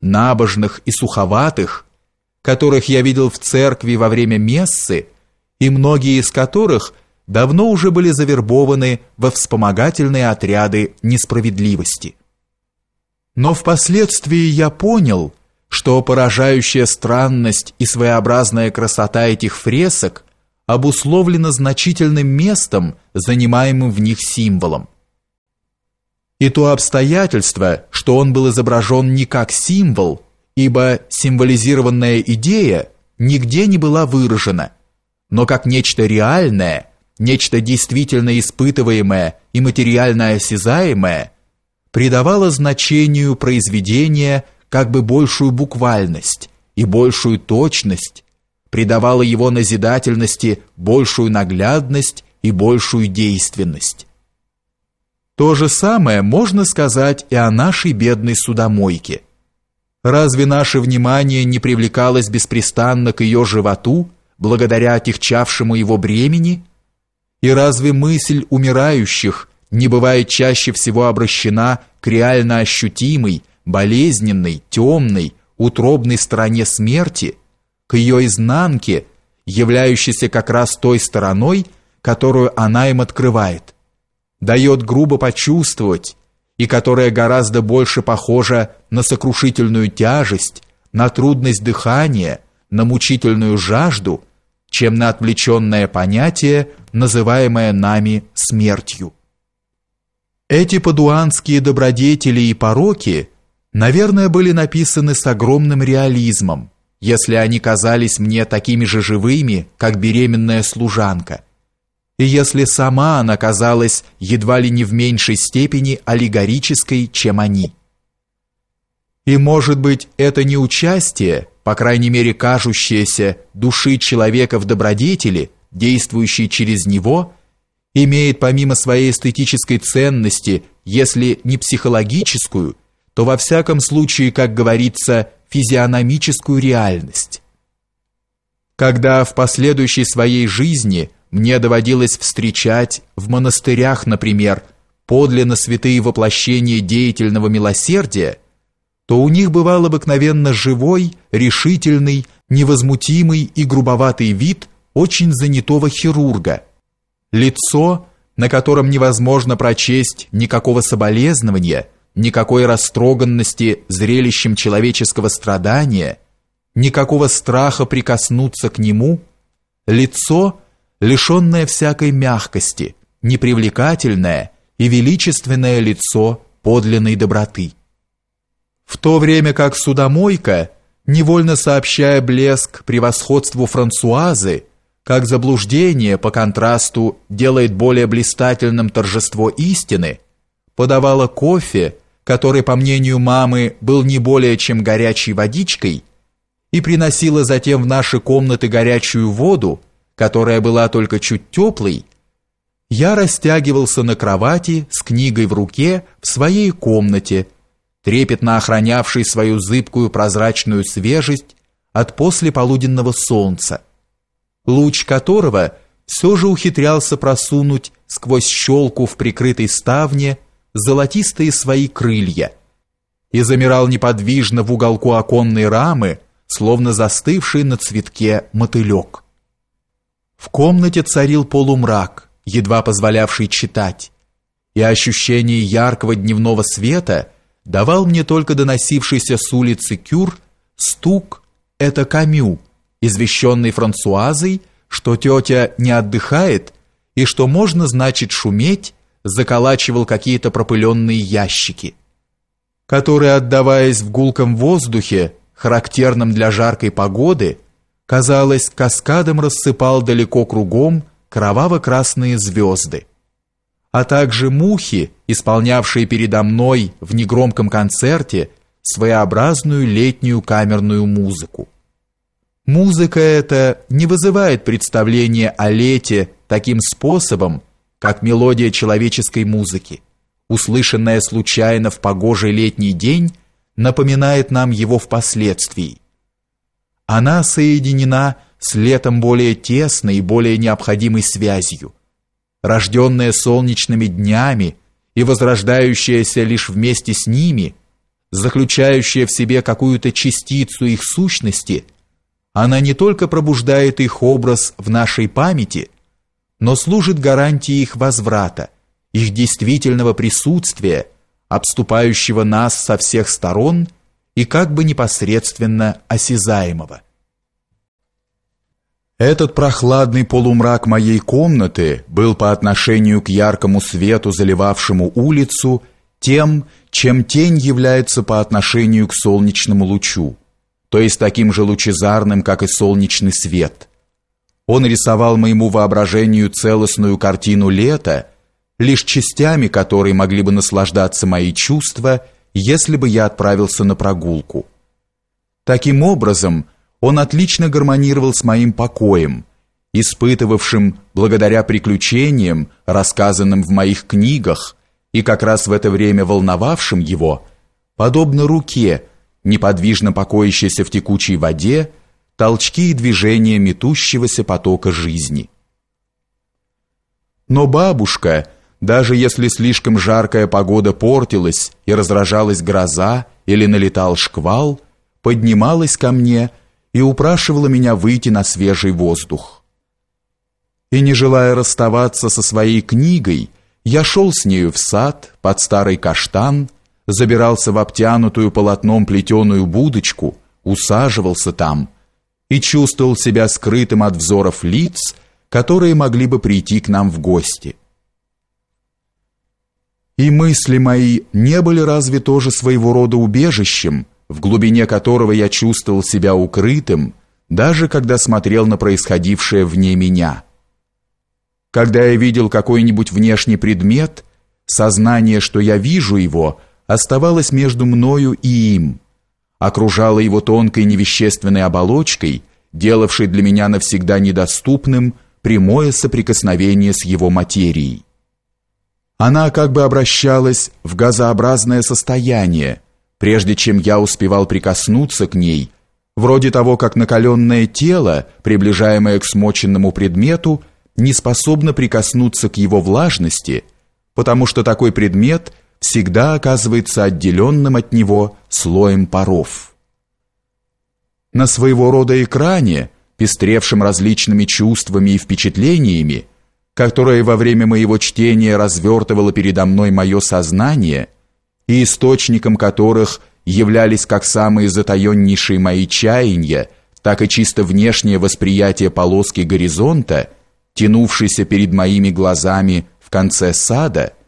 набожных и суховатых, которых я видел в церкви во время мессы, и многие из которых давно уже были завербованы во вспомогательные отряды несправедливости. Но впоследствии я понял, что поражающая странность и своеобразная красота этих фресок обусловлена значительным местом, занимаемым в них символом. И то обстоятельство, что он был изображен не как символ, ибо символизированная идея нигде не была выражена, но как нечто реальное, нечто действительно испытываемое и материально осязаемое, придавало значению произведения – как бы большую буквальность и большую точность, придавало его назидательности большую наглядность и большую действенность. То же самое можно сказать и о нашей бедной судомойке. Разве наше внимание не привлекалось беспрестанно к ее животу, благодаря отягчавшему его бремени? И разве мысль умирающих не бывает чаще всего обращена к реально ощутимой, болезненной, темной, утробной стороне смерти, к ее изнанке, являющейся как раз той стороной, которую она им открывает, дает грубо почувствовать, и которая гораздо больше похожа на сокрушительную тяжесть, на трудность дыхания, на мучительную жажду, чем на отвлеченное понятие, называемое нами смертью. Эти падуанские добродетели и пороки наверное, были написаны с огромным реализмом, если они казались мне такими же живыми, как беременная служанка, и если сама она казалась едва ли не в меньшей степени аллегорической, чем они. И, может быть, это не участие, по крайней мере, кажущееся души человека в добродетели, действующей через него, имеет помимо своей эстетической ценности, если не психологическую, то во всяком случае, как говорится, физиономическую реальность. Когда в последующей своей жизни мне доводилось встречать в монастырях, например, подлинно святые воплощения деятельного милосердия, то у них бывал обыкновенно живой, решительный, невозмутимый и грубоватый вид очень занятого хирурга. Лицо, на котором невозможно прочесть никакого соболезнования – никакой растроганности зрелищем человеческого страдания, никакого страха прикоснуться к нему, лицо, лишенное всякой мягкости, непривлекательное и величественное лицо подлинной доброты. В то время как судомойка, невольно сообщая блеск превосходству Франсуазы, как заблуждение по контрасту делает более блистательным торжество истины, подавала кофе, который, по мнению мамы, был не более чем горячей водичкой, и приносила затем в наши комнаты горячую воду, которая была только чуть теплой, я растягивался на кровати с книгой в руке в своей комнате, трепетно охранявшей свою зыбкую прозрачную свежесть от послеполуденного солнца, луч которого все же ухитрялся просунуть сквозь щелку в прикрытой ставне золотистые свои крылья и замирал неподвижно в уголку оконной рамы, словно застывший на цветке мотылек. В комнате царил полумрак, едва позволявший читать, и ощущение яркого дневного света давал мне только доносившийся с улицы Кюр стук «это Камю», извещенный Франсуазой, что тетя не отдыхает и что можно, значит, шуметь заколачивал какие-то пропыленные ящики, которые, отдаваясь в гулком воздухе, характерном для жаркой погоды, казалось, каскадом рассыпал далеко кругом кроваво-красные звезды. А также мухи, исполнявшие передо мной в негромком концерте своеобразную летнюю камерную музыку. Музыка эта не вызывает представления о лете таким способом, как мелодия человеческой музыки, услышанная случайно в погожий летний день, напоминает нам его впоследствии. Она соединена с летом более тесной и более необходимой связью, рожденная солнечными днями и возрождающаяся лишь вместе с ними, заключающая в себе какую-то частицу их сущности, она не только пробуждает их образ в нашей памяти – но служит гарантией их возврата, их действительного присутствия, обступающего нас со всех сторон и как бы непосредственно осязаемого. Этот прохладный полумрак моей комнаты был по отношению к яркому свету, заливавшему улицу, тем, чем тень является по отношению к солнечному лучу, то есть таким же лучезарным, как и солнечный свет – он рисовал моему воображению целостную картину лета, лишь частями которой могли бы наслаждаться мои чувства, если бы я отправился на прогулку. Таким образом, он отлично гармонировал с моим покоем, испытывавшим благодаря приключениям, рассказанным в моих книгах, и как раз в это время волновавшим его, подобно руке, неподвижно покоящейся в текучей воде, толчки и движения метущегося потока жизни. Но бабушка, даже если слишком жаркая погода портилась и разражалась гроза или налетал шквал, поднималась ко мне и упрашивала меня выйти на свежий воздух. И не желая расставаться со своей книгой, я шел с ней в сад под старый каштан, забирался в обтянутую полотном плетеную будочку, усаживался там – и чувствовал себя скрытым от взоров лиц, которые могли бы прийти к нам в гости. И мысли мои не были разве тоже своего рода убежищем, в глубине которого я чувствовал себя укрытым, даже когда смотрел на происходившее вне меня. Когда я видел какой-нибудь внешний предмет, сознание, что я вижу его, оставалось между мною и им, окружала его тонкой невещественной оболочкой, делавшей для меня навсегда недоступным прямое соприкосновение с его материей. Она как бы обращалась в газообразное состояние, прежде чем я успевал прикоснуться к ней, вроде того, как накаленное тело, приближаемое к смоченному предмету, не способно прикоснуться к его влажности, потому что такой предмет всегда оказывается отделенным от него слоем паров. На своего рода экране, пестревшем различными чувствами и впечатлениями, которое во время моего чтения развертывало передо мной мое сознание, и источником которых являлись как самые затаеннейшие мои чаяния, так и чисто внешнее восприятие полоски горизонта, тянувшейся перед моими глазами в конце сада –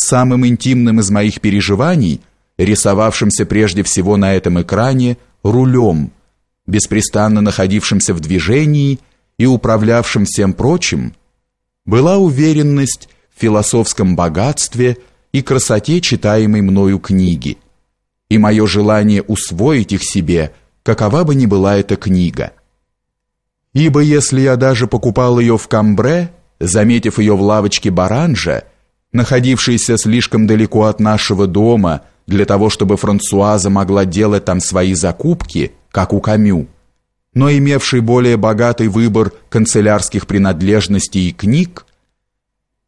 самым интимным из моих переживаний, рисовавшимся прежде всего на этом экране рулем, беспрестанно находившимся в движении и управлявшим всем прочим, была уверенность в философском богатстве и красоте читаемой мною книги, и мое желание усвоить их себе, какова бы ни была эта книга. Ибо если я даже покупал ее в Камбре, заметив ее в лавочке Баранжа, находившийся слишком далеко от нашего дома, для того, чтобы Франсуаза могла делать там свои закупки, как у Камю, но имевший более богатый выбор канцелярских принадлежностей и книг,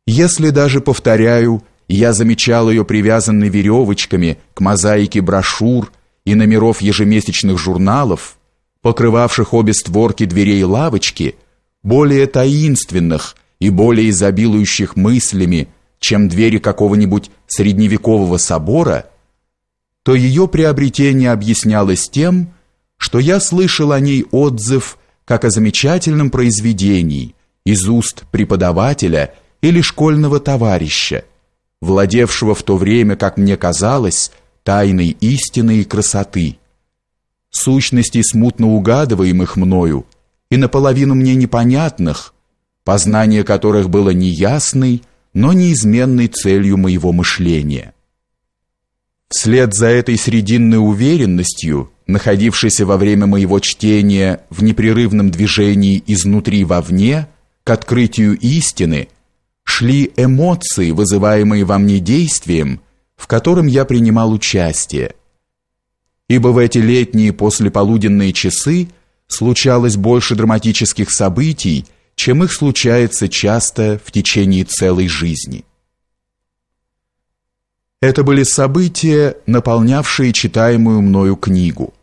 если даже, повторяю, я замечал ее привязанной веревочками к мозаике брошюр и номеров ежемесячных журналов, покрывавших обе створки дверей лавочки, более таинственных и более изобилующих мыслями, чем двери какого-нибудь средневекового собора, то ее приобретение объяснялось тем, что я слышал о ней отзыв как о замечательном произведении из уст преподавателя или школьного товарища, владевшего в то время, как мне казалось, тайной истины и красоты, сущности смутно угадываемых мною и наполовину мне непонятных, познание которых было неясной, но неизменной целью моего мышления. Вслед за этой срединной уверенностью, находившейся во время моего чтения в непрерывном движении изнутри вовне к открытию истины, шли эмоции, вызываемые во мне действием, в котором я принимал участие. Ибо в эти летние послеполуденные часы случалось больше драматических событий, чем их случается часто в течение целой жизни. Это были события, наполнявшие читаемую мною книгу.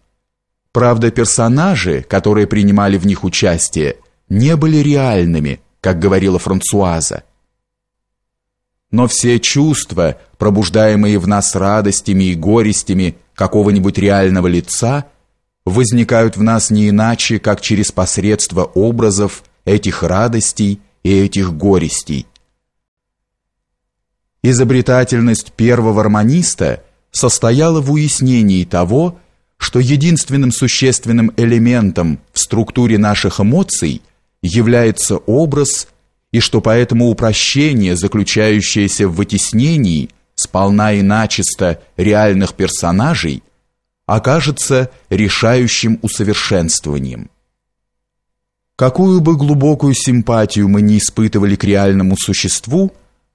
Правда, персонажи, которые принимали в них участие, не были реальными, как говорила Франсуаза. Но все чувства, пробуждаемые в нас радостями и горестями какого-нибудь реального лица, возникают в нас не иначе, как через посредство образов этих радостей и этих горестей. Изобретательность первого романиста состояла в уяснении того, что единственным существенным элементом в структуре наших эмоций является образ, и что поэтому упрощение, заключающееся в вытеснении сполна и начисто реальных персонажей, окажется решающим усовершенствованием. Какую бы глубокую симпатию мы ни испытывали к реальному существу,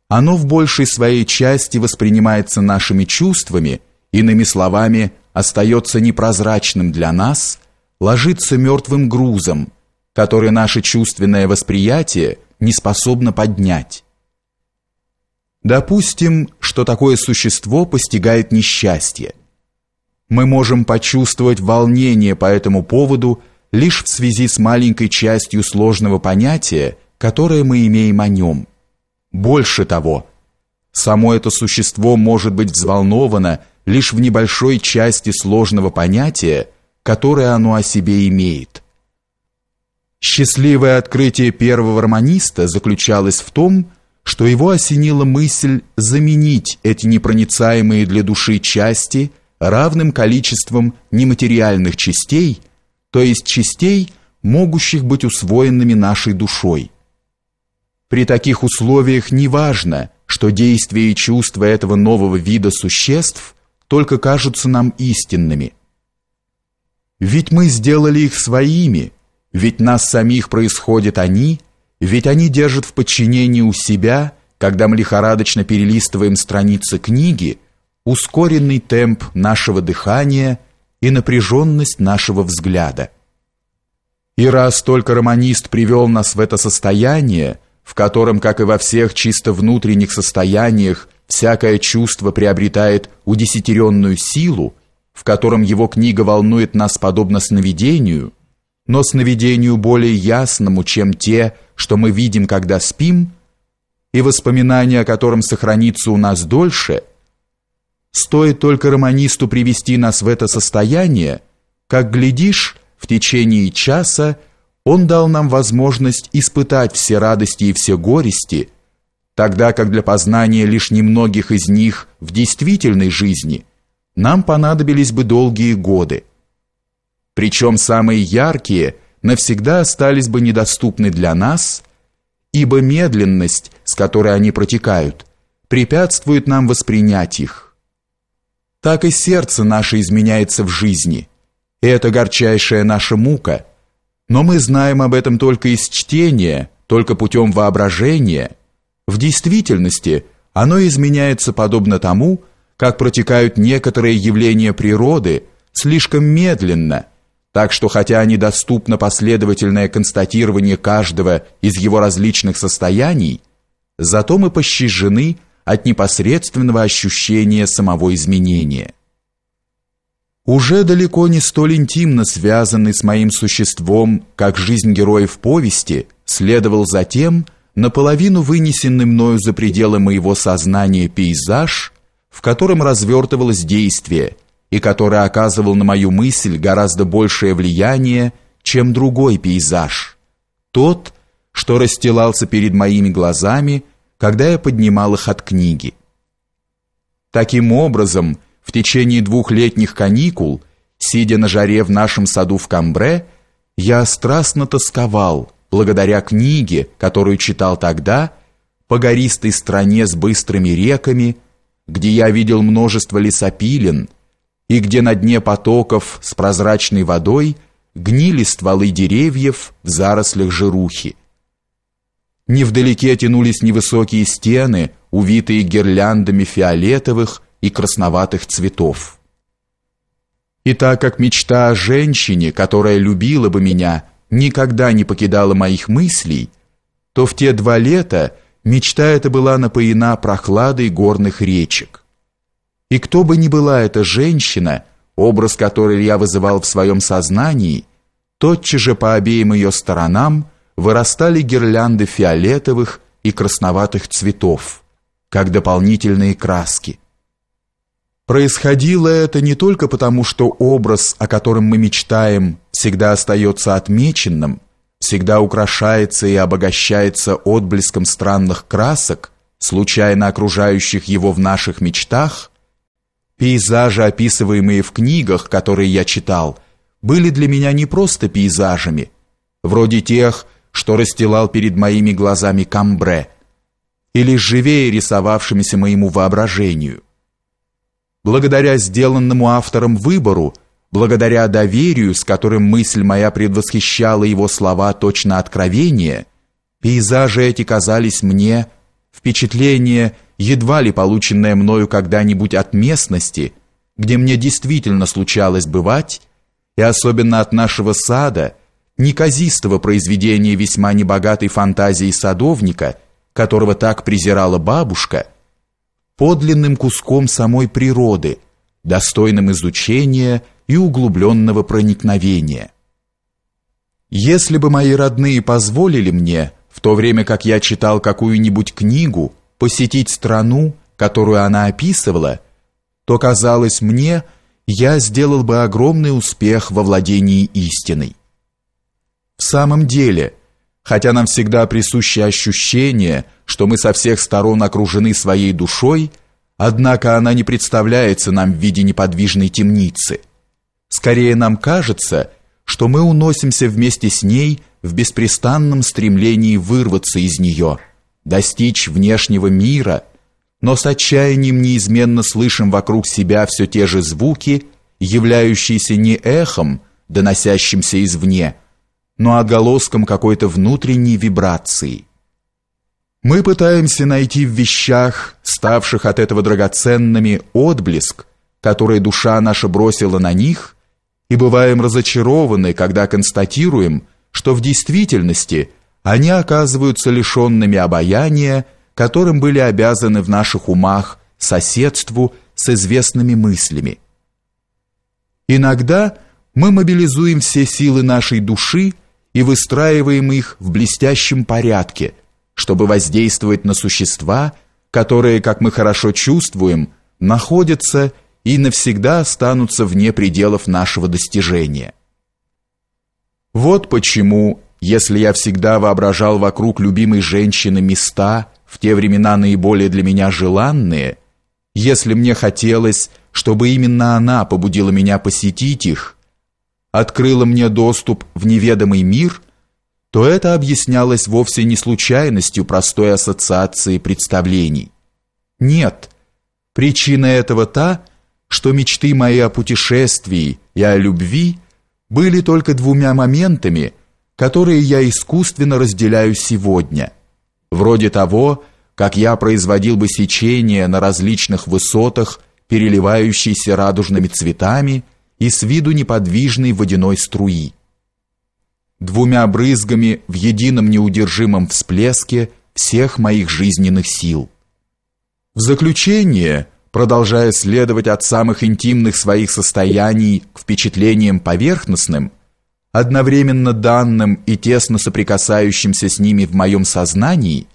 оно в большей своей части воспринимается нашими чувствами, иными словами, остается непрозрачным для нас, ложится мертвым грузом, который наше чувственное восприятие не способно поднять. Допустим, что такое существо постигает несчастье. Мы можем почувствовать волнение по этому поводу – лишь в связи с маленькой частью сложного понятия, которое мы имеем о нем. Больше того, само это существо может быть взволновано лишь в небольшой части сложного понятия, которое оно о себе имеет. Счастливое открытие первого романиста заключалось в том, что его осенила мысль заменить эти непроницаемые для души части равным количеством нематериальных частей – то есть частей, могущих быть усвоенными нашей душой. При таких условиях не важно, что действия и чувства этого нового вида существ только кажутся нам истинными. Ведь мы сделали их своими, ведь нас самих происходят они, ведь они держат в подчинении у себя, когда мы лихорадочно перелистываем страницы книги, ускоренный темп нашего дыхания – и напряженность нашего взгляда. И раз только романист привел нас в это состояние, в котором, как и во всех чисто внутренних состояниях, всякое чувство приобретает удесятеренную силу, в котором его книга волнует нас подобно сновидению, но сновидению более ясному, чем те, что мы видим, когда спим, и воспоминание о котором сохранится у нас дольше – Стоит только романисту привести нас в это состояние, как глядишь, в течение часа он дал нам возможность испытать все радости и все горести, тогда как для познания лишь немногих из них в действительной жизни нам понадобились бы долгие годы. Причем самые яркие навсегда остались бы недоступны для нас, ибо медленность, с которой они протекают, препятствует нам воспринять их так и сердце наше изменяется в жизни. И это горчайшая наша мука. Но мы знаем об этом только из чтения, только путем воображения. В действительности оно изменяется подобно тому, как протекают некоторые явления природы слишком медленно, так что хотя недоступно последовательное констатирование каждого из его различных состояний, зато мы пощажены от непосредственного ощущения самого изменения. Уже далеко не столь интимно связанный с моим существом, как жизнь героев повести, следовал затем наполовину вынесенный мною за пределы моего сознания пейзаж, в котором развертывалось действие и который оказывал на мою мысль гораздо большее влияние, чем другой пейзаж. Тот, что расстилался перед моими глазами – когда я поднимал их от книги. Таким образом, в течение двух летних каникул, сидя на жаре в нашем саду в Камбре, я страстно тосковал, благодаря книге, которую читал тогда, по гористой стране с быстрыми реками, где я видел множество лесопилен, и где на дне потоков с прозрачной водой гнили стволы деревьев в зарослях жирухи. Невдалеке тянулись невысокие стены, увитые гирляндами фиолетовых и красноватых цветов. И так как мечта о женщине, которая любила бы меня, никогда не покидала моих мыслей, то в те два лета мечта эта была напоена прохладой горных речек. И кто бы ни была эта женщина, образ которой я вызывал в своем сознании, тотчас же по обеим ее сторонам – вырастали гирлянды фиолетовых и красноватых цветов, как дополнительные краски. Происходило это не только потому, что образ, о котором мы мечтаем, всегда остается отмеченным, всегда украшается и обогащается отблеском странных красок, случайно окружающих его в наших мечтах, пейзажи, описываемые в книгах, которые я читал, были для меня не просто пейзажами, вроде тех, что расстилал перед моими глазами камбре, или живее рисовавшимися моему воображению. Благодаря сделанному автором выбору, благодаря доверию, с которым мысль моя предвосхищала его слова точно откровение, пейзажи эти казались мне впечатление, едва ли полученное мною когда-нибудь от местности, где мне действительно случалось бывать, и особенно от нашего сада – неказистого произведения весьма небогатой фантазии садовника, которого так презирала бабушка, подлинным куском самой природы, достойным изучения и углубленного проникновения. Если бы мои родные позволили мне, в то время как я читал какую-нибудь книгу, посетить страну, которую она описывала, то, казалось мне, я сделал бы огромный успех во владении истиной. В самом деле, хотя нам всегда присуще ощущение, что мы со всех сторон окружены своей душой, однако она не представляется нам в виде неподвижной темницы. Скорее нам кажется, что мы уносимся вместе с ней в беспрестанном стремлении вырваться из нее, достичь внешнего мира, но с отчаянием неизменно слышим вокруг себя все те же звуки, являющиеся не эхом, доносящимся извне, но отголоском какой-то внутренней вибрации. Мы пытаемся найти в вещах, ставших от этого драгоценными, отблеск, который душа наша бросила на них, и бываем разочарованы, когда констатируем, что в действительности они оказываются лишенными обаяния, которым были обязаны в наших умах соседству с известными мыслями. Иногда мы мобилизуем все силы нашей души и выстраиваем их в блестящем порядке, чтобы воздействовать на существа, которые, как мы хорошо чувствуем, находятся и навсегда останутся вне пределов нашего достижения. Вот почему, если я всегда воображал вокруг любимой женщины места, в те времена наиболее для меня желанные, если мне хотелось, чтобы именно она побудила меня посетить их, открыла мне доступ в неведомый мир, то это объяснялось вовсе не случайностью простой ассоциации представлений. Нет, причина этого та, что мечты мои о путешествии и о любви были только двумя моментами, которые я искусственно разделяю сегодня, вроде того, как я производил бы сечение на различных высотах, переливающиеся радужными цветами – и с виду неподвижной водяной струи. Двумя брызгами в едином неудержимом всплеске всех моих жизненных сил. В заключение, продолжая следовать от самых интимных своих состояний к впечатлениям поверхностным, одновременно данным и тесно соприкасающимся с ними в моем сознании,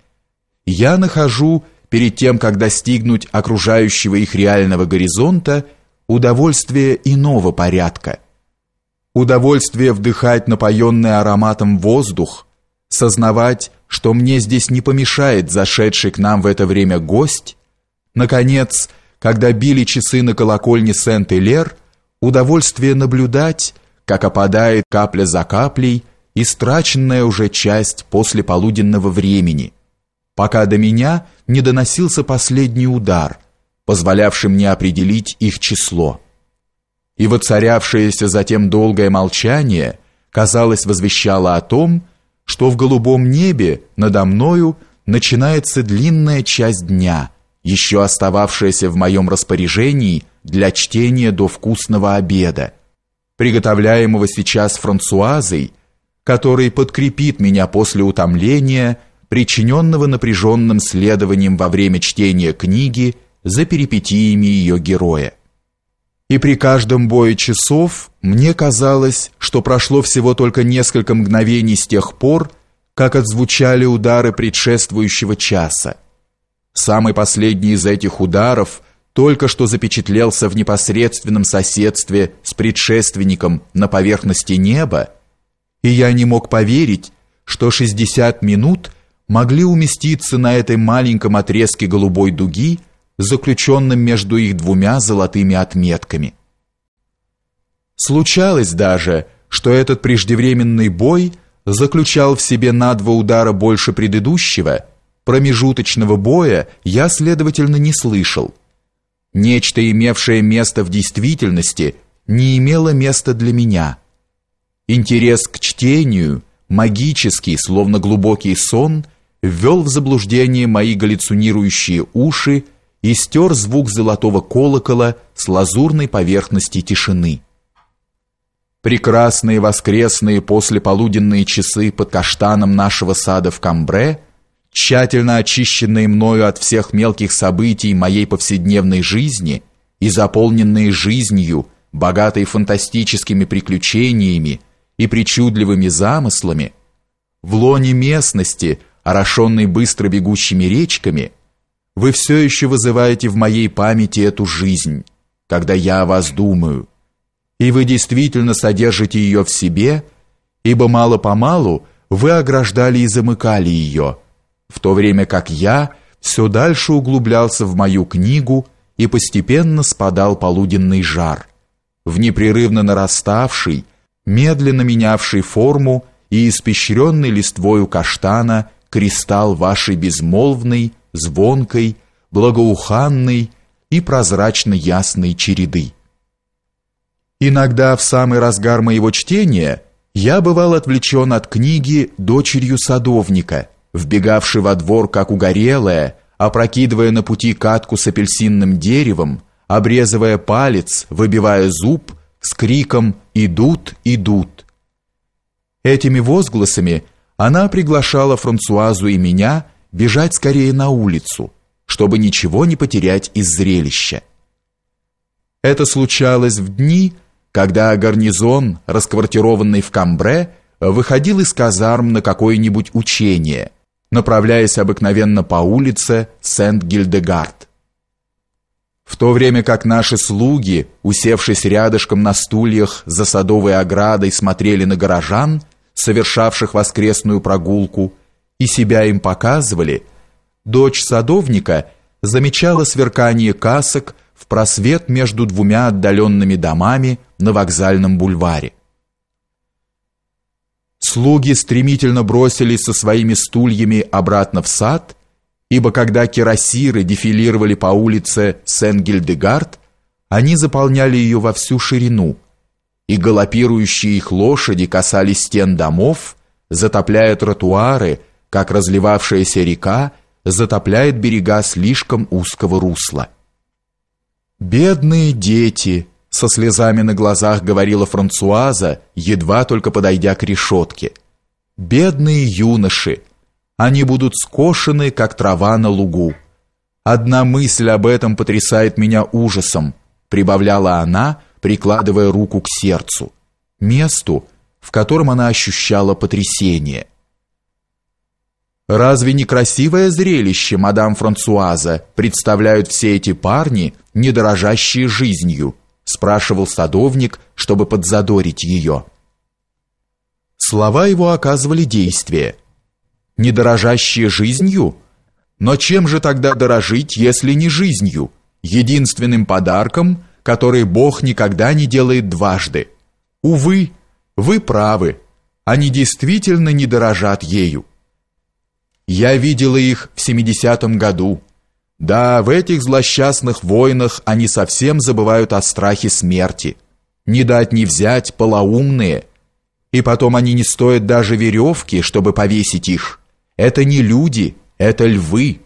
я нахожу, перед тем, как достигнуть окружающего их реального горизонта, удовольствие иного порядка. Удовольствие вдыхать напоенный ароматом воздух, сознавать, что мне здесь не помешает зашедший к нам в это время гость. Наконец, когда били часы на колокольне Сент-Элер, удовольствие наблюдать, как опадает капля за каплей истраченная уже часть после полуденного времени, пока до меня не доносился последний удар – позволявшим не определить их число. И воцарявшееся затем долгое молчание, казалось, возвещало о том, что в голубом небе надо мною начинается длинная часть дня, еще остававшаяся в моем распоряжении для чтения до вкусного обеда, приготовляемого сейчас Франсуазой, который подкрепит меня после утомления, причиненного напряженным следованием во время чтения книги за перипетиями ее героя. И при каждом бое часов мне казалось, что прошло всего только несколько мгновений с тех пор, как отзвучали удары предшествующего часа. Самый последний из этих ударов только что запечатлелся в непосредственном соседстве с предшественником на поверхности неба, и я не мог поверить, что 60 минут могли уместиться на этой маленьком отрезке голубой дуги заключенным между их двумя золотыми отметками. Случалось даже, что этот преждевременный бой заключал в себе на два удара больше предыдущего, промежуточного боя я, следовательно, не слышал. Нечто, имевшее место в действительности, не имело места для меня. Интерес к чтению, магический, словно глубокий сон, ввел в заблуждение мои галлюцинирующие уши, и стер звук золотого колокола с лазурной поверхности тишины. Прекрасные воскресные послеполуденные часы под каштаном нашего сада в Камбре, тщательно очищенные мною от всех мелких событий моей повседневной жизни и заполненные жизнью, богатой фантастическими приключениями и причудливыми замыслами, в лоне местности, орошенной быстро бегущими речками – вы все еще вызываете в моей памяти эту жизнь, когда я о вас думаю. И вы действительно содержите ее в себе, ибо мало-помалу вы ограждали и замыкали ее, в то время как я все дальше углублялся в мою книгу и постепенно спадал полуденный жар, в непрерывно нараставший, медленно менявший форму и испещренный листвою каштана кристалл вашей безмолвной, звонкой, благоуханной и прозрачно ясной череды. Иногда в самый разгар моего чтения я бывал отвлечен от книги дочерью садовника, вбегавшей во двор как угорелая, опрокидывая на пути катку с апельсинным деревом, обрезывая палец, выбивая зуб, с криком «Идут, идут!». Этими возгласами она приглашала Франсуазу и меня – бежать скорее на улицу, чтобы ничего не потерять из зрелища. Это случалось в дни, когда гарнизон, расквартированный в Камбре, выходил из казарм на какое-нибудь учение, направляясь обыкновенно по улице Сент-Гильдегард. В то время как наши слуги, усевшись рядышком на стульях за садовой оградой, смотрели на горожан, совершавших воскресную прогулку, и себя им показывали, дочь садовника замечала сверкание касок в просвет между двумя отдаленными домами на вокзальном бульваре. Слуги стремительно бросились со своими стульями обратно в сад, ибо когда кирасиры дефилировали по улице Сен-Гильдегард, они заполняли ее во всю ширину, и галопирующие их лошади касались стен домов, затопляя тротуары – как разливавшаяся река затопляет берега слишком узкого русла. «Бедные дети!» — со слезами на глазах говорила Франсуаза, едва только подойдя к решетке. «Бедные юноши! Они будут скошены, как трава на лугу. Одна мысль об этом потрясает меня ужасом», — прибавляла она, прикладывая руку к сердцу, месту, в котором она ощущала потрясение. Разве не красивое зрелище, мадам Франсуаза, представляют все эти парни, не дорожащие жизнью? спрашивал садовник, чтобы подзадорить ее. Слова его оказывали действие. Не дорожащие жизнью? Но чем же тогда дорожить, если не жизнью, единственным подарком, который Бог никогда не делает дважды? Увы, вы правы. Они действительно не дорожат ею. Я видела их в 70-м году. Да, в этих злосчастных войнах они совсем забывают о страхе смерти. Не дать не взять, полоумные. И потом они не стоят даже веревки, чтобы повесить их. Это не люди, это львы.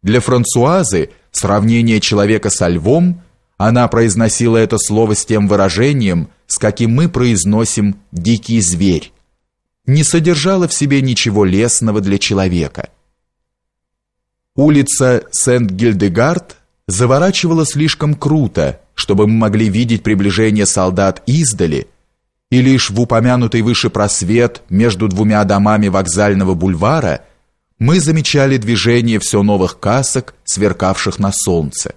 Для Франсуазы сравнение человека со львом, она произносила это слово с тем выражением, с каким мы произносим «дикий зверь» не содержала в себе ничего лесного для человека. Улица Сент-Гильдегард заворачивала слишком круто, чтобы мы могли видеть приближение солдат издали, и лишь в упомянутый выше просвет между двумя домами вокзального бульвара мы замечали движение все новых касок, сверкавших на солнце.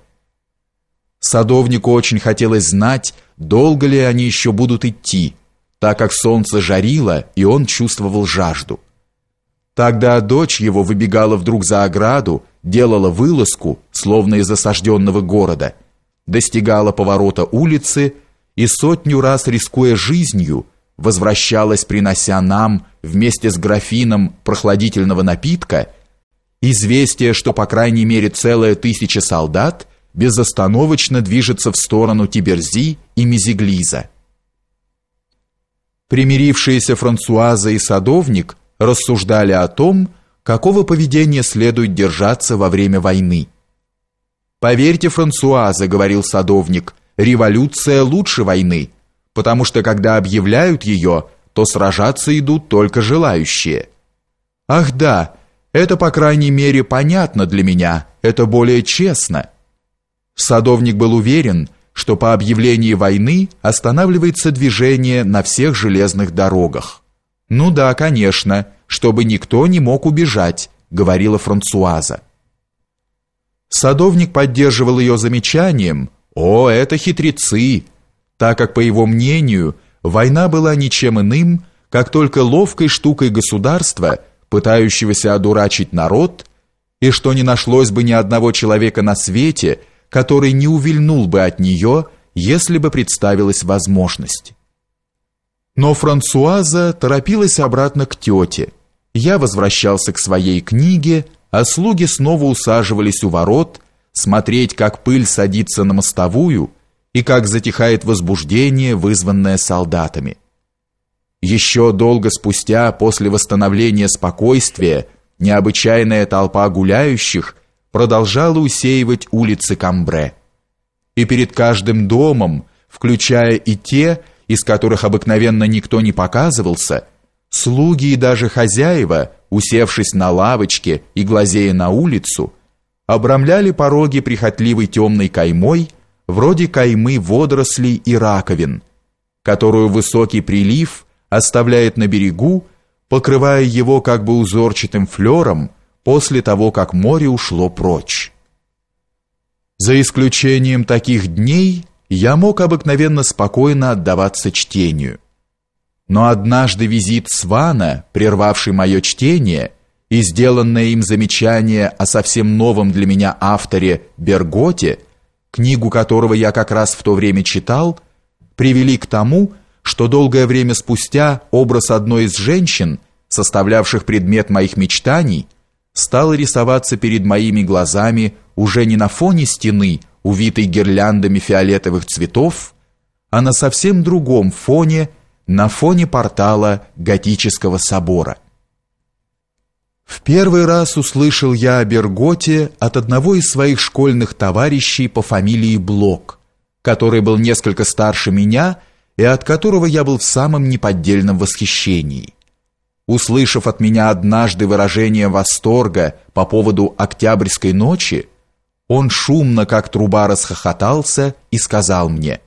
Садовнику очень хотелось знать, долго ли они еще будут идти, так как солнце жарило, и он чувствовал жажду. Тогда дочь его выбегала вдруг за ограду, делала вылазку, словно из осажденного города, достигала поворота улицы и сотню раз рискуя жизнью, возвращалась, принося нам вместе с графином прохладительного напитка известие, что по крайней мере целая тысяча солдат безостановочно движется в сторону Тиберзи и Мизиглиза примирившиеся Франсуаза и садовник рассуждали о том, какого поведения следует держаться во время войны. «Поверьте, Франсуаза», — говорил садовник, — «революция лучше войны, потому что когда объявляют ее, то сражаться идут только желающие». «Ах да, это, по крайней мере, понятно для меня, это более честно». Садовник был уверен, что по объявлении войны останавливается движение на всех железных дорогах. Ну да, конечно, чтобы никто не мог убежать, говорила Франсуаза. Садовник поддерживал ее замечанием: "О, это хитрецы", так как по его мнению, война была ничем иным, как только ловкой штукой государства, пытающегося одурачить народ, и что не нашлось бы ни одного человека на свете, который не увильнул бы от нее, если бы представилась возможность. Но Франсуаза торопилась обратно к тете. Я возвращался к своей книге, а слуги снова усаживались у ворот, смотреть, как пыль садится на мостовую и как затихает возбуждение, вызванное солдатами. Еще долго спустя, после восстановления спокойствия, необычайная толпа гуляющих – продолжала усеивать улицы Камбре. И перед каждым домом, включая и те, из которых обыкновенно никто не показывался, слуги и даже хозяева, усевшись на лавочке и глазея на улицу, обрамляли пороги прихотливой темной каймой, вроде каймы водорослей и раковин, которую высокий прилив оставляет на берегу, покрывая его как бы узорчатым флером – после того, как море ушло прочь. За исключением таких дней я мог обыкновенно спокойно отдаваться чтению. Но однажды визит Свана, прервавший мое чтение, и сделанное им замечание о совсем новом для меня авторе Берготе, книгу которого я как раз в то время читал, привели к тому, что долгое время спустя образ одной из женщин, составлявших предмет моих мечтаний, стала рисоваться перед моими глазами уже не на фоне стены, увитой гирляндами фиолетовых цветов, а на совсем другом фоне, на фоне портала готического собора. В первый раз услышал я о Берготе от одного из своих школьных товарищей по фамилии Блок, который был несколько старше меня и от которого я был в самом неподдельном восхищении услышав от меня однажды выражение восторга по поводу октябрьской ночи, он шумно, как труба, расхохотался и сказал мне: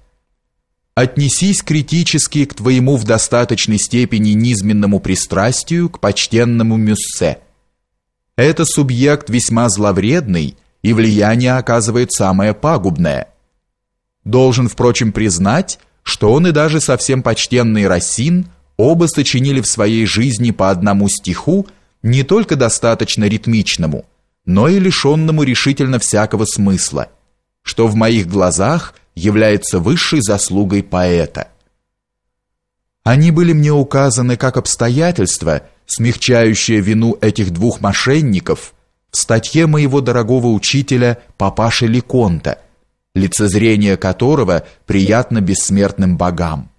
"Отнесись критически к твоему в достаточной степени низменному пристрастию к почтенному Мюссе. Это субъект весьма зловредный, и влияние оказывает самое пагубное. Должен, впрочем, признать, что он и даже совсем почтенный росин» оба сочинили в своей жизни по одному стиху, не только достаточно ритмичному, но и лишенному решительно всякого смысла, что в моих глазах является высшей заслугой поэта. Они были мне указаны как обстоятельства, смягчающие вину этих двух мошенников в статье моего дорогого учителя Папаши Леконта, лицезрение которого приятно бессмертным богам.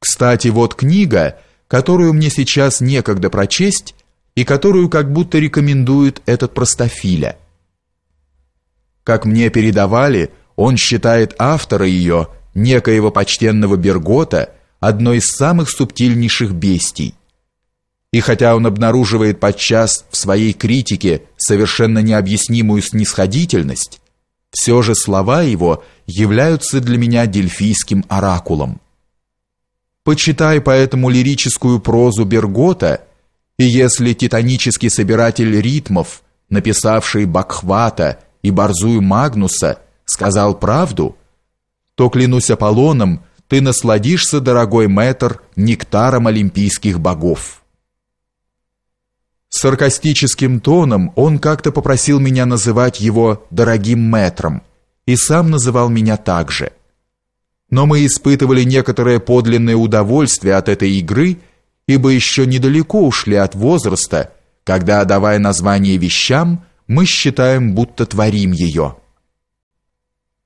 Кстати, вот книга, которую мне сейчас некогда прочесть и которую как будто рекомендует этот простофиля. Как мне передавали, он считает автора ее, некоего почтенного Бергота, одной из самых субтильнейших бестий. И хотя он обнаруживает подчас в своей критике совершенно необъяснимую снисходительность, все же слова его являются для меня дельфийским оракулом. Почитай поэтому лирическую прозу Бергота, и если титанический собиратель ритмов, написавший Бакхвата и Борзую Магнуса, сказал правду, то, клянусь Аполлоном, ты насладишься, дорогой мэтр, нектаром олимпийских богов. Саркастическим тоном он как-то попросил меня называть его «дорогим мэтром» и сам называл меня так же – но мы испытывали некоторое подлинное удовольствие от этой игры, ибо еще недалеко ушли от возраста, когда, давая название вещам, мы считаем, будто творим ее.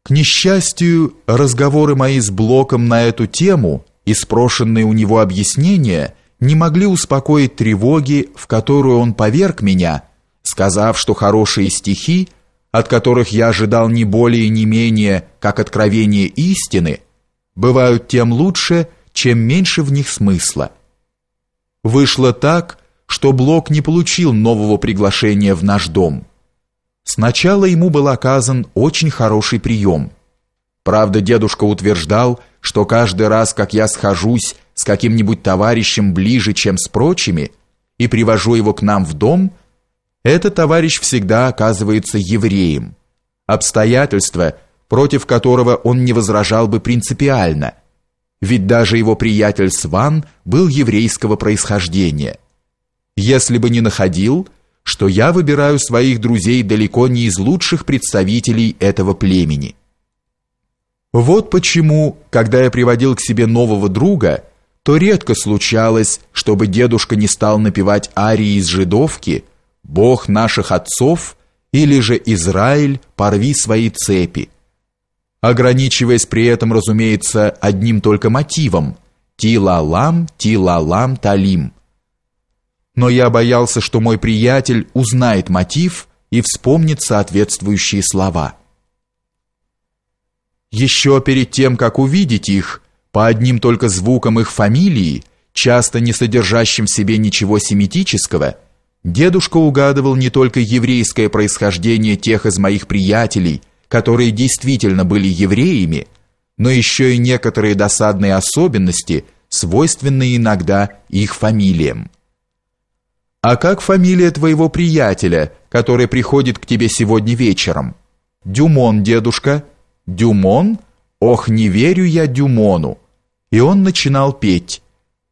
К несчастью, разговоры мои с Блоком на эту тему и спрошенные у него объяснения не могли успокоить тревоги, в которую он поверг меня, сказав, что хорошие стихи, от которых я ожидал не более и не менее, как откровение истины – бывают тем лучше, чем меньше в них смысла. Вышло так, что Блок не получил нового приглашения в наш дом. Сначала ему был оказан очень хороший прием. Правда, дедушка утверждал, что каждый раз, как я схожусь с каким-нибудь товарищем ближе, чем с прочими, и привожу его к нам в дом, этот товарищ всегда оказывается евреем. Обстоятельства – против которого он не возражал бы принципиально, ведь даже его приятель Сван был еврейского происхождения. Если бы не находил, что я выбираю своих друзей далеко не из лучших представителей этого племени. Вот почему, когда я приводил к себе нового друга, то редко случалось, чтобы дедушка не стал напевать арии из жидовки «Бог наших отцов» или же «Израиль, порви свои цепи», ограничиваясь при этом, разумеется, одним только мотивом «Тилалам, ти тилалам, талим». Но я боялся, что мой приятель узнает мотив и вспомнит соответствующие слова. Еще перед тем, как увидеть их, по одним только звукам их фамилии, часто не содержащим в себе ничего семитического, дедушка угадывал не только еврейское происхождение тех из моих приятелей – которые действительно были евреями, но еще и некоторые досадные особенности, свойственные иногда их фамилиям. А как фамилия твоего приятеля, который приходит к тебе сегодня вечером? Дюмон, дедушка. Дюмон? Ох, не верю я Дюмону. И он начинал петь.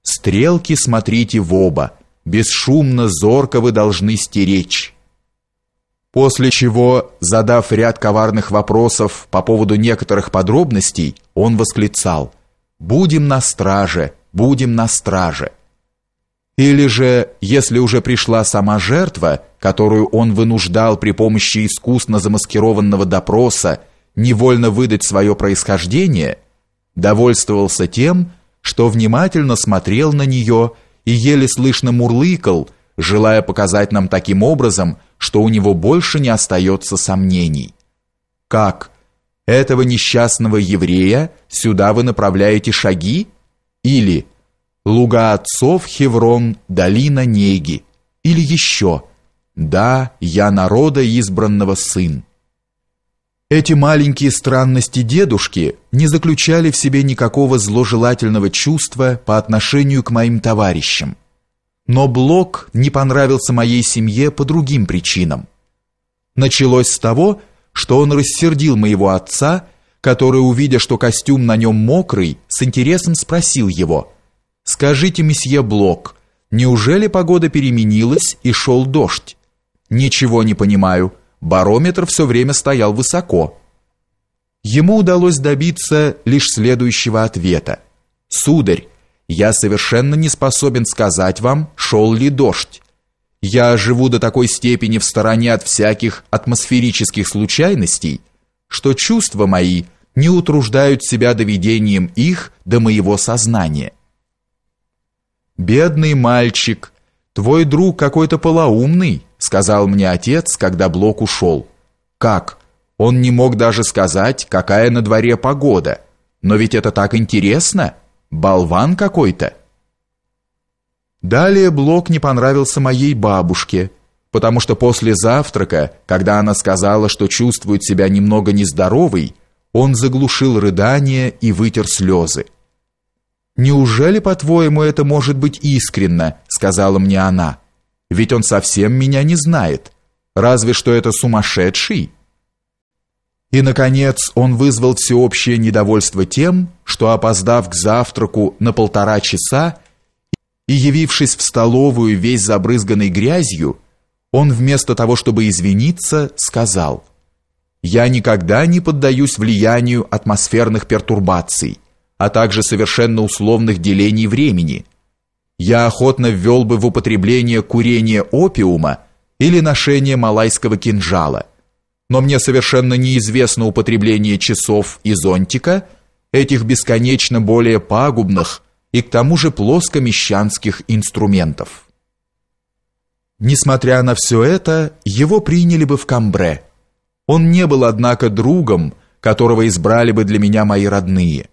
Стрелки смотрите в оба, бесшумно зорко вы должны стеречь. После чего, задав ряд коварных вопросов по поводу некоторых подробностей, он восклицал «Будем на страже, будем на страже». Или же, если уже пришла сама жертва, которую он вынуждал при помощи искусно замаскированного допроса невольно выдать свое происхождение, довольствовался тем, что внимательно смотрел на нее и еле слышно мурлыкал – желая показать нам таким образом, что у него больше не остается сомнений. Как? Этого несчастного еврея сюда вы направляете шаги? Или луга отцов Хеврон, долина Неги? Или еще «Да, я народа избранного сын». Эти маленькие странности дедушки не заключали в себе никакого зложелательного чувства по отношению к моим товарищам. Но Блок не понравился моей семье по другим причинам. Началось с того, что он рассердил моего отца, который, увидя, что костюм на нем мокрый, с интересом спросил его, «Скажите, месье Блок, неужели погода переменилась и шел дождь?» «Ничего не понимаю, барометр все время стоял высоко». Ему удалось добиться лишь следующего ответа. «Сударь, я совершенно не способен сказать вам, шел ли дождь. Я живу до такой степени в стороне от всяких атмосферических случайностей, что чувства мои не утруждают себя доведением их до моего сознания. Бедный мальчик, твой друг какой-то полоумный, сказал мне отец, когда Блок ушел. Как? Он не мог даже сказать, какая на дворе погода. Но ведь это так интересно. Болван какой-то. Далее блок не понравился моей бабушке, потому что после завтрака, когда она сказала, что чувствует себя немного нездоровой, он заглушил рыдания и вытер слезы. «Неужели, по-твоему, это может быть искренно?» — сказала мне она. «Ведь он совсем меня не знает. Разве что это сумасшедший?» И, наконец, он вызвал всеобщее недовольство тем, что, опоздав к завтраку на полтора часа и явившись в столовую весь забрызганный грязью, он вместо того, чтобы извиниться, сказал «Я никогда не поддаюсь влиянию атмосферных пертурбаций, а также совершенно условных делений времени. Я охотно ввел бы в употребление курение опиума или ношение малайского кинжала» но мне совершенно неизвестно употребление часов и зонтика, этих бесконечно более пагубных и к тому же плоскомещанских инструментов. Несмотря на все это, его приняли бы в Камбре. Он не был, однако, другом, которого избрали бы для меня мои родные.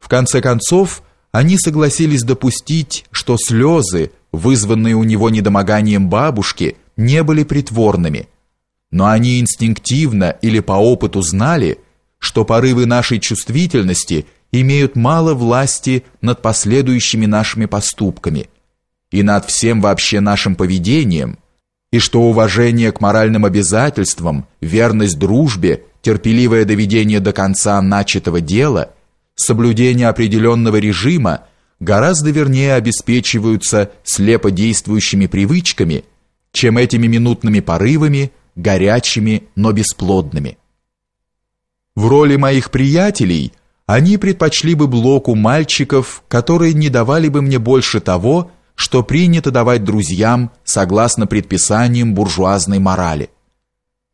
В конце концов, они согласились допустить, что слезы, вызванные у него недомоганием бабушки, не были притворными – но они инстинктивно или по опыту знали, что порывы нашей чувствительности имеют мало власти над последующими нашими поступками и над всем вообще нашим поведением, и что уважение к моральным обязательствам, верность дружбе, терпеливое доведение до конца начатого дела, соблюдение определенного режима гораздо вернее обеспечиваются слепо действующими привычками, чем этими минутными порывами – горячими, но бесплодными. В роли моих приятелей они предпочли бы блоку мальчиков, которые не давали бы мне больше того, что принято давать друзьям согласно предписаниям буржуазной морали,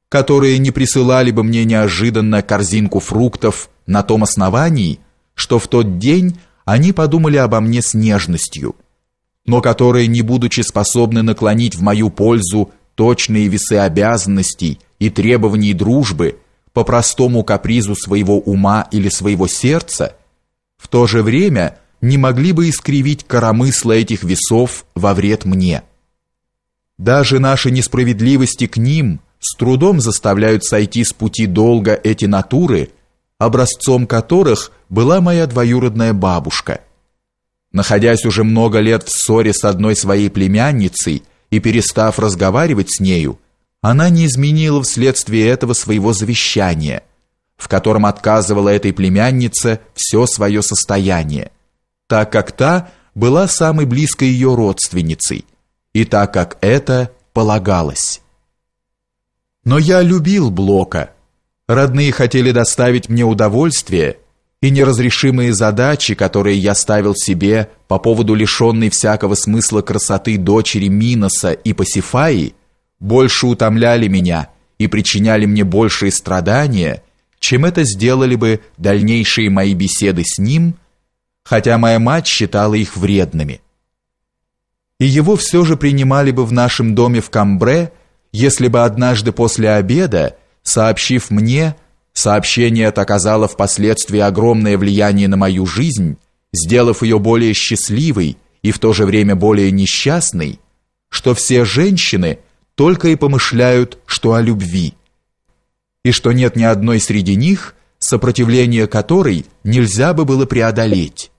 которые не присылали бы мне неожиданно корзинку фруктов на том основании, что в тот день они подумали обо мне с нежностью, но которые, не будучи способны наклонить в мою пользу точные весы обязанностей и требований дружбы по простому капризу своего ума или своего сердца, в то же время не могли бы искривить коромысла этих весов во вред мне. Даже наши несправедливости к ним с трудом заставляют сойти с пути долга эти натуры, образцом которых была моя двоюродная бабушка. Находясь уже много лет в ссоре с одной своей племянницей, и перестав разговаривать с нею, она не изменила вследствие этого своего завещания, в котором отказывала этой племяннице все свое состояние, так как та была самой близкой ее родственницей, и так как это полагалось. Но я любил Блока. Родные хотели доставить мне удовольствие, и неразрешимые задачи, которые я ставил себе по поводу лишенной всякого смысла красоты дочери Миноса и Пасифаи, больше утомляли меня и причиняли мне большие страдания, чем это сделали бы дальнейшие мои беседы с ним, хотя моя мать считала их вредными. И его все же принимали бы в нашем доме в Камбре, если бы однажды после обеда, сообщив мне, Сообщение это оказало впоследствии огромное влияние на мою жизнь, сделав ее более счастливой и в то же время более несчастной, что все женщины только и помышляют, что о любви, и что нет ни одной среди них, сопротивление которой нельзя бы было преодолеть.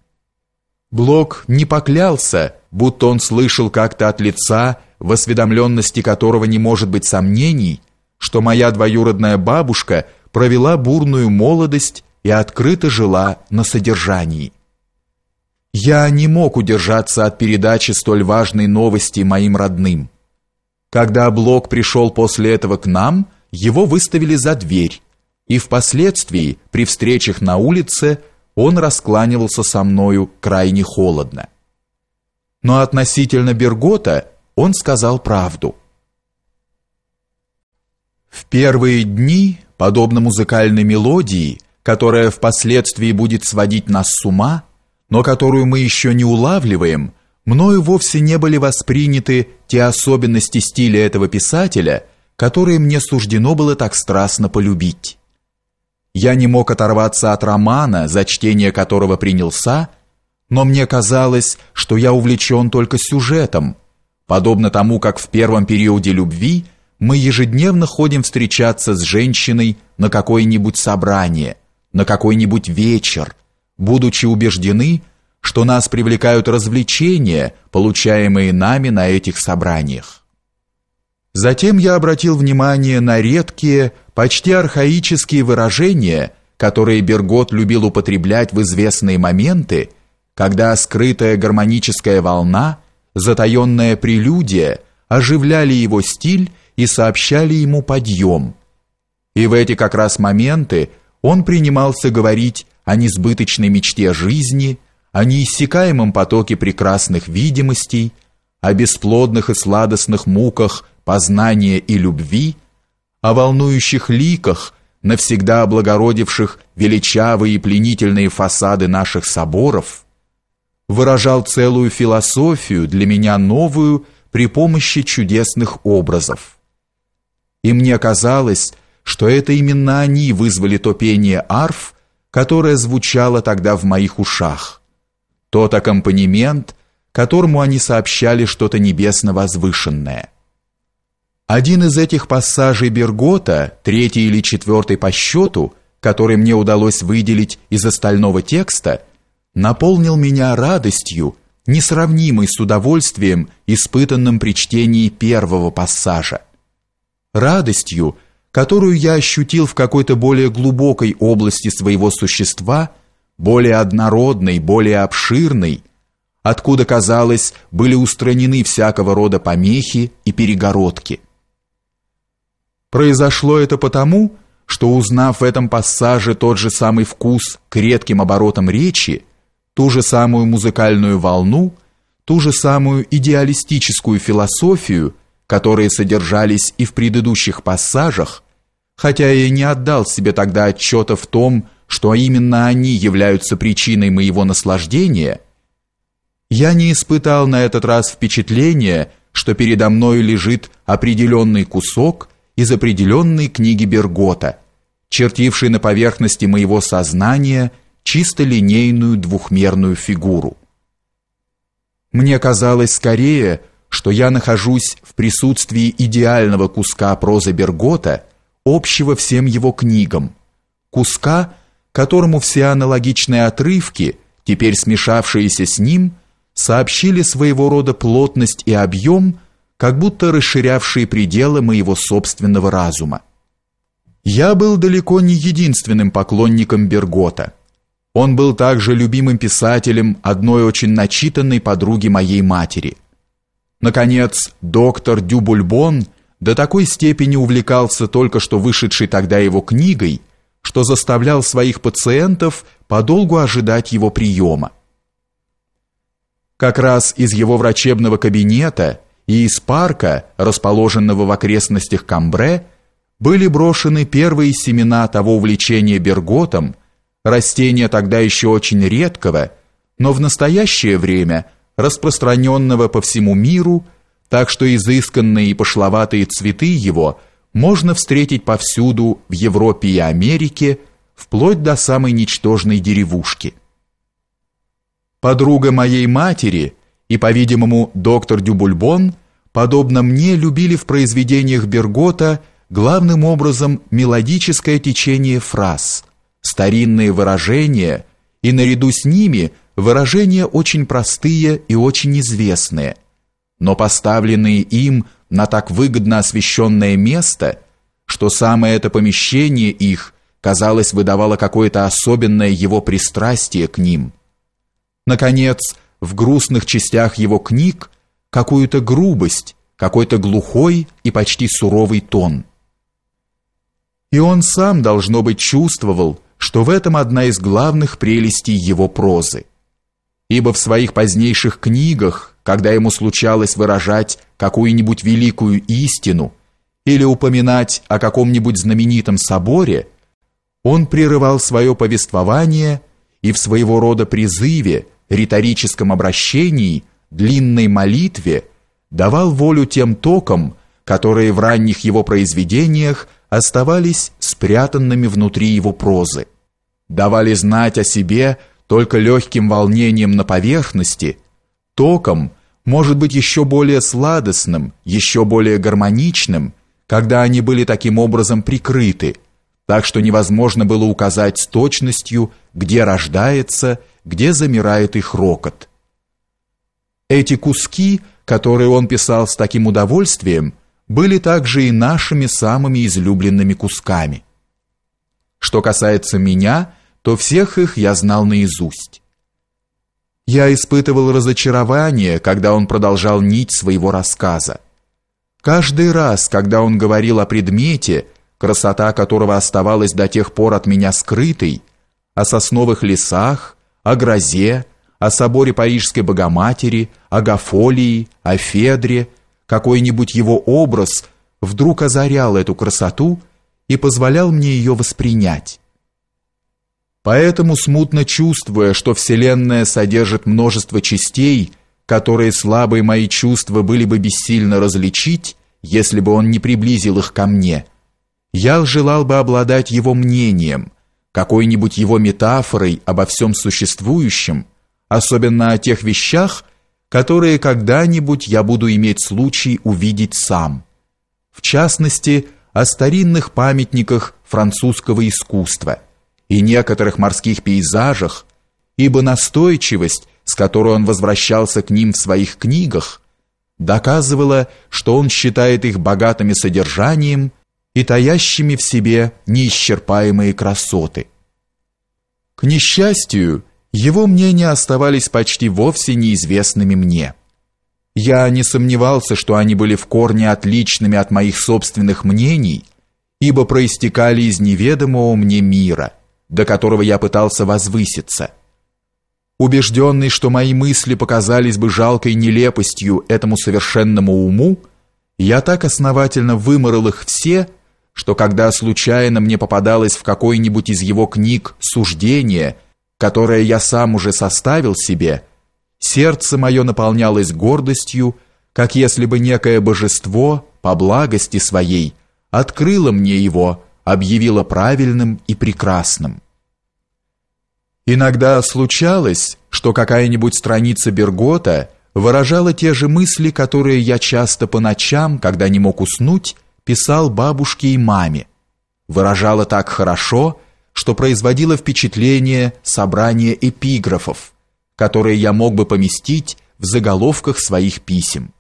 Блок не поклялся, будто он слышал как-то от лица, в осведомленности которого не может быть сомнений, что моя двоюродная бабушка – провела бурную молодость и открыто жила на содержании. Я не мог удержаться от передачи столь важной новости моим родным. Когда Блок пришел после этого к нам, его выставили за дверь, и впоследствии, при встречах на улице, он раскланивался со мною крайне холодно. Но относительно Бергота он сказал правду. В первые дни подобно музыкальной мелодии, которая впоследствии будет сводить нас с ума, но которую мы еще не улавливаем, мною вовсе не были восприняты те особенности стиля этого писателя, которые мне суждено было так страстно полюбить. Я не мог оторваться от романа, за чтение которого принялся, но мне казалось, что я увлечен только сюжетом, подобно тому, как в первом периоде любви – мы ежедневно ходим встречаться с женщиной на какое-нибудь собрание, на какой-нибудь вечер, будучи убеждены, что нас привлекают развлечения, получаемые нами на этих собраниях. Затем я обратил внимание на редкие, почти архаические выражения, которые Бергот любил употреблять в известные моменты, когда скрытая гармоническая волна, затаённая прелюдия оживляли его стиль и сообщали ему подъем. И в эти как раз моменты он принимался говорить о несбыточной мечте жизни, о неиссякаемом потоке прекрасных видимостей, о бесплодных и сладостных муках познания и любви, о волнующих ликах, навсегда облагородивших величавые и пленительные фасады наших соборов, выражал целую философию, для меня новую, при помощи чудесных образов. И мне казалось, что это именно они вызвали то пение арф, которое звучало тогда в моих ушах. Тот аккомпанемент, которому они сообщали что-то небесно возвышенное. Один из этих пассажей Бергота, третий или четвертый по счету, который мне удалось выделить из остального текста, наполнил меня радостью, несравнимой с удовольствием, испытанным при чтении первого пассажа радостью, которую я ощутил в какой-то более глубокой области своего существа, более однородной, более обширной, откуда, казалось, были устранены всякого рода помехи и перегородки. Произошло это потому, что, узнав в этом пассаже тот же самый вкус к редким оборотам речи, ту же самую музыкальную волну, ту же самую идеалистическую философию – которые содержались и в предыдущих пассажах, хотя я и не отдал себе тогда отчета в том, что именно они являются причиной моего наслаждения, я не испытал на этот раз впечатления, что передо мной лежит определенный кусок из определенной книги Бергота, чертивший на поверхности моего сознания чисто линейную двухмерную фигуру. Мне казалось скорее, что я нахожусь в присутствии идеального куска прозы Бергота, общего всем его книгам, куска, которому все аналогичные отрывки, теперь смешавшиеся с ним, сообщили своего рода плотность и объем, как будто расширявшие пределы моего собственного разума. Я был далеко не единственным поклонником Бергота. Он был также любимым писателем одной очень начитанной подруги моей матери – Наконец, доктор Дюбульбон до такой степени увлекался только что вышедшей тогда его книгой, что заставлял своих пациентов подолгу ожидать его приема. Как раз из его врачебного кабинета и из парка, расположенного в окрестностях Камбре, были брошены первые семена того увлечения берготом, растения тогда еще очень редкого, но в настоящее время – распространенного по всему миру, так что изысканные и пошловатые цветы его можно встретить повсюду в Европе и Америке, вплоть до самой ничтожной деревушки. Подруга моей матери и, по-видимому, доктор Дюбульбон, подобно мне, любили в произведениях Бергота главным образом мелодическое течение фраз, старинные выражения и наряду с ними – выражения очень простые и очень известные, но поставленные им на так выгодно освещенное место, что самое это помещение их, казалось, выдавало какое-то особенное его пристрастие к ним. Наконец, в грустных частях его книг какую-то грубость, какой-то глухой и почти суровый тон. И он сам, должно быть, чувствовал, что в этом одна из главных прелестей его прозы ибо в своих позднейших книгах, когда ему случалось выражать какую-нибудь великую истину или упоминать о каком-нибудь знаменитом соборе, он прерывал свое повествование и в своего рода призыве, риторическом обращении, длинной молитве давал волю тем токам, которые в ранних его произведениях оставались спрятанными внутри его прозы, давали знать о себе только легким волнением на поверхности, током, может быть еще более сладостным, еще более гармоничным, когда они были таким образом прикрыты, так что невозможно было указать с точностью, где рождается, где замирает их рокот. Эти куски, которые он писал с таким удовольствием, были также и нашими самыми излюбленными кусками. Что касается меня, то всех их я знал наизусть. Я испытывал разочарование, когда он продолжал нить своего рассказа. Каждый раз, когда он говорил о предмете, красота которого оставалась до тех пор от меня скрытой, о сосновых лесах, о грозе, о соборе Парижской Богоматери, о Гафолии, о Федре, какой-нибудь его образ вдруг озарял эту красоту и позволял мне ее воспринять. Поэтому, смутно чувствуя, что Вселенная содержит множество частей, которые слабые мои чувства были бы бессильно различить, если бы он не приблизил их ко мне, я желал бы обладать его мнением, какой-нибудь его метафорой обо всем существующем, особенно о тех вещах, которые когда-нибудь я буду иметь случай увидеть сам. В частности, о старинных памятниках французского искусства – и некоторых морских пейзажах, ибо настойчивость, с которой он возвращался к ним в своих книгах, доказывала, что он считает их богатыми содержанием и таящими в себе неисчерпаемые красоты. К несчастью, его мнения оставались почти вовсе неизвестными мне. Я не сомневался, что они были в корне отличными от моих собственных мнений, ибо проистекали из неведомого мне мира – до которого я пытался возвыситься. Убежденный, что мои мысли показались бы жалкой нелепостью этому совершенному уму, я так основательно выморал их все, что когда случайно мне попадалось в какой-нибудь из его книг суждение, которое я сам уже составил себе, сердце мое наполнялось гордостью, как если бы некое божество по благости своей открыло мне его, объявила правильным и прекрасным. Иногда случалось, что какая-нибудь страница Бергота выражала те же мысли, которые я часто по ночам, когда не мог уснуть, писал бабушке и маме. Выражала так хорошо, что производило впечатление собрания эпиграфов, которые я мог бы поместить в заголовках своих писем.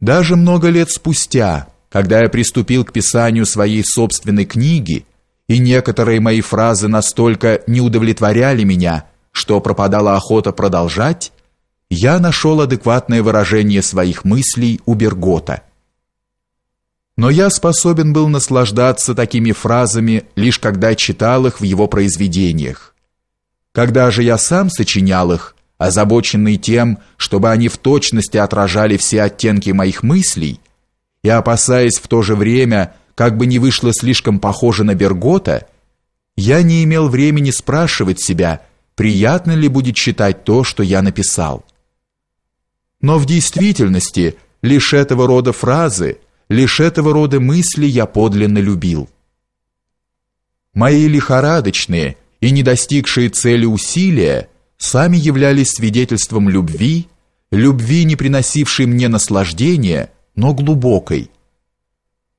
Даже много лет спустя, когда я приступил к писанию своей собственной книги, и некоторые мои фразы настолько не удовлетворяли меня, что пропадала охота продолжать, я нашел адекватное выражение своих мыслей у Бергота. Но я способен был наслаждаться такими фразами лишь когда читал их в его произведениях. Когда же я сам сочинял их, озабоченный тем, чтобы они в точности отражали все оттенки моих мыслей, и опасаясь в то же время, как бы не вышло слишком похоже на Бергота, я не имел времени спрашивать себя, приятно ли будет читать то, что я написал. Но в действительности лишь этого рода фразы, лишь этого рода мысли я подлинно любил. Мои лихорадочные и не достигшие цели усилия сами являлись свидетельством любви, любви, не приносившей мне наслаждения, но глубокой.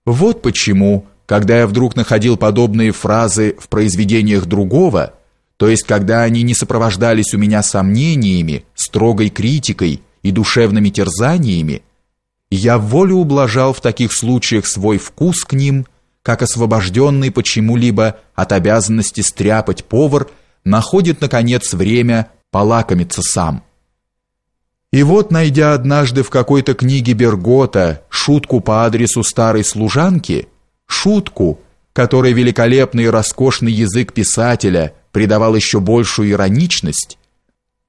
Вот почему, когда я вдруг находил подобные фразы в произведениях другого, то есть когда они не сопровождались у меня сомнениями, строгой критикой и душевными терзаниями, я волю ублажал в таких случаях свой вкус к ним, как освобожденный почему-либо от обязанности стряпать повар находит, наконец, время полакомиться сам. И вот, найдя однажды в какой-то книге Бергота шутку по адресу старой служанки, шутку, которой великолепный и роскошный язык писателя придавал еще большую ироничность,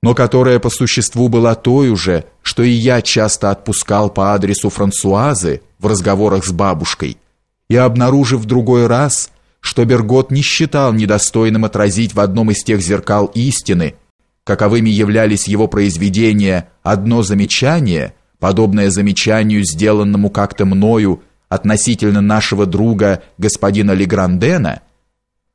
но которая по существу была той уже, что и я часто отпускал по адресу Франсуазы в разговорах с бабушкой, и обнаружив в другой раз, что Бергот не считал недостойным отразить в одном из тех зеркал истины, каковыми являлись его произведения, одно замечание, подобное замечанию, сделанному как-то мною относительно нашего друга господина Леграндена,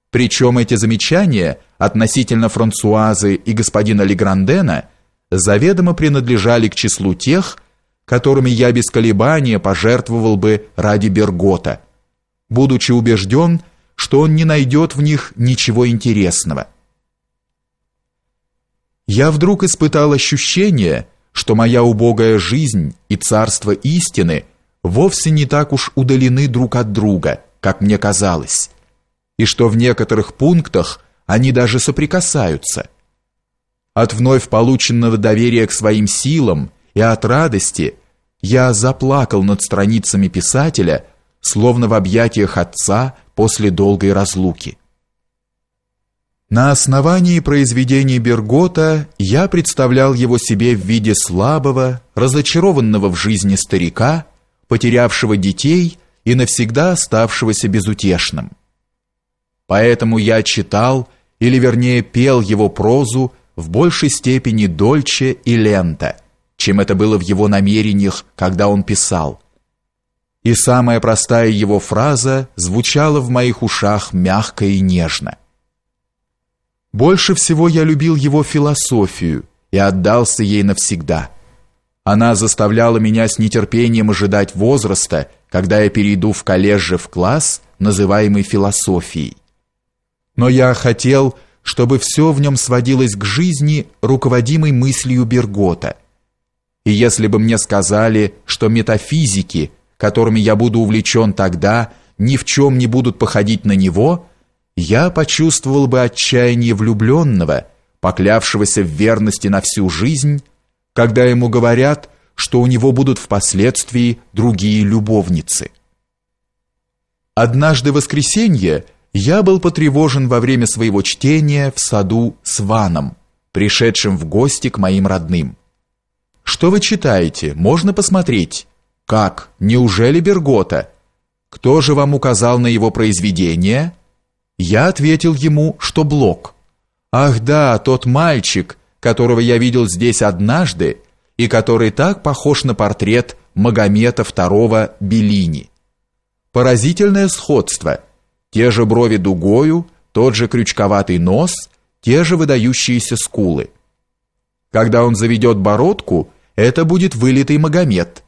причем эти замечания относительно Франсуазы и господина Леграндена заведомо принадлежали к числу тех, которыми я без колебания пожертвовал бы ради Бергота, будучи убежден, что он не найдет в них ничего интересного я вдруг испытал ощущение, что моя убогая жизнь и царство истины вовсе не так уж удалены друг от друга, как мне казалось, и что в некоторых пунктах они даже соприкасаются. От вновь полученного доверия к своим силам и от радости я заплакал над страницами писателя, словно в объятиях отца после долгой разлуки. На основании произведений Бергота я представлял его себе в виде слабого, разочарованного в жизни старика, потерявшего детей и навсегда оставшегося безутешным. Поэтому я читал, или вернее пел его прозу в большей степени дольче и лента, чем это было в его намерениях, когда он писал. И самая простая его фраза звучала в моих ушах мягко и нежно. Больше всего я любил его философию и отдался ей навсегда. Она заставляла меня с нетерпением ожидать возраста, когда я перейду в колледже в класс, называемый философией. Но я хотел, чтобы все в нем сводилось к жизни, руководимой мыслью Бергота. И если бы мне сказали, что метафизики, которыми я буду увлечен тогда, ни в чем не будут походить на него – я почувствовал бы отчаяние влюбленного, поклявшегося в верности на всю жизнь, когда ему говорят, что у него будут впоследствии другие любовницы. Однажды в воскресенье я был потревожен во время своего чтения в саду с Ваном, пришедшим в гости к моим родным. Что вы читаете? Можно посмотреть? Как? Неужели Бергота? Кто же вам указал на его произведение? Я ответил ему, что Блок. «Ах да, тот мальчик, которого я видел здесь однажды и который так похож на портрет Магомета II Белини. Поразительное сходство. Те же брови дугою, тот же крючковатый нос, те же выдающиеся скулы. Когда он заведет бородку, это будет вылитый Магомет.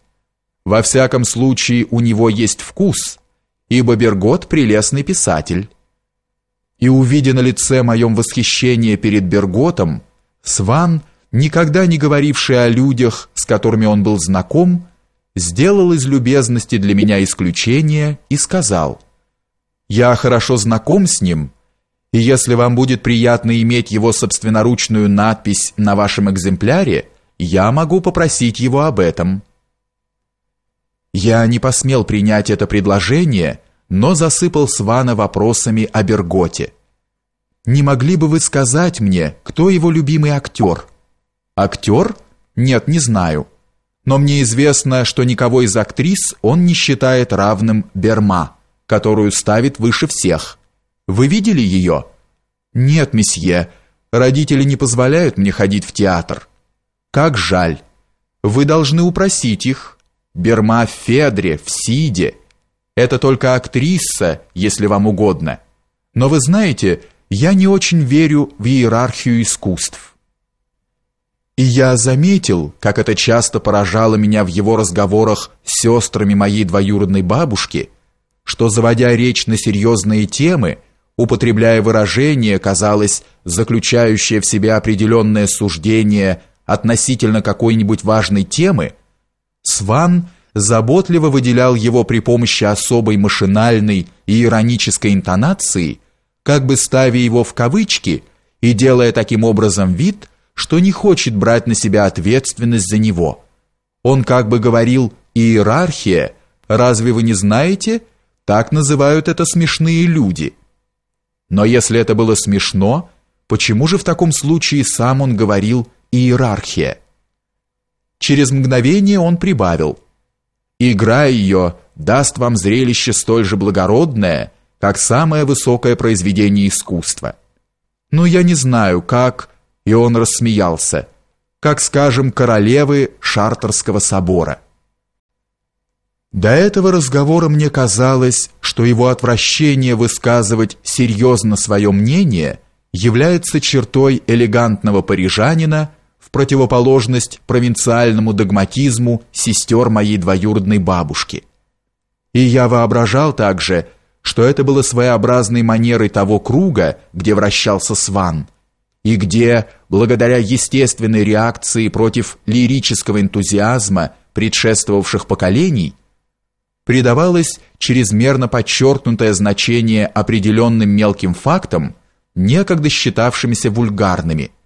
Во всяком случае, у него есть вкус, ибо Бергот прелестный писатель» и увидя на лице моем восхищение перед Берготом, Сван, никогда не говоривший о людях, с которыми он был знаком, сделал из любезности для меня исключение и сказал: "Я хорошо знаком с ним, и если вам будет приятно иметь его собственноручную надпись на вашем экземпляре, я могу попросить его об этом". Я не посмел принять это предложение но засыпал Свана вопросами о Берготе. «Не могли бы вы сказать мне, кто его любимый актер?» «Актер? Нет, не знаю. Но мне известно, что никого из актрис он не считает равным Берма, которую ставит выше всех. Вы видели ее?» «Нет, месье, родители не позволяют мне ходить в театр». «Как жаль. Вы должны упросить их. Берма в Федре, в Сиде». Это только актриса, если вам угодно. Но вы знаете, я не очень верю в иерархию искусств. И я заметил, как это часто поражало меня в его разговорах с сестрами моей двоюродной бабушки, что, заводя речь на серьезные темы, употребляя выражения, казалось, заключающие в себе определенное суждение относительно какой-нибудь важной темы, Сван заботливо выделял его при помощи особой машинальной и иронической интонации, как бы ставя его в кавычки и делая таким образом вид, что не хочет брать на себя ответственность за него. Он как бы говорил «иерархия», «разве вы не знаете?» Так называют это смешные люди. Но если это было смешно, почему же в таком случае сам он говорил «иерархия»? Через мгновение он прибавил – Игра ее даст вам зрелище столь же благородное, как самое высокое произведение искусства. Но я не знаю, как, и он рассмеялся, как, скажем, королевы Шартерского собора. До этого разговора мне казалось, что его отвращение высказывать серьезно свое мнение является чертой элегантного парижанина – противоположность провинциальному догматизму сестер моей двоюродной бабушки. И я воображал также, что это было своеобразной манерой того круга, где вращался Сван, и где, благодаря естественной реакции против лирического энтузиазма предшествовавших поколений, придавалось чрезмерно подчеркнутое значение определенным мелким фактам, некогда считавшимися вульгарными –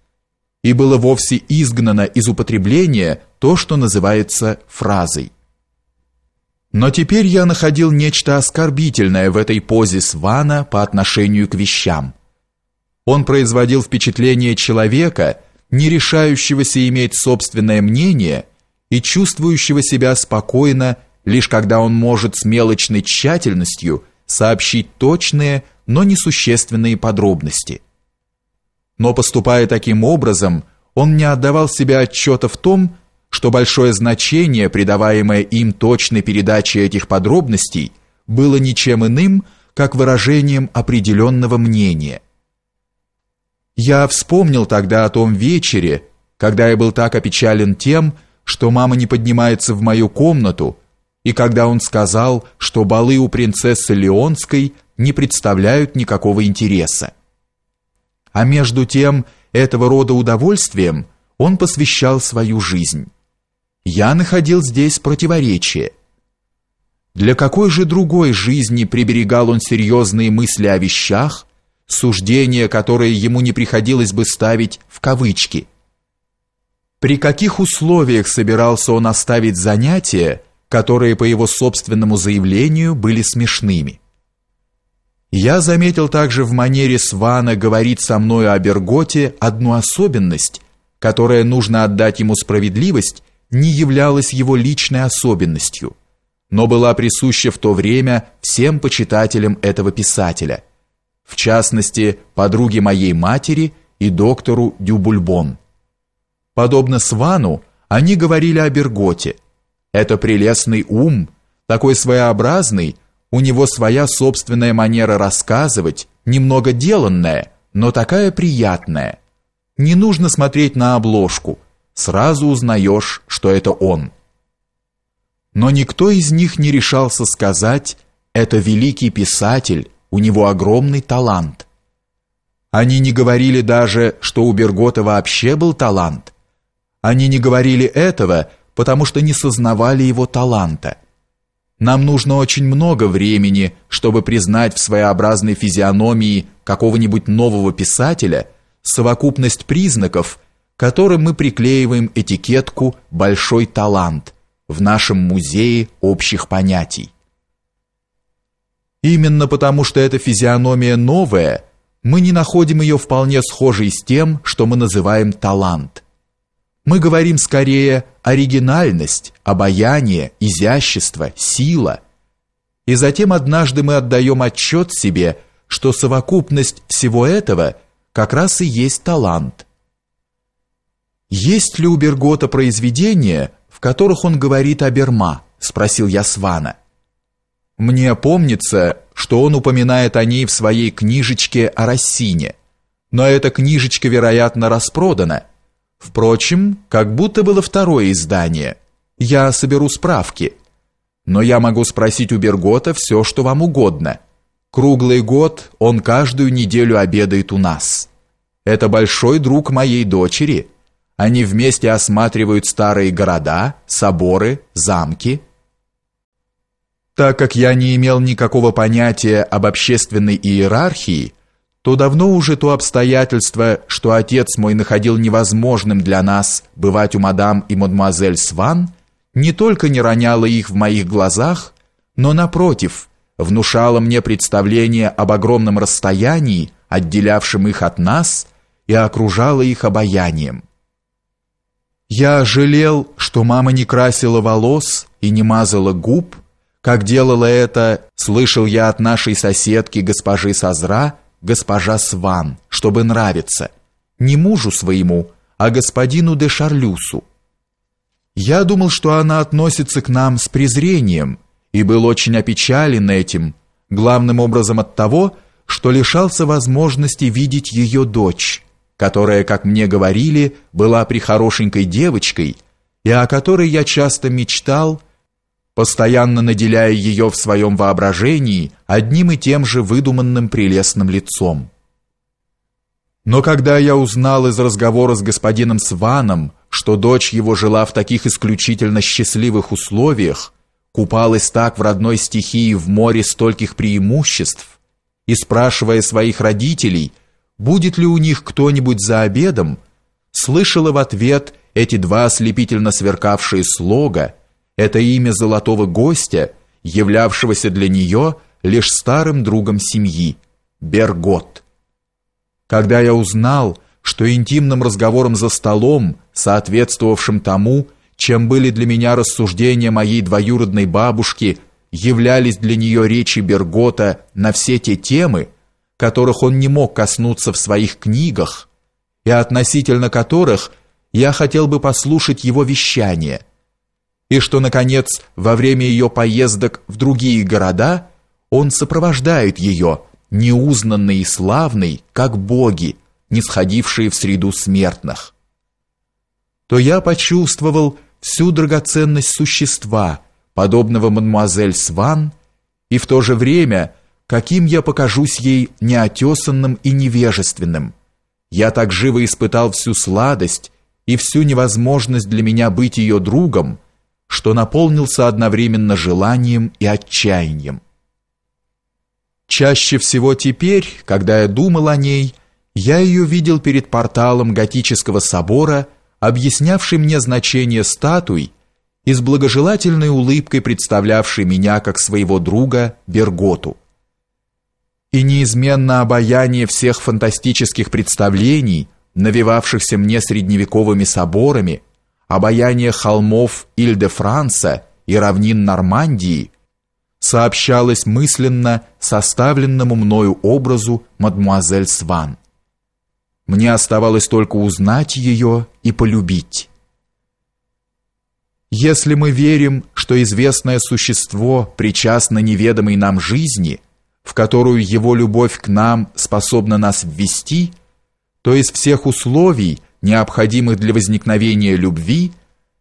и было вовсе изгнано из употребления то, что называется фразой. Но теперь я находил нечто оскорбительное в этой позе Свана по отношению к вещам. Он производил впечатление человека, не решающегося иметь собственное мнение и чувствующего себя спокойно, лишь когда он может с мелочной тщательностью сообщить точные, но несущественные подробности – но поступая таким образом, он не отдавал себя отчета в том, что большое значение, придаваемое им точной передаче этих подробностей, было ничем иным, как выражением определенного мнения. Я вспомнил тогда о том вечере, когда я был так опечален тем, что мама не поднимается в мою комнату, и когда он сказал, что балы у принцессы Леонской не представляют никакого интереса. А между тем, этого рода удовольствием он посвящал свою жизнь. Я находил здесь противоречие. Для какой же другой жизни приберегал он серьезные мысли о вещах, суждения, которые ему не приходилось бы ставить в кавычки? При каких условиях собирался он оставить занятия, которые по его собственному заявлению были смешными? Я заметил также в манере Свана говорить со мною о Берготе одну особенность, которая, нужно отдать ему справедливость, не являлась его личной особенностью, но была присуща в то время всем почитателям этого писателя, в частности, подруге моей матери и доктору Дюбульбон. Подобно Свану, они говорили о Берготе. Это прелестный ум, такой своеобразный, у него своя собственная манера рассказывать, немного деланная, но такая приятная. Не нужно смотреть на обложку, сразу узнаешь, что это он. Но никто из них не решался сказать «это великий писатель, у него огромный талант». Они не говорили даже, что у Бергота вообще был талант. Они не говорили этого, потому что не сознавали его таланта – нам нужно очень много времени, чтобы признать в своеобразной физиономии какого-нибудь нового писателя совокупность признаков, которым мы приклеиваем этикетку «большой талант» в нашем музее общих понятий. Именно потому, что эта физиономия новая, мы не находим ее вполне схожей с тем, что мы называем талант – мы говорим скорее оригинальность, обаяние, изящество, сила. И затем однажды мы отдаем отчет себе, что совокупность всего этого как раз и есть талант. Есть ли у Бергота произведения, в которых он говорит о Берма? спросил я Свана. Мне помнится, что он упоминает о ней в своей книжечке о Рассине. Но эта книжечка, вероятно, распродана Впрочем, как будто было второе издание. Я соберу справки. Но я могу спросить у Бергота все, что вам угодно. Круглый год он каждую неделю обедает у нас. Это большой друг моей дочери. Они вместе осматривают старые города, соборы, замки. Так как я не имел никакого понятия об общественной иерархии, то давно уже то обстоятельство, что отец мой находил невозможным для нас бывать у мадам и мадемуазель Сван, не только не роняло их в моих глазах, но напротив, внушало мне представление об огромном расстоянии, отделявшем их от нас, и окружало их обаянием. Я жалел, что мама не красила волос и не мазала губ, как делала это, слышал я от нашей соседки госпожи Сазра, госпожа Сван, чтобы нравиться, не мужу своему, а господину де Шарлюсу. Я думал, что она относится к нам с презрением и был очень опечален этим, главным образом от того, что лишался возможности видеть ее дочь, которая, как мне говорили, была прихорошенькой девочкой и о которой я часто мечтал постоянно наделяя ее в своем воображении одним и тем же выдуманным прелестным лицом. Но когда я узнал из разговора с господином Сваном, что дочь его жила в таких исключительно счастливых условиях, купалась так в родной стихии в море стольких преимуществ, и спрашивая своих родителей, будет ли у них кто-нибудь за обедом, слышала в ответ эти два ослепительно сверкавшие слога, это имя золотого гостя, являвшегося для нее лишь старым другом семьи, Бергот. Когда я узнал, что интимным разговором за столом, соответствовавшим тому, чем были для меня рассуждения моей двоюродной бабушки, являлись для нее речи Бергота на все те темы, которых он не мог коснуться в своих книгах, и относительно которых я хотел бы послушать его вещание – и что, наконец, во время ее поездок в другие города он сопровождает ее, неузнанный и славный, как боги, нисходившие в среду смертных, то я почувствовал всю драгоценность существа, подобного мадемуазель Сван, и в то же время, каким я покажусь ей неотесанным и невежественным. Я так живо испытал всю сладость и всю невозможность для меня быть ее другом, что наполнился одновременно желанием и отчаянием. Чаще всего теперь, когда я думал о ней, я ее видел перед порталом готического собора, объяснявший мне значение статуй и с благожелательной улыбкой представлявший меня как своего друга Берготу. И неизменно обаяние всех фантастических представлений, навевавшихся мне средневековыми соборами – обаяние холмов Иль-де-Франса и равнин Нормандии сообщалось мысленно составленному мною образу мадмуазель Сван. Мне оставалось только узнать ее и полюбить. Если мы верим, что известное существо причастно неведомой нам жизни, в которую его любовь к нам способна нас ввести, то из всех условий – необходимых для возникновения любви,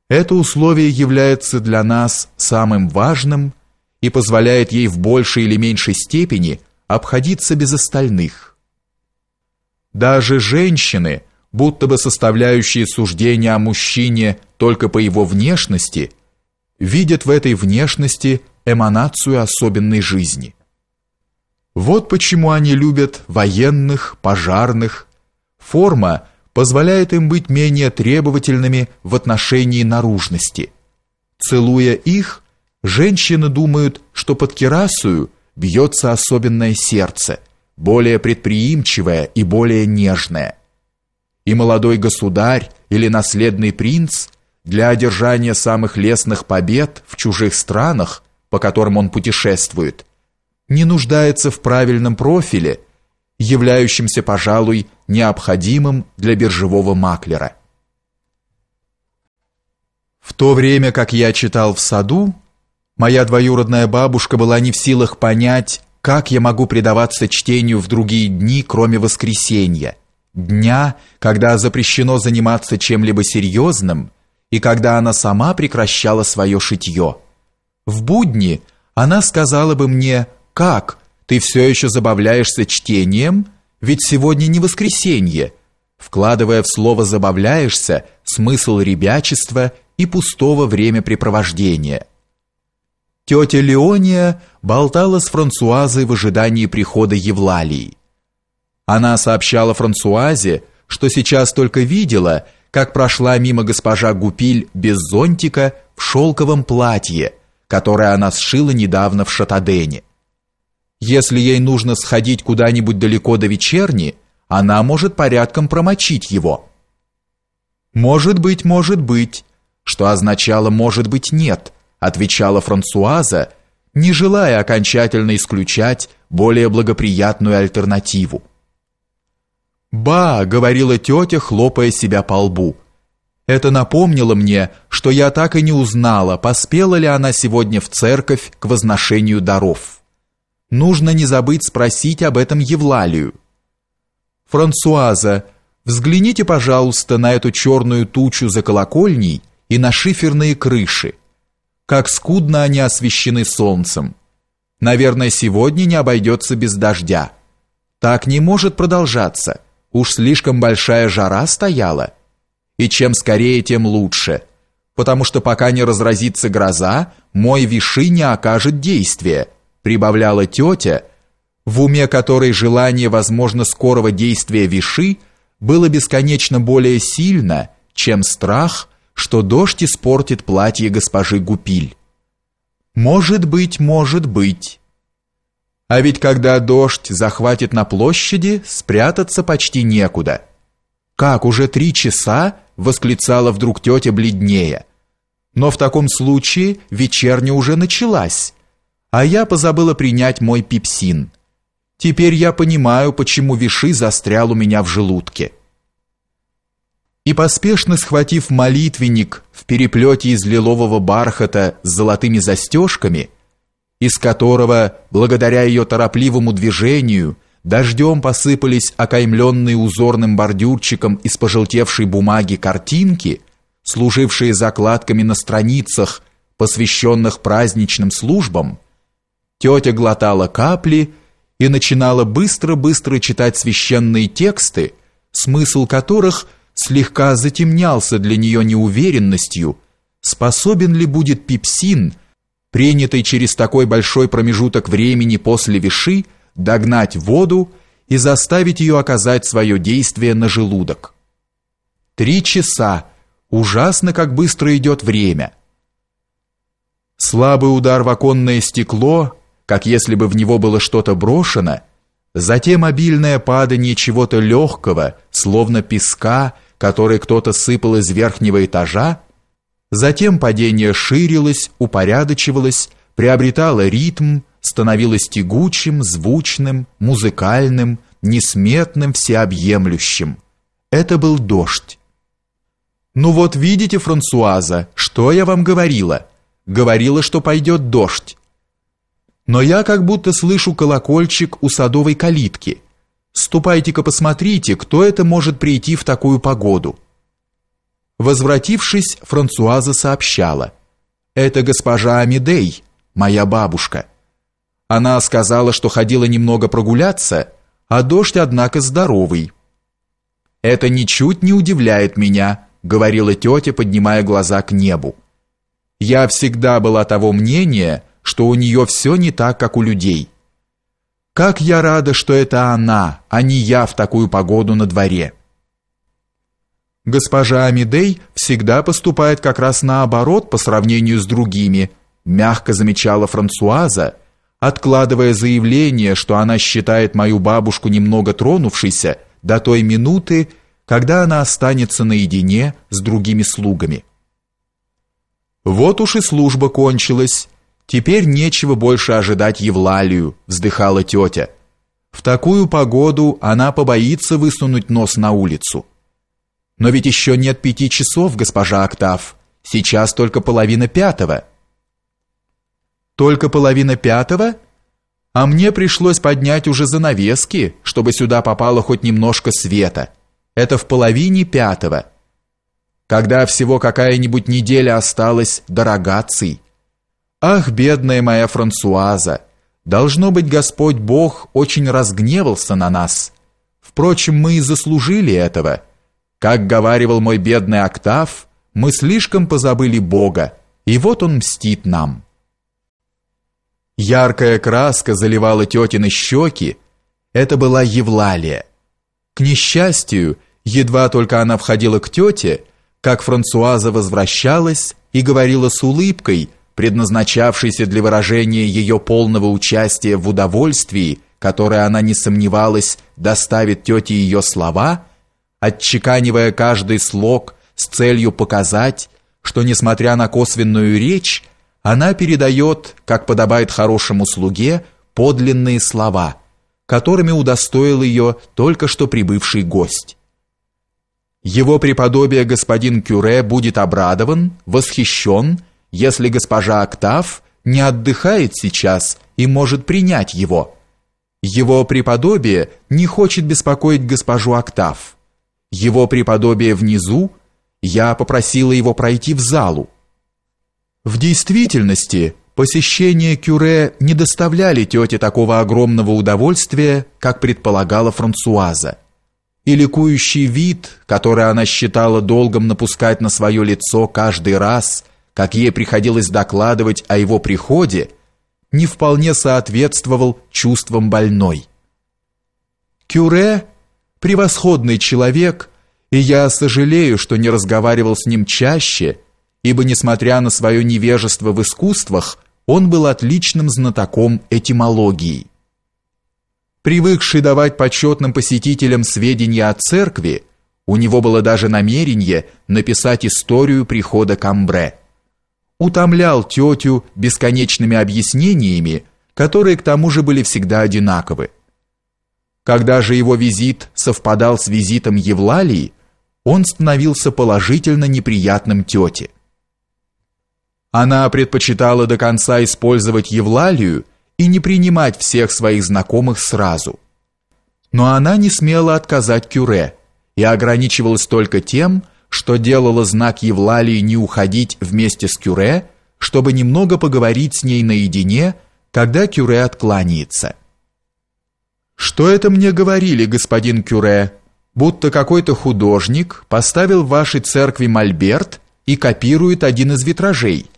это условие является для нас самым важным и позволяет ей в большей или меньшей степени обходиться без остальных. Даже женщины, будто бы составляющие суждения о мужчине только по его внешности, видят в этой внешности эманацию особенной жизни. Вот почему они любят военных, пожарных. Форма – позволяет им быть менее требовательными в отношении наружности. Целуя их, женщины думают, что под керасою бьется особенное сердце, более предприимчивое и более нежное. И молодой государь или наследный принц для одержания самых лестных побед в чужих странах, по которым он путешествует, не нуждается в правильном профиле – являющимся, пожалуй, необходимым для биржевого маклера. В то время, как я читал в саду, моя двоюродная бабушка была не в силах понять, как я могу предаваться чтению в другие дни, кроме воскресенья, дня, когда запрещено заниматься чем-либо серьезным и когда она сама прекращала свое шитье. В будни она сказала бы мне «Как?» Ты все еще забавляешься чтением? Ведь сегодня не воскресенье. Вкладывая в слово забавляешься смысл ребячества и пустого времяпрепровождения. Тетя Леония болтала с Франсуазой в ожидании прихода Евлалии. Она сообщала Франсуазе, что сейчас только видела, как прошла мимо госпожа Гупиль без зонтика в шелковом платье, которое она сшила недавно в Шатадене. Если ей нужно сходить куда-нибудь далеко до вечерни, она может порядком промочить его. Может быть, может быть, что означало может быть нет, отвечала Франсуаза, не желая окончательно исключать более благоприятную альтернативу. «Ба!» — говорила тетя, хлопая себя по лбу. «Это напомнило мне, что я так и не узнала, поспела ли она сегодня в церковь к возношению даров». Нужно не забыть спросить об этом Евлалию. Франсуаза, взгляните, пожалуйста, на эту черную тучу за колокольней и на шиферные крыши. Как скудно они освещены солнцем. Наверное, сегодня не обойдется без дождя. Так не может продолжаться. Уж слишком большая жара стояла. И чем скорее, тем лучше. Потому что пока не разразится гроза, мой виши не окажет действия прибавляла тетя, в уме которой желание, возможно, скорого действия Виши было бесконечно более сильно, чем страх, что дождь испортит платье госпожи Гупиль. Может быть, может быть. А ведь когда дождь захватит на площади, спрятаться почти некуда. Как уже три часа, восклицала вдруг тетя бледнее. Но в таком случае вечерня уже началась а я позабыла принять мой пепсин. Теперь я понимаю, почему Виши застрял у меня в желудке. И поспешно схватив молитвенник в переплете из лилового бархата с золотыми застежками, из которого, благодаря ее торопливому движению, дождем посыпались окаймленные узорным бордюрчиком из пожелтевшей бумаги картинки, служившие закладками на страницах, посвященных праздничным службам, Тетя глотала капли и начинала быстро-быстро читать священные тексты, смысл которых слегка затемнялся для нее неуверенностью, способен ли будет пепсин, принятый через такой большой промежуток времени после виши, догнать воду и заставить ее оказать свое действие на желудок. Три часа. Ужасно, как быстро идет время. Слабый удар в оконное стекло как если бы в него было что-то брошено, затем обильное падание чего-то легкого, словно песка, который кто-то сыпал из верхнего этажа, затем падение ширилось, упорядочивалось, приобретало ритм, становилось тягучим, звучным, музыкальным, несметным, всеобъемлющим. Это был дождь. «Ну вот видите, Франсуаза, что я вам говорила? Говорила, что пойдет дождь но я как будто слышу колокольчик у садовой калитки. Ступайте-ка посмотрите, кто это может прийти в такую погоду». Возвратившись, Франсуаза сообщала. «Это госпожа Амидей, моя бабушка». Она сказала, что ходила немного прогуляться, а дождь, однако, здоровый. «Это ничуть не удивляет меня», — говорила тетя, поднимая глаза к небу. «Я всегда была того мнения, — что у нее все не так, как у людей. Как я рада, что это она, а не я в такую погоду на дворе. Госпожа Амидей всегда поступает как раз наоборот по сравнению с другими, мягко замечала Франсуаза, откладывая заявление, что она считает мою бабушку немного тронувшейся до той минуты, когда она останется наедине с другими слугами. Вот уж и служба кончилась, Теперь нечего больше ожидать Евлалию, вздыхала тетя. В такую погоду она побоится высунуть нос на улицу. Но ведь еще нет пяти часов, госпожа Октав. Сейчас только половина пятого. Только половина пятого? А мне пришлось поднять уже занавески, чтобы сюда попало хоть немножко света. Это в половине пятого. Когда всего какая-нибудь неделя осталась до Ах, бедная моя Франсуаза, должно быть, Господь Бог очень разгневался на нас. Впрочем, мы и заслужили этого. Как говаривал мой бедный Октав, мы слишком позабыли Бога, и вот он мстит нам. Яркая краска заливала тетины щеки. Это была Евлалия. К несчастью, едва только она входила к тете, как Франсуаза возвращалась и говорила с улыбкой – предназначавшийся для выражения ее полного участия в удовольствии, которое она не сомневалась доставит тете ее слова, отчеканивая каждый слог с целью показать, что, несмотря на косвенную речь, она передает, как подобает хорошему слуге, подлинные слова, которыми удостоил ее только что прибывший гость. Его преподобие господин Кюре будет обрадован, восхищен если госпожа Октав не отдыхает сейчас и может принять его. Его преподобие не хочет беспокоить госпожу Октав. Его преподобие внизу, я попросила его пройти в залу. В действительности, посещение кюре не доставляли тете такого огромного удовольствия, как предполагала Франсуаза. И ликующий вид, который она считала долгом напускать на свое лицо каждый раз – как ей приходилось докладывать о его приходе, не вполне соответствовал чувствам больной. Кюре – превосходный человек, и я сожалею, что не разговаривал с ним чаще, ибо, несмотря на свое невежество в искусствах, он был отличным знатоком этимологии. Привыкший давать почетным посетителям сведения о церкви, у него было даже намерение написать историю прихода Камбре утомлял тетю бесконечными объяснениями, которые к тому же были всегда одинаковы. Когда же его визит совпадал с визитом Евлалии, он становился положительно неприятным тете. Она предпочитала до конца использовать Евлалию и не принимать всех своих знакомых сразу. Но она не смела отказать Кюре и ограничивалась только тем, что делало знак Евлалии не уходить вместе с Кюре, чтобы немного поговорить с ней наедине, когда Кюре откланяется. «Что это мне говорили, господин Кюре? Будто какой-то художник поставил в вашей церкви мольберт и копирует один из витражей.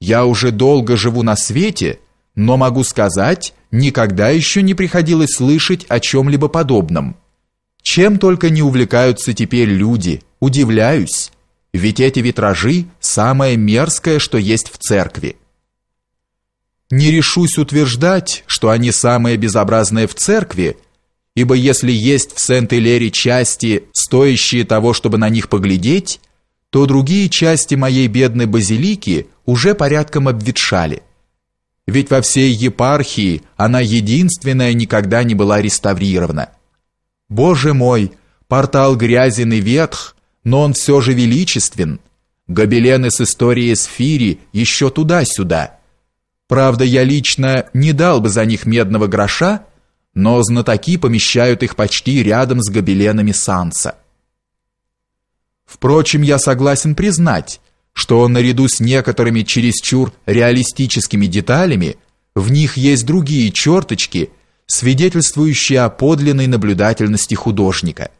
Я уже долго живу на свете, но могу сказать, никогда еще не приходилось слышать о чем-либо подобном». Чем только не увлекаются теперь люди, удивляюсь, ведь эти витражи самое мерзкое, что есть в церкви. Не решусь утверждать, что они самые безобразные в церкви, ибо если есть в Сент-Элере части, стоящие того, чтобы на них поглядеть, то другие части моей бедной базилики уже порядком обветшали. Ведь во всей епархии она единственная никогда не была реставрирована. Боже мой, портал грязен и ветх, но он все же величествен. Гобелены с историей Сфири еще туда-сюда. Правда, я лично не дал бы за них медного гроша, но знатоки помещают их почти рядом с гобеленами Санса. Впрочем, я согласен признать, что наряду с некоторыми чересчур реалистическими деталями, в них есть другие черточки – свидетельствующие о подлинной наблюдательности художника.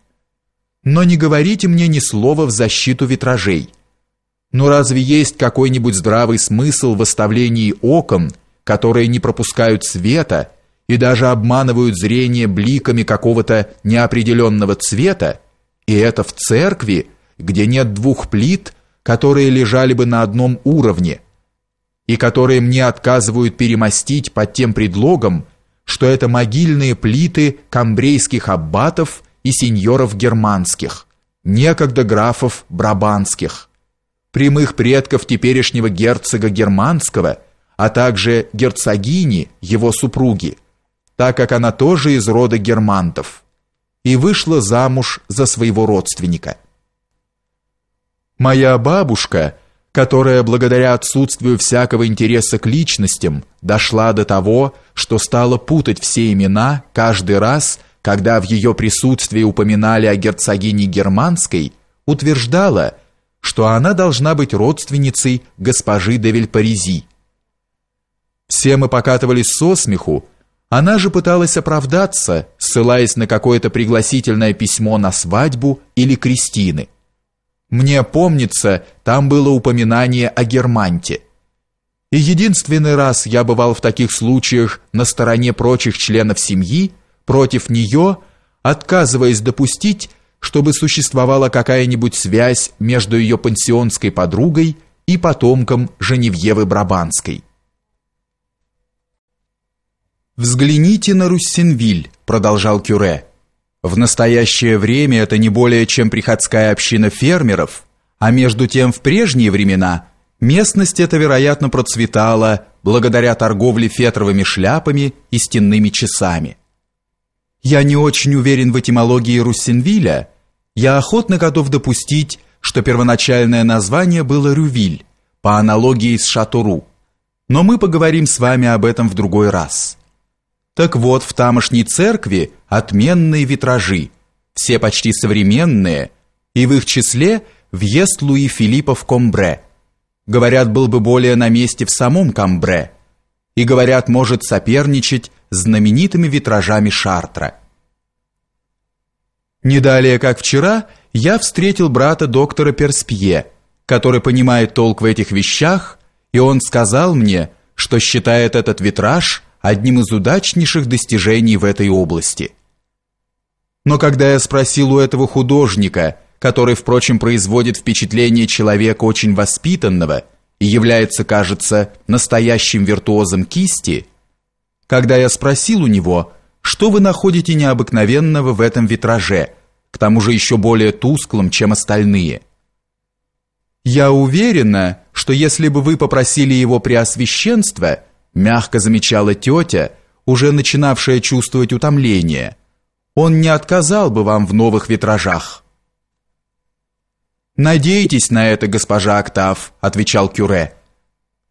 Но не говорите мне ни слова в защиту витражей. Но разве есть какой-нибудь здравый смысл в оставлении окон, которые не пропускают света и даже обманывают зрение бликами какого-то неопределенного цвета, и это в церкви, где нет двух плит, которые лежали бы на одном уровне, и которые мне отказывают перемостить под тем предлогом, что это могильные плиты камбрейских аббатов и сеньоров германских, некогда графов брабанских, прямых предков теперешнего герцога германского, а также герцогини, его супруги, так как она тоже из рода германтов, и вышла замуж за своего родственника. Моя бабушка – которая благодаря отсутствию всякого интереса к личностям дошла до того, что стала путать все имена каждый раз, когда в ее присутствии упоминали о герцогине Германской, утверждала, что она должна быть родственницей госпожи де Вильпаризи. Все мы покатывались со смеху, она же пыталась оправдаться, ссылаясь на какое-то пригласительное письмо на свадьбу или крестины. Мне помнится, там было упоминание о Германте. И единственный раз я бывал в таких случаях на стороне прочих членов семьи, против нее, отказываясь допустить, чтобы существовала какая-нибудь связь между ее пансионской подругой и потомком Женевьевы Брабанской. «Взгляните на Руссенвиль», — продолжал Кюре, — в настоящее время это не более чем приходская община фермеров, а между тем в прежние времена местность эта, вероятно, процветала благодаря торговле фетровыми шляпами и стенными часами. Я не очень уверен в этимологии Руссенвиля, я охотно готов допустить, что первоначальное название было Рювиль, по аналогии с Шатуру. Но мы поговорим с вами об этом в другой раз. Так вот, в тамошней церкви отменные витражи, все почти современные, и в их числе въезд Луи Филиппа в Комбре. Говорят, был бы более на месте в самом Комбре, И, говорят, может соперничать с знаменитыми витражами Шартра. Не далее, как вчера, я встретил брата доктора Перспье, который понимает толк в этих вещах, и он сказал мне, что считает этот витраж – одним из удачнейших достижений в этой области. Но когда я спросил у этого художника, который, впрочем, производит впечатление человека очень воспитанного и является, кажется, настоящим виртуозом кисти, когда я спросил у него, что вы находите необыкновенного в этом витраже, к тому же еще более тусклым, чем остальные. Я уверена, что если бы вы попросили его преосвященство – мягко замечала тетя, уже начинавшая чувствовать утомление. Он не отказал бы вам в новых витражах. Надейтесь на это, госпожа Октав, отвечал Кюре.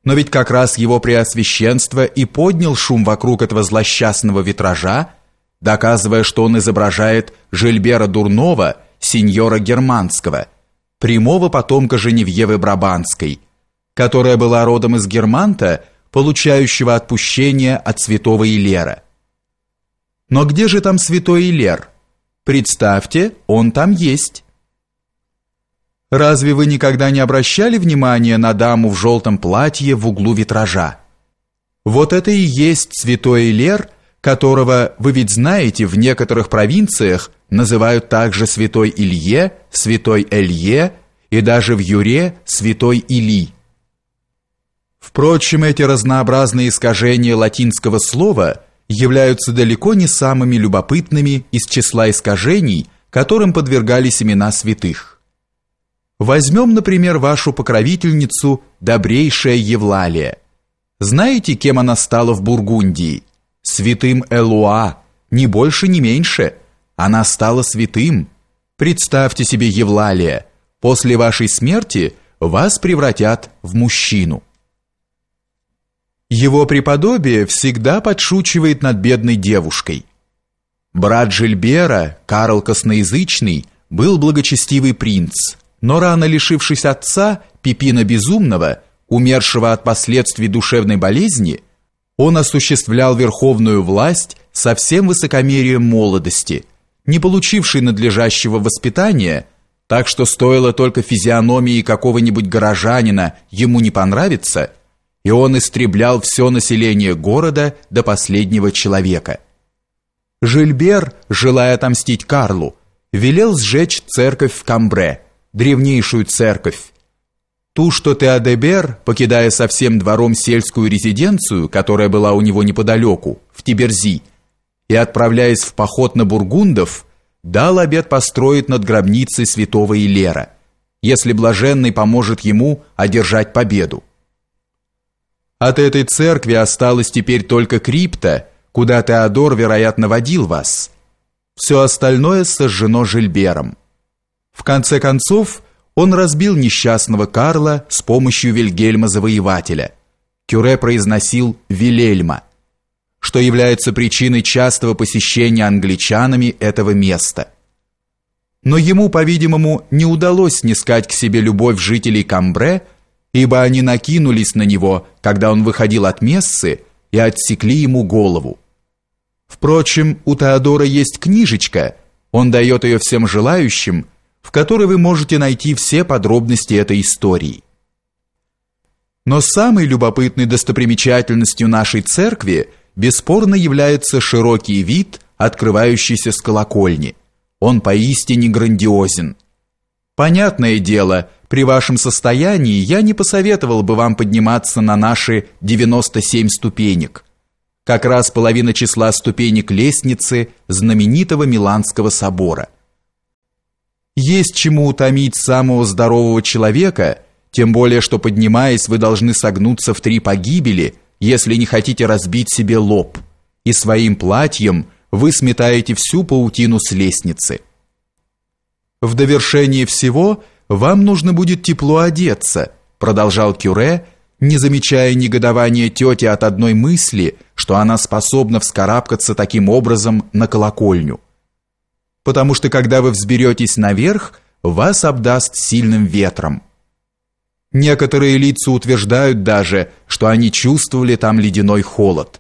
Но ведь как раз его преосвященство и поднял шум вокруг этого злосчастного витража, доказывая, что он изображает Жильбера Дурнова, сеньора Германского, прямого потомка Женевьевы Брабанской, которая была родом из Германта получающего отпущение от святого Илера. Но где же там святой Илер? Представьте, он там есть. Разве вы никогда не обращали внимания на даму в желтом платье в углу витража? Вот это и есть святой Илер, которого, вы ведь знаете, в некоторых провинциях называют также святой Илье, святой Элье и даже в Юре святой Илий. Впрочем, эти разнообразные искажения латинского слова являются далеко не самыми любопытными из числа искажений, которым подвергались имена святых. Возьмем, например, вашу покровительницу, добрейшая Евлалия. Знаете, кем она стала в Бургундии? Святым Элуа, ни больше, ни меньше. Она стала святым. Представьте себе Евлалия, после вашей смерти вас превратят в мужчину. Его преподобие всегда подшучивает над бедной девушкой. Брат Жильбера, Карл Косноязычный, был благочестивый принц, но рано лишившись отца, Пипина Безумного, умершего от последствий душевной болезни, он осуществлял верховную власть со всем высокомерием молодости, не получивший надлежащего воспитания, так что стоило только физиономии какого-нибудь горожанина ему не понравиться – и он истреблял все население города до последнего человека. Жильбер, желая отомстить Карлу, велел сжечь церковь в Камбре, древнейшую церковь. Ту, что Теодебер, покидая со всем двором сельскую резиденцию, которая была у него неподалеку, в Тиберзи, и отправляясь в поход на бургундов, дал обет построить над гробницей святого Илера, если блаженный поможет ему одержать победу. От этой церкви осталась теперь только крипта, куда Теодор, вероятно, водил вас. Все остальное сожжено Жильбером. В конце концов, он разбил несчастного Карла с помощью Вильгельма-завоевателя. Кюре произносил «Вилельма», что является причиной частого посещения англичанами этого места. Но ему, по-видимому, не удалось снискать к себе любовь жителей Камбре – ибо они накинулись на него, когда он выходил от мессы, и отсекли ему голову. Впрочем, у Теодора есть книжечка, он дает ее всем желающим, в которой вы можете найти все подробности этой истории. Но самой любопытной достопримечательностью нашей церкви бесспорно является широкий вид, открывающийся с колокольни. Он поистине грандиозен. Понятное дело – при вашем состоянии я не посоветовал бы вам подниматься на наши 97 ступенек. Как раз половина числа ступенек лестницы знаменитого Миланского собора. Есть чему утомить самого здорового человека, тем более что поднимаясь вы должны согнуться в три погибели, если не хотите разбить себе лоб, и своим платьем вы сметаете всю паутину с лестницы. В довершение всего вам нужно будет тепло одеться, продолжал Кюре, не замечая негодования тети от одной мысли, что она способна вскарабкаться таким образом на колокольню. Потому что когда вы взберетесь наверх, вас обдаст сильным ветром. Некоторые лица утверждают даже, что они чувствовали там ледяной холод.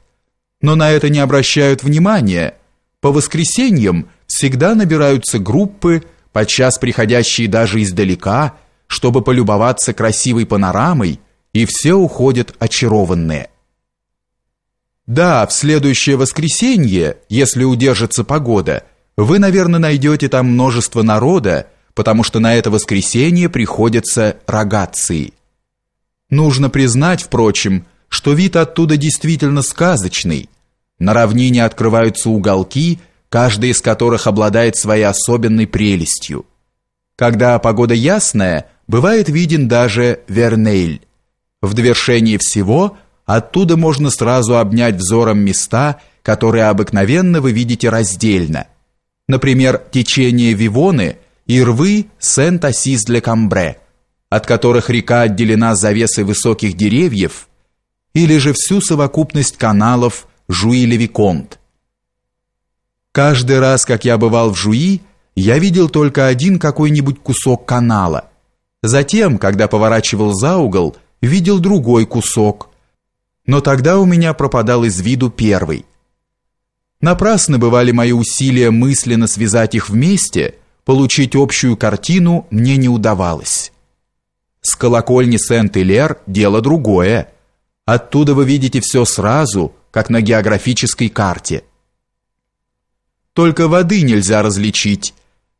Но на это не обращают внимания. По воскресеньям всегда набираются группы, подчас приходящие даже издалека, чтобы полюбоваться красивой панорамой, и все уходят очарованные. Да, в следующее воскресенье, если удержится погода, вы, наверное, найдете там множество народа, потому что на это воскресенье приходятся рогации. Нужно признать, впрочем, что вид оттуда действительно сказочный. На равнине открываются уголки – каждый из которых обладает своей особенной прелестью. Когда погода ясная, бывает виден даже Вернейль. В довершении всего оттуда можно сразу обнять взором места, которые обыкновенно вы видите раздельно. Например, течение Вивоны и рвы Сент-Асис-для-Камбре, от которых река отделена завесой высоких деревьев, или же всю совокупность каналов Жуи-Левиконт, Каждый раз, как я бывал в Жуи, я видел только один какой-нибудь кусок канала. Затем, когда поворачивал за угол, видел другой кусок. Но тогда у меня пропадал из виду первый. Напрасны бывали мои усилия мысленно связать их вместе, получить общую картину мне не удавалось. С колокольни Сент-Илер дело другое. Оттуда вы видите все сразу, как на географической карте – только воды нельзя различить.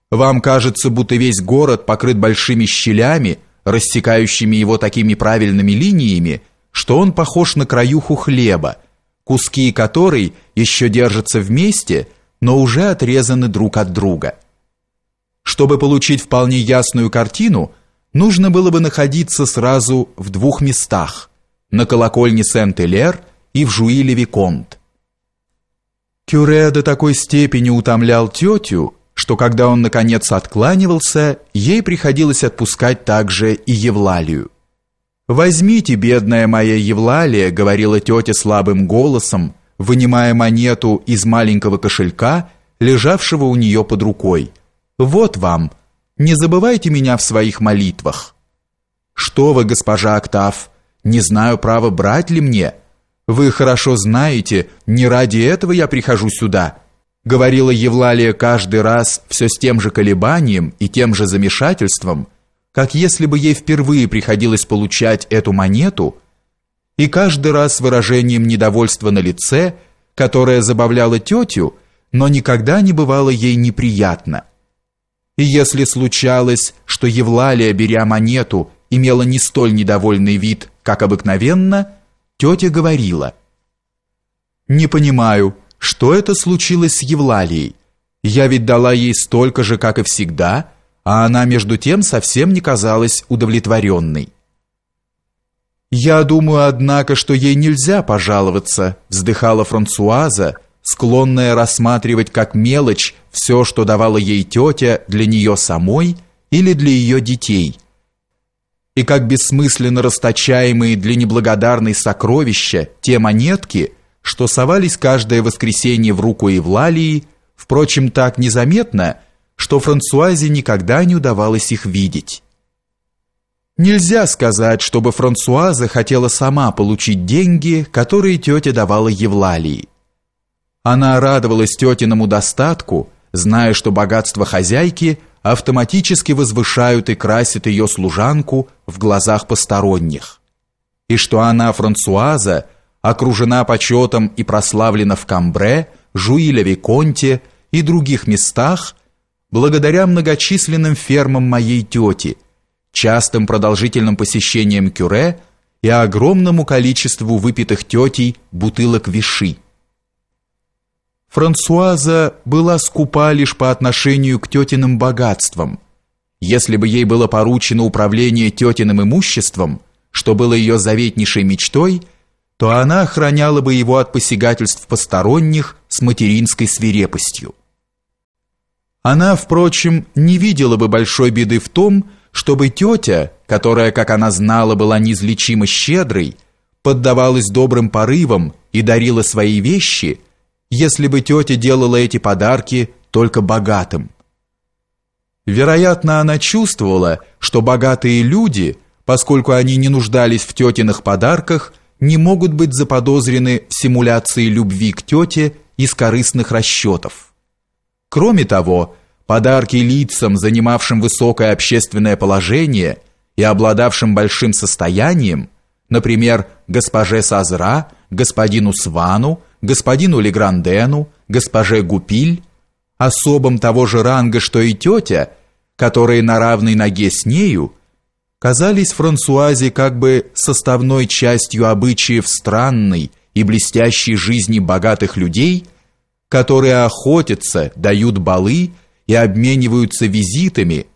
Вам кажется, будто весь город покрыт большими щелями, рассекающими его такими правильными линиями, что он похож на краюху хлеба, куски которой еще держатся вместе, но уже отрезаны друг от друга. Чтобы получить вполне ясную картину, нужно было бы находиться сразу в двух местах – на колокольне Сент-Элер и в Жуиле-Виконт. Кюре до такой степени утомлял тетю, что когда он наконец откланивался, ей приходилось отпускать также и Евлалию. «Возьмите, бедная моя Евлалия», — говорила тетя слабым голосом, вынимая монету из маленького кошелька, лежавшего у нее под рукой. «Вот вам. Не забывайте меня в своих молитвах». «Что вы, госпожа Октав, не знаю, право брать ли мне», вы хорошо знаете, не ради этого я прихожу сюда, говорила Евлалия каждый раз все с тем же колебанием и тем же замешательством, как если бы ей впервые приходилось получать эту монету, и каждый раз с выражением недовольства на лице, которое забавляло тетю, но никогда не бывало ей неприятно. И если случалось, что Евлалия, беря монету, имела не столь недовольный вид, как обыкновенно, Тетя говорила: "Не понимаю, что это случилось с Евлалией? Я ведь дала ей столько же, как и всегда, а она между тем совсем не казалась удовлетворенной. Я думаю, однако, что ей нельзя пожаловаться, вздыхала Франсуаза, склонная рассматривать как мелочь все, что давала ей тетя для нее самой или для ее детей и как бессмысленно расточаемые для неблагодарной сокровища те монетки, что совались каждое воскресенье в руку Евлалии, впрочем, так незаметно, что Франсуазе никогда не удавалось их видеть. Нельзя сказать, чтобы Франсуаза хотела сама получить деньги, которые тетя давала Евлалии. Она радовалась тетиному достатку, зная, что богатство хозяйки – автоматически возвышают и красят ее служанку в глазах посторонних, и что она, Франсуаза, окружена почетом и прославлена в Камбре, Жуиле-Виконте и других местах благодаря многочисленным фермам моей тети, частым продолжительным посещениям кюре и огромному количеству выпитых тетей бутылок виши. Франсуаза была скупа лишь по отношению к тетиным богатствам. Если бы ей было поручено управление тетиным имуществом, что было ее заветнейшей мечтой, то она охраняла бы его от посягательств посторонних с материнской свирепостью. Она, впрочем, не видела бы большой беды в том, чтобы тетя, которая, как она знала, была неизлечимо щедрой, поддавалась добрым порывам и дарила свои вещи – если бы тетя делала эти подарки только богатым. Вероятно, она чувствовала, что богатые люди, поскольку они не нуждались в тетиных подарках, не могут быть заподозрены в симуляции любви к тете из корыстных расчетов. Кроме того, подарки лицам, занимавшим высокое общественное положение и обладавшим большим состоянием, например, госпоже Сазра, господину Свану, господину Леграндену, госпоже Гупиль, особам того же ранга, что и тетя, которые на равной ноге с нею, казались Франсуазе как бы составной частью обычаев странной и блестящей жизни богатых людей, которые охотятся, дают балы и обмениваются визитами,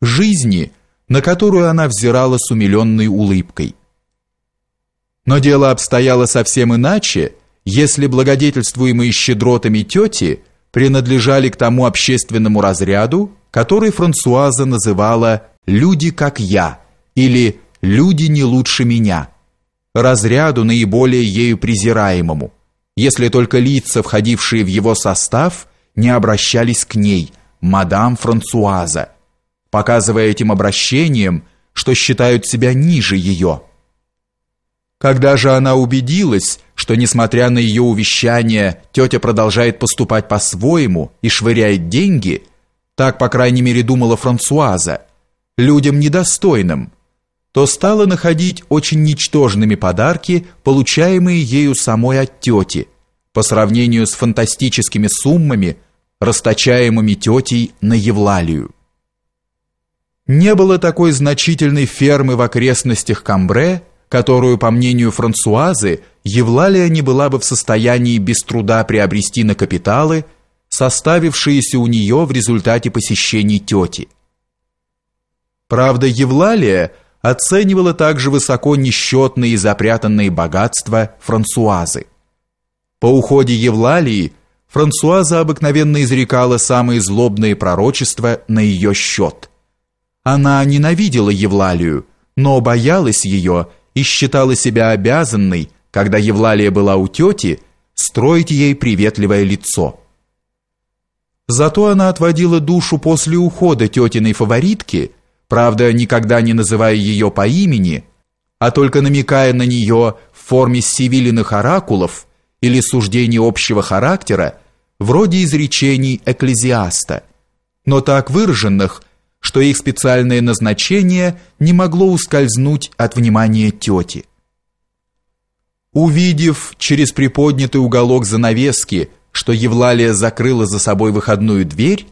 жизни, на которую она взирала с умиленной улыбкой. Но дело обстояло совсем иначе, если благодетельствуемые щедротами тети принадлежали к тому общественному разряду, который Франсуаза называла «люди как я» или «люди не лучше меня», разряду наиболее ею презираемому, если только лица, входившие в его состав, не обращались к ней, мадам Франсуаза, показывая этим обращением, что считают себя ниже ее. Когда же она убедилась, что, несмотря на ее увещания, тетя продолжает поступать по-своему и швыряет деньги, так, по крайней мере, думала Франсуаза, людям недостойным, то стала находить очень ничтожными подарки, получаемые ею самой от тети, по сравнению с фантастическими суммами, расточаемыми тетей на Евлалию. Не было такой значительной фермы в окрестностях Камбре, которую, по мнению Франсуазы, Евлалия не была бы в состоянии без труда приобрести на капиталы, составившиеся у нее в результате посещений тети. Правда, Евлалия оценивала также высоко несчетные и запрятанные богатства Франсуазы. По уходе Евлалии Франсуаза обыкновенно изрекала самые злобные пророчества на ее счет. Она ненавидела Евлалию, но боялась ее и считала себя обязанной, когда Евлалия была у тети, строить ей приветливое лицо. Зато она отводила душу после ухода тетиной фаворитки, правда, никогда не называя ее по имени, а только намекая на нее в форме сивилиных оракулов или суждений общего характера, вроде изречений экклезиаста, но так выраженных – что их специальное назначение не могло ускользнуть от внимания тети. Увидев через приподнятый уголок занавески, что Евлалия закрыла за собой выходную дверь,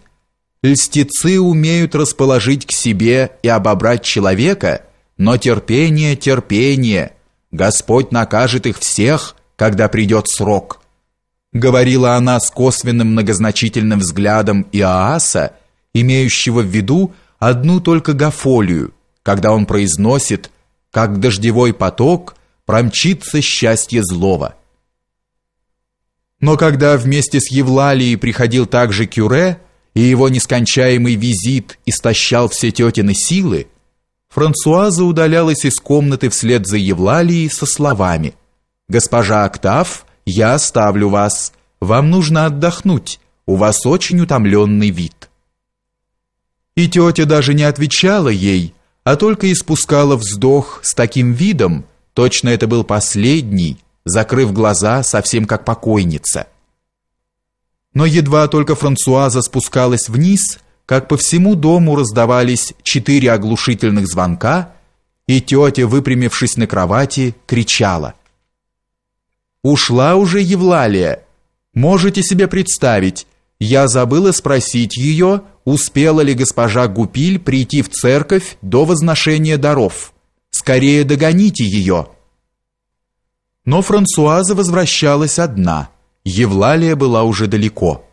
льстецы умеют расположить к себе и обобрать человека, но терпение, терпение, Господь накажет их всех, когда придет срок. Говорила она с косвенным многозначительным взглядом Иоаса, имеющего в виду одну только гафолию, когда он произносит «как дождевой поток промчится счастье злого». Но когда вместе с Евлалией приходил также Кюре, и его нескончаемый визит истощал все тетины силы, Франсуаза удалялась из комнаты вслед за Евлалией со словами «Госпожа Октав, я оставлю вас, вам нужно отдохнуть, у вас очень утомленный вид». И тетя даже не отвечала ей, а только испускала вздох с таким видом, точно это был последний, закрыв глаза совсем как покойница. Но едва только Франсуаза спускалась вниз, как по всему дому раздавались четыре оглушительных звонка, и тетя, выпрямившись на кровати, кричала. «Ушла уже Евлалия! Можете себе представить, я забыла спросить ее, успела ли госпожа Гупиль прийти в церковь до возношения даров. Скорее догоните ее. Но Франсуаза возвращалась одна. Евлалия была уже далеко.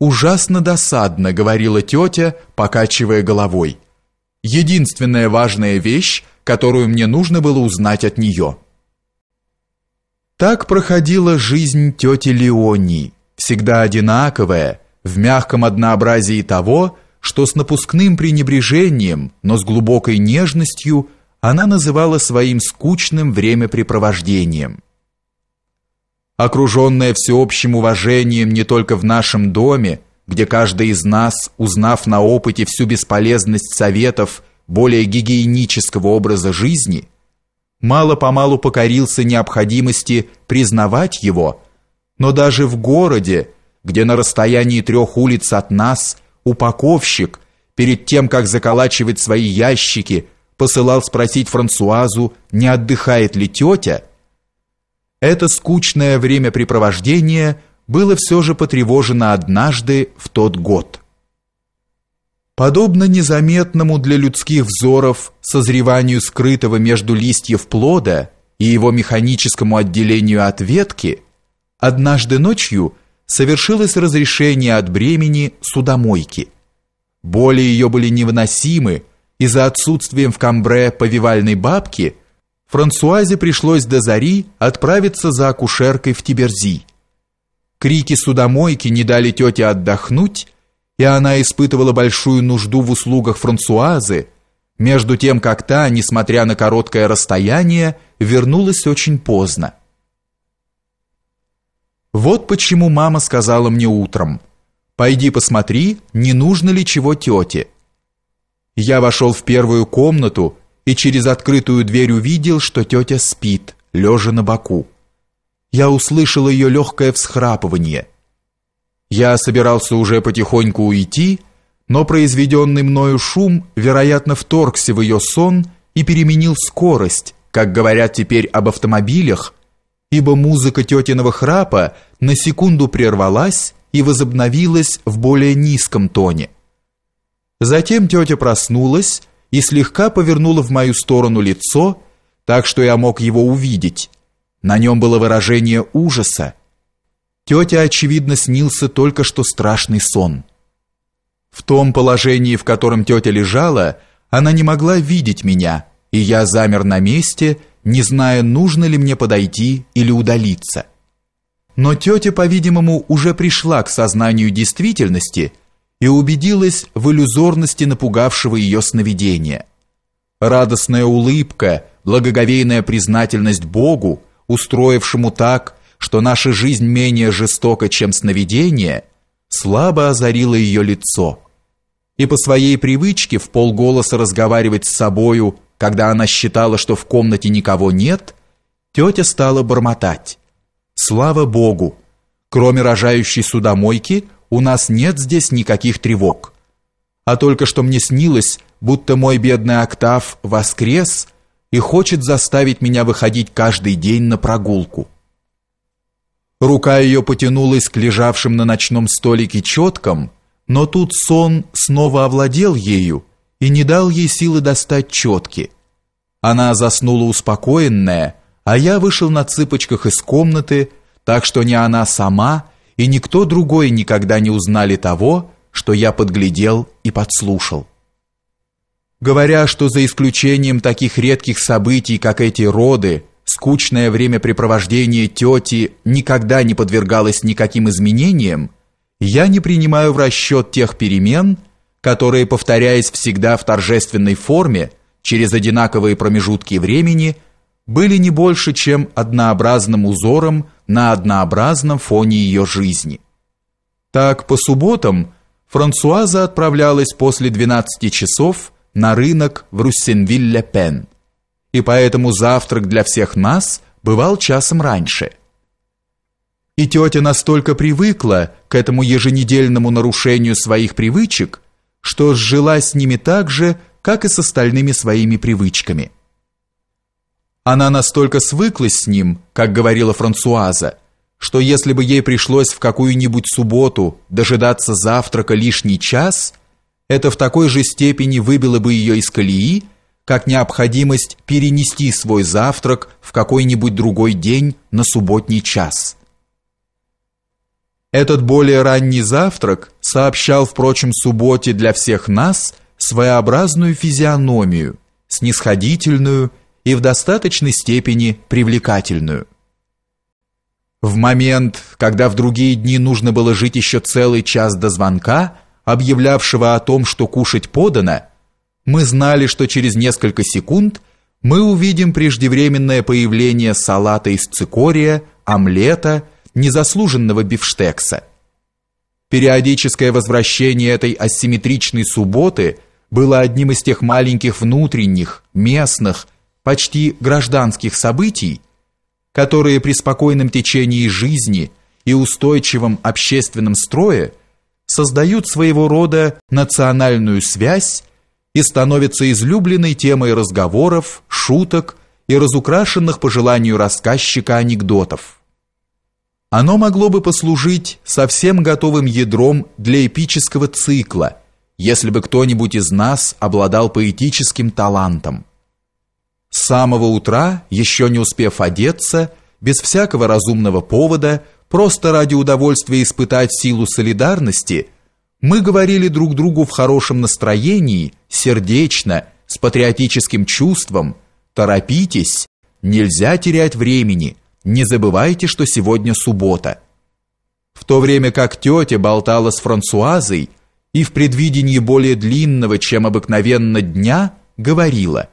Ужасно досадно, говорила тетя, покачивая головой. Единственная важная вещь, которую мне нужно было узнать от нее. Так проходила жизнь тети Леонии всегда одинаковое, в мягком однообразии того, что с напускным пренебрежением, но с глубокой нежностью она называла своим скучным времяпрепровождением. Окруженная всеобщим уважением не только в нашем доме, где каждый из нас, узнав на опыте всю бесполезность советов более гигиенического образа жизни, мало-помалу покорился необходимости признавать его – но даже в городе, где на расстоянии трех улиц от нас упаковщик, перед тем, как заколачивать свои ящики, посылал спросить Франсуазу, не отдыхает ли тетя, это скучное времяпрепровождение было все же потревожено однажды в тот год. Подобно незаметному для людских взоров созреванию скрытого между листьев плода и его механическому отделению от ветки – Однажды ночью совершилось разрешение от бремени судомойки. Боли ее были невыносимы, и за отсутствием в камбре повивальной бабки Франсуазе пришлось до зари отправиться за акушеркой в Тиберзи. Крики судомойки не дали тете отдохнуть, и она испытывала большую нужду в услугах Франсуазы, между тем как та, несмотря на короткое расстояние, вернулась очень поздно. Вот почему мама сказала мне утром, «Пойди посмотри, не нужно ли чего тете». Я вошел в первую комнату и через открытую дверь увидел, что тетя спит, лежа на боку. Я услышал ее легкое всхрапывание. Я собирался уже потихоньку уйти, но произведенный мною шум, вероятно, вторгся в ее сон и переменил скорость, как говорят теперь об автомобилях, ибо музыка тетиного храпа на секунду прервалась и возобновилась в более низком тоне. Затем тетя проснулась и слегка повернула в мою сторону лицо, так что я мог его увидеть. На нем было выражение ужаса. Тетя, очевидно, снился только что страшный сон. В том положении, в котором тетя лежала, она не могла видеть меня, и я замер на месте, не зная, нужно ли мне подойти или удалиться. Но тетя, по-видимому, уже пришла к сознанию действительности и убедилась в иллюзорности напугавшего ее сновидения. Радостная улыбка, благоговейная признательность Богу, устроившему так, что наша жизнь менее жестока, чем сновидение, слабо озарила ее лицо. И по своей привычке в полголоса разговаривать с собою когда она считала, что в комнате никого нет, тетя стала бормотать. «Слава Богу! Кроме рожающей судомойки, у нас нет здесь никаких тревог. А только что мне снилось, будто мой бедный Октав воскрес и хочет заставить меня выходить каждый день на прогулку». Рука ее потянулась к лежавшим на ночном столике четкам, но тут сон снова овладел ею, и не дал ей силы достать четки. Она заснула успокоенная, а я вышел на цыпочках из комнаты, так что ни она сама, и никто другой никогда не узнали того, что я подглядел и подслушал. Говоря, что за исключением таких редких событий, как эти роды, скучное времяпрепровождение тети никогда не подвергалось никаким изменениям, я не принимаю в расчет тех перемен, которые, повторяясь всегда в торжественной форме, через одинаковые промежутки времени, были не больше, чем однообразным узором на однообразном фоне ее жизни. Так, по субботам Франсуаза отправлялась после 12 часов на рынок в Руссенвиль-Ле-Пен, и поэтому завтрак для всех нас бывал часом раньше – и тетя настолько привыкла к этому еженедельному нарушению своих привычек, что сжила с ними так же, как и с остальными своими привычками. Она настолько свыклась с ним, как говорила Франсуаза, что если бы ей пришлось в какую-нибудь субботу дожидаться завтрака лишний час, это в такой же степени выбило бы ее из колеи, как необходимость перенести свой завтрак в какой-нибудь другой день на субботний час. Этот более ранний завтрак сообщал, впрочем, субботе для всех нас своеобразную физиономию, снисходительную и в достаточной степени привлекательную. В момент, когда в другие дни нужно было жить еще целый час до звонка, объявлявшего о том, что кушать подано, мы знали, что через несколько секунд мы увидим преждевременное появление салата из цикория, омлета – незаслуженного бифштекса. Периодическое возвращение этой асимметричной субботы было одним из тех маленьких внутренних, местных, почти гражданских событий, которые при спокойном течении жизни и устойчивом общественном строе создают своего рода национальную связь и становятся излюбленной темой разговоров, шуток и разукрашенных по желанию рассказчика анекдотов. Оно могло бы послужить совсем готовым ядром для эпического цикла, если бы кто-нибудь из нас обладал поэтическим талантом. С самого утра, еще не успев одеться, без всякого разумного повода, просто ради удовольствия испытать силу солидарности, мы говорили друг другу в хорошем настроении, сердечно, с патриотическим чувством «Торопитесь, нельзя терять времени», не забывайте, что сегодня суббота. В то время как тетя болтала с Франсуазой и в предвидении более длинного, чем обыкновенно дня, говорила: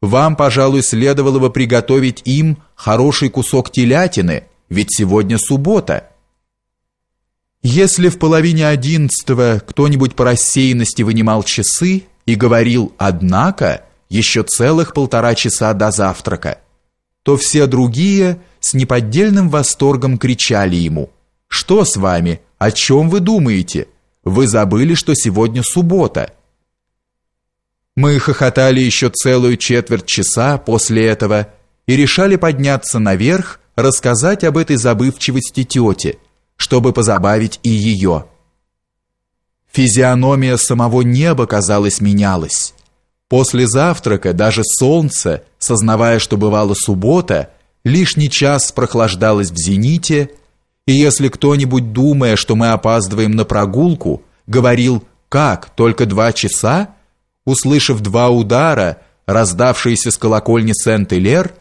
"Вам, пожалуй, следовало бы приготовить им хороший кусок телятины, ведь сегодня суббота". Если в половине одиннадцатого кто-нибудь по рассеянности вынимал часы и говорил: "Однако, еще целых полтора часа до завтрака", то все другие с неподдельным восторгом кричали ему «Что с вами? О чем вы думаете? Вы забыли, что сегодня суббота!» Мы хохотали еще целую четверть часа после этого и решали подняться наверх, рассказать об этой забывчивости тете, чтобы позабавить и ее. Физиономия самого неба, казалось, менялась. После завтрака даже солнце, сознавая, что бывала суббота, лишний час прохлаждалось в зените, и если кто-нибудь, думая, что мы опаздываем на прогулку, говорил «Как, только два часа?», услышав два удара, раздавшиеся с колокольни Сент-Элер,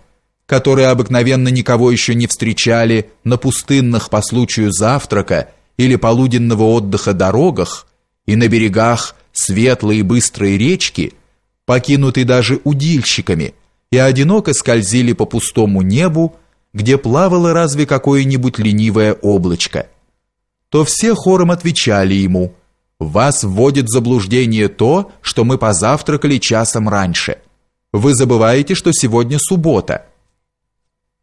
которые обыкновенно никого еще не встречали на пустынных по случаю завтрака или полуденного отдыха дорогах и на берегах светлой и быстрой речки – покинуты даже удильщиками, и одиноко скользили по пустому небу, где плавало разве какое-нибудь ленивое облачко. То все хором отвечали ему: "Вас вводит в заблуждение то, что мы позавтракали часом раньше. Вы забываете, что сегодня суббота".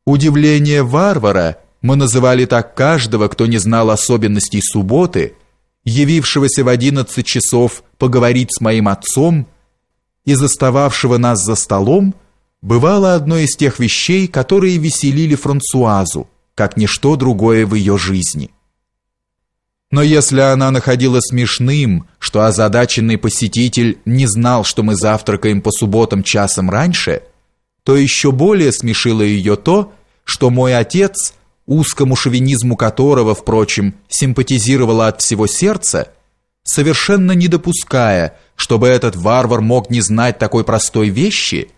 Удивление варвара мы называли так каждого, кто не знал особенностей субботы, явившегося в 11 часов поговорить с моим отцом, и застававшего нас за столом, бывало одно из тех вещей, которые веселили Франсуазу, как ничто другое в ее жизни. Но если она находила смешным, что озадаченный посетитель не знал, что мы завтракаем по субботам часом раньше, то еще более смешило ее то, что мой отец, узкому шовинизму которого, впрочем, симпатизировала от всего сердца, совершенно не допуская, чтобы этот варвар мог не знать такой простой вещи,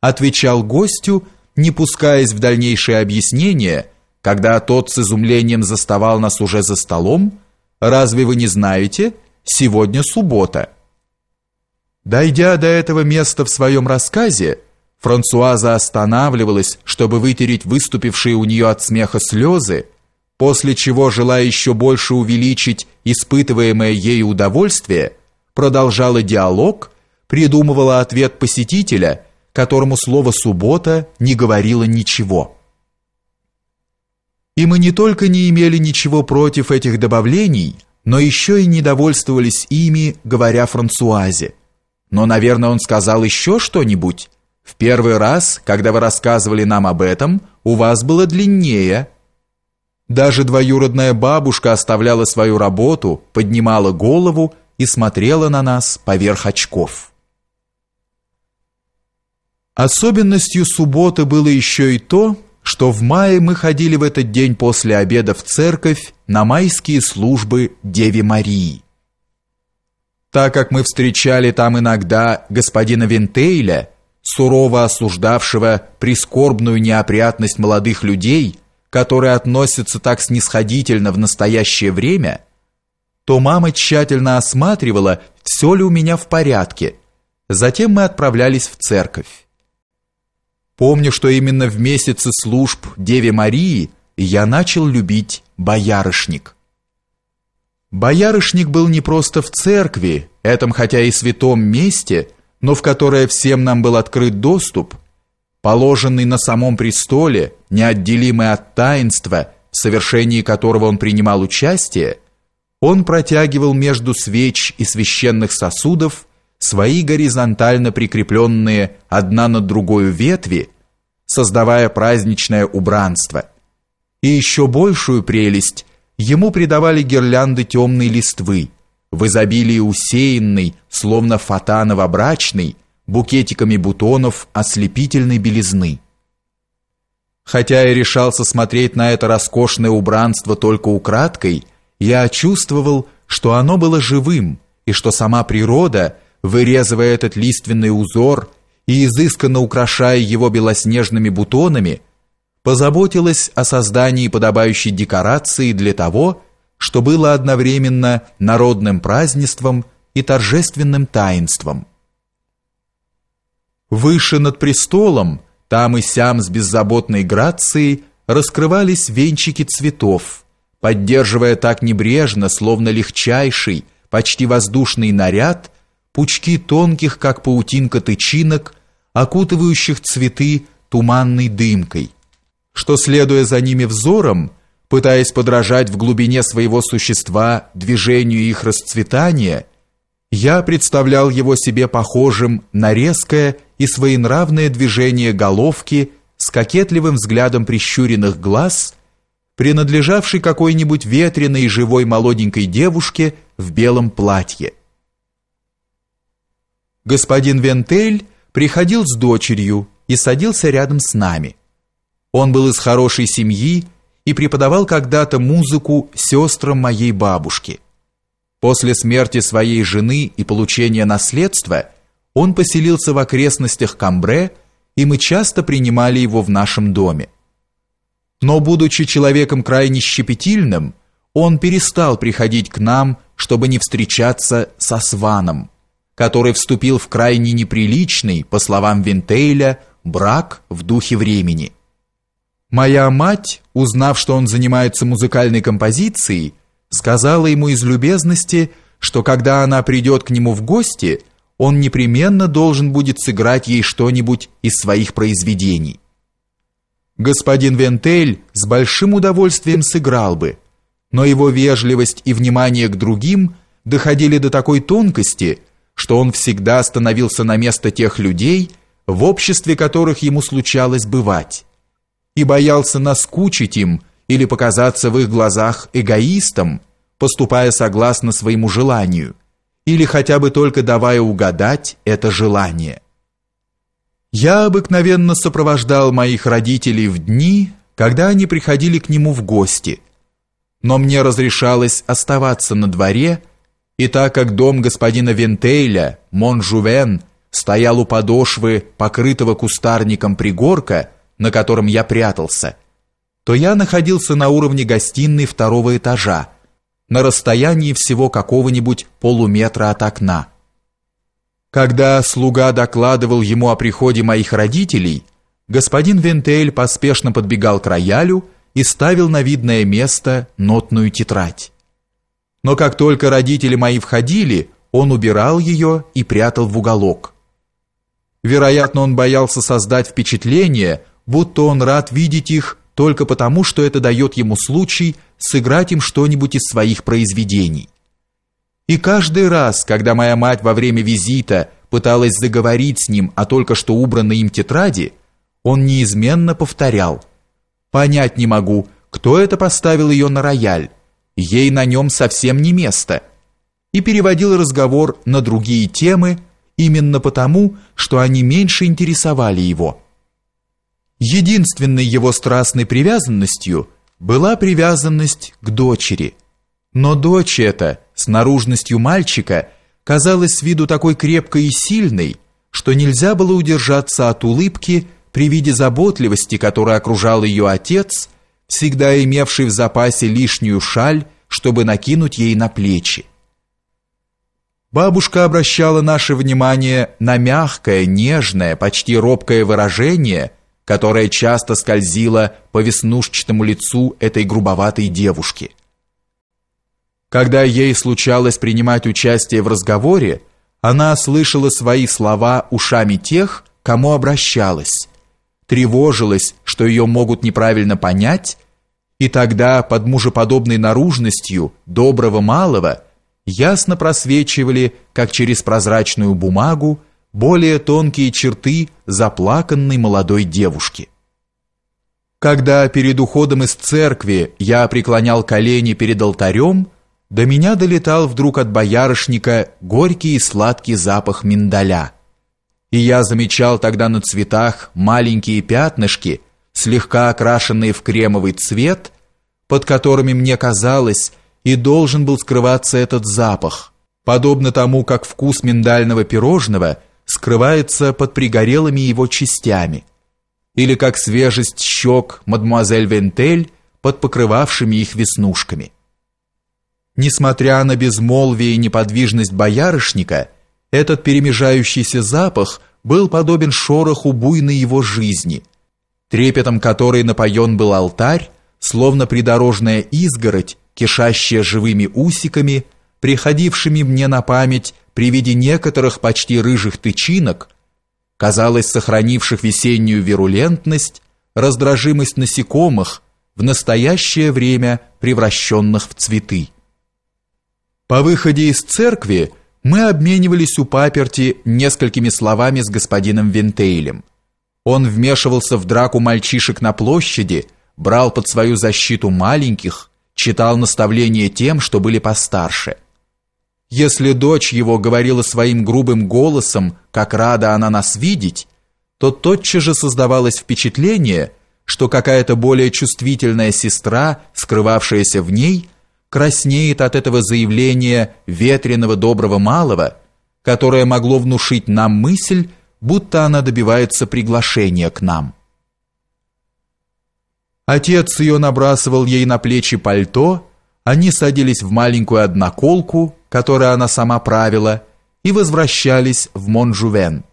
отвечал гостю, не пускаясь в дальнейшие объяснения, когда тот с изумлением заставал нас уже за столом, разве вы не знаете, сегодня суббота. Дойдя до этого места в своем рассказе, Франсуаза останавливалась, чтобы вытереть выступившие у нее от смеха слезы, после чего, желая еще больше увеличить испытываемое ею удовольствие, продолжала диалог, придумывала ответ посетителя, которому слово «суббота» не говорило ничего. И мы не только не имели ничего против этих добавлений, но еще и недовольствовались ими, говоря Франсуазе. Но, наверное, он сказал еще что-нибудь. В первый раз, когда вы рассказывали нам об этом, у вас было длиннее. Даже двоюродная бабушка оставляла свою работу, поднимала голову и смотрела на нас поверх очков. Особенностью субботы было еще и то, что в мае мы ходили в этот день после обеда в церковь на майские службы Деве Марии. Так как мы встречали там иногда господина Винтейля, сурово осуждавшего прискорбную неопрятность молодых людей, которые относятся так снисходительно в настоящее время – то мама тщательно осматривала, все ли у меня в порядке. Затем мы отправлялись в церковь. Помню, что именно в месяце служб Деве Марии я начал любить боярышник. Боярышник был не просто в церкви, этом хотя и святом месте, но в которое всем нам был открыт доступ, положенный на самом престоле, неотделимый от таинства, в совершении которого он принимал участие, он протягивал между свеч и священных сосудов свои горизонтально прикрепленные одна над другой ветви, создавая праздничное убранство. И еще большую прелесть ему придавали гирлянды темной листвы, в изобилии усеянной, словно фатаново-брачной, букетиками бутонов ослепительной белизны. Хотя и решался смотреть на это роскошное убранство только украдкой – я чувствовал, что оно было живым, и что сама природа, вырезывая этот лиственный узор и изысканно украшая его белоснежными бутонами, позаботилась о создании подобающей декорации для того, что было одновременно народным празднеством и торжественным таинством. Выше над престолом, там и сям с беззаботной грацией, раскрывались венчики цветов – поддерживая так небрежно, словно легчайший, почти воздушный наряд, пучки тонких, как паутинка тычинок, окутывающих цветы туманной дымкой, что, следуя за ними взором, пытаясь подражать в глубине своего существа движению их расцветания, я представлял его себе похожим на резкое и своенравное движение головки с кокетливым взглядом прищуренных глаз принадлежавший какой-нибудь ветреной и живой молоденькой девушке в белом платье. Господин Вентель приходил с дочерью и садился рядом с нами. Он был из хорошей семьи и преподавал когда-то музыку сестрам моей бабушки. После смерти своей жены и получения наследства он поселился в окрестностях Камбре, и мы часто принимали его в нашем доме. Но, будучи человеком крайне щепетильным, он перестал приходить к нам, чтобы не встречаться со Сваном, который вступил в крайне неприличный, по словам Винтейля, брак в духе времени. Моя мать, узнав, что он занимается музыкальной композицией, сказала ему из любезности, что когда она придет к нему в гости, он непременно должен будет сыграть ей что-нибудь из своих произведений. Господин Вентель с большим удовольствием сыграл бы, но его вежливость и внимание к другим доходили до такой тонкости, что он всегда становился на место тех людей, в обществе которых ему случалось бывать, и боялся наскучить им или показаться в их глазах эгоистом, поступая согласно своему желанию, или хотя бы только давая угадать это желание. Я обыкновенно сопровождал моих родителей в дни, когда они приходили к нему в гости, но мне разрешалось оставаться на дворе, и так как дом господина Вентейля, Монжувен, стоял у подошвы покрытого кустарником пригорка, на котором я прятался, то я находился на уровне гостиной второго этажа, на расстоянии всего какого-нибудь полуметра от окна. Когда слуга докладывал ему о приходе моих родителей, господин Вентель поспешно подбегал к роялю и ставил на видное место нотную тетрадь. Но как только родители мои входили, он убирал ее и прятал в уголок. Вероятно, он боялся создать впечатление, будто он рад видеть их только потому, что это дает ему случай сыграть им что-нибудь из своих произведений. И каждый раз, когда моя мать во время визита пыталась заговорить с ним о только что убранной им тетради, он неизменно повторял. «Понять не могу, кто это поставил ее на рояль. Ей на нем совсем не место». И переводил разговор на другие темы, именно потому, что они меньше интересовали его. Единственной его страстной привязанностью была привязанность к дочери. Но дочь эта – с наружностью мальчика казалась с виду такой крепкой и сильной, что нельзя было удержаться от улыбки при виде заботливости, которой окружал ее отец, всегда имевший в запасе лишнюю шаль, чтобы накинуть ей на плечи. Бабушка обращала наше внимание на мягкое, нежное, почти робкое выражение, которое часто скользило по веснушчатому лицу этой грубоватой девушки. Когда ей случалось принимать участие в разговоре, она слышала свои слова ушами тех, кому обращалась, тревожилась, что ее могут неправильно понять, и тогда под мужеподобной наружностью доброго малого ясно просвечивали, как через прозрачную бумагу, более тонкие черты заплаканной молодой девушки. Когда перед уходом из церкви я преклонял колени перед алтарем, до меня долетал вдруг от боярышника горький и сладкий запах миндаля. И я замечал тогда на цветах маленькие пятнышки, слегка окрашенные в кремовый цвет, под которыми, мне казалось, и должен был скрываться этот запах, подобно тому, как вкус миндального пирожного скрывается под пригорелыми его частями, или как свежесть щек мадемуазель Вентель под покрывавшими их веснушками. Несмотря на безмолвие и неподвижность боярышника, этот перемежающийся запах был подобен шороху буйной его жизни, трепетом которой напоен был алтарь, словно придорожная изгородь, кишащая живыми усиками, приходившими мне на память при виде некоторых почти рыжих тычинок, казалось, сохранивших весеннюю вирулентность, раздражимость насекомых, в настоящее время превращенных в цветы. По выходе из церкви мы обменивались у паперти несколькими словами с господином Винтейлем. Он вмешивался в драку мальчишек на площади, брал под свою защиту маленьких, читал наставления тем, что были постарше. Если дочь его говорила своим грубым голосом, как рада она нас видеть, то тотчас же создавалось впечатление, что какая-то более чувствительная сестра, скрывавшаяся в ней – краснеет от этого заявления ветреного доброго малого, которое могло внушить нам мысль, будто она добивается приглашения к нам. Отец ее набрасывал ей на плечи пальто, они садились в маленькую одноколку, которую она сама правила, и возвращались в Монжувен.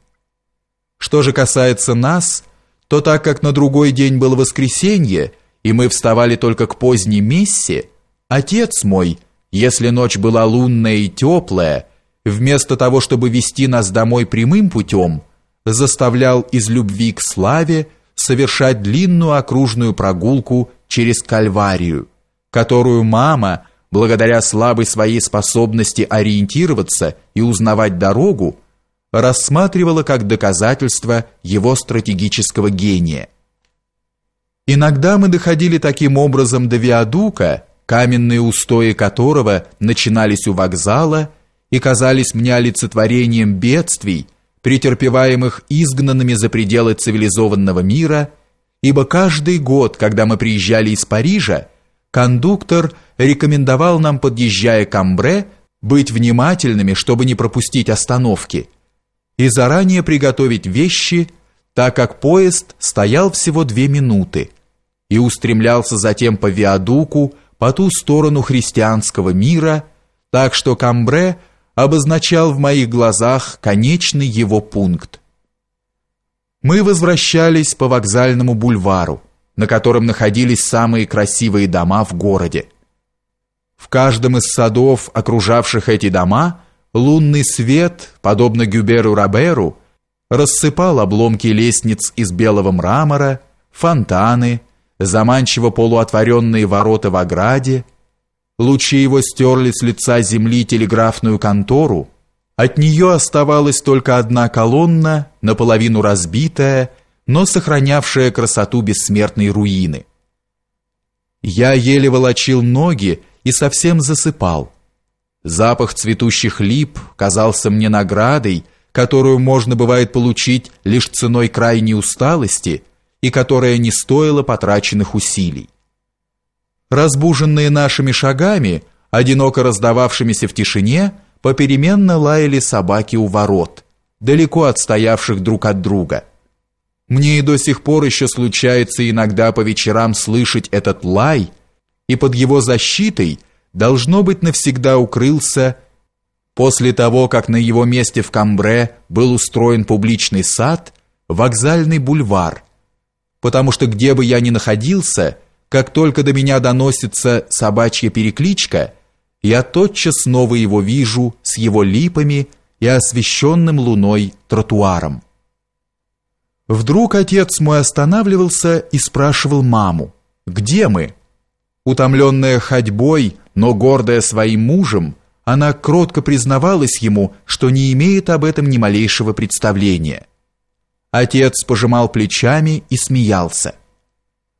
Что же касается нас, то так как на другой день было воскресенье, и мы вставали только к поздней мессе, Отец мой, если ночь была лунная и теплая, вместо того, чтобы вести нас домой прямым путем, заставлял из любви к славе совершать длинную окружную прогулку через Кальварию, которую мама, благодаря слабой своей способности ориентироваться и узнавать дорогу, рассматривала как доказательство его стратегического гения. Иногда мы доходили таким образом до Виадука, каменные устои которого начинались у вокзала и казались мне олицетворением бедствий, претерпеваемых изгнанными за пределы цивилизованного мира, ибо каждый год, когда мы приезжали из Парижа, кондуктор рекомендовал нам, подъезжая к Амбре, быть внимательными, чтобы не пропустить остановки, и заранее приготовить вещи, так как поезд стоял всего две минуты и устремлялся затем по виадуку, по ту сторону христианского мира, так что Камбре обозначал в моих глазах конечный его пункт. Мы возвращались по вокзальному бульвару, на котором находились самые красивые дома в городе. В каждом из садов, окружавших эти дома, лунный свет, подобно Гюберу Раберу, рассыпал обломки лестниц из белого мрамора, фонтаны, заманчиво полуотворенные ворота в ограде, лучи его стерли с лица земли телеграфную контору, от нее оставалась только одна колонна, наполовину разбитая, но сохранявшая красоту бессмертной руины. Я еле волочил ноги и совсем засыпал. Запах цветущих лип казался мне наградой, которую можно бывает получить лишь ценой крайней усталости – и которая не стоила потраченных усилий. Разбуженные нашими шагами, одиноко раздававшимися в тишине, попеременно лаяли собаки у ворот, далеко отстоявших друг от друга. Мне и до сих пор еще случается иногда по вечерам слышать этот лай, и под его защитой должно быть навсегда укрылся после того, как на его месте в Камбре был устроен публичный сад, вокзальный бульвар, потому что где бы я ни находился, как только до меня доносится собачья перекличка, я тотчас снова его вижу с его липами и освещенным луной тротуаром. Вдруг отец мой останавливался и спрашивал маму, где мы? Утомленная ходьбой, но гордая своим мужем, она кротко признавалась ему, что не имеет об этом ни малейшего представления – Отец пожимал плечами и смеялся.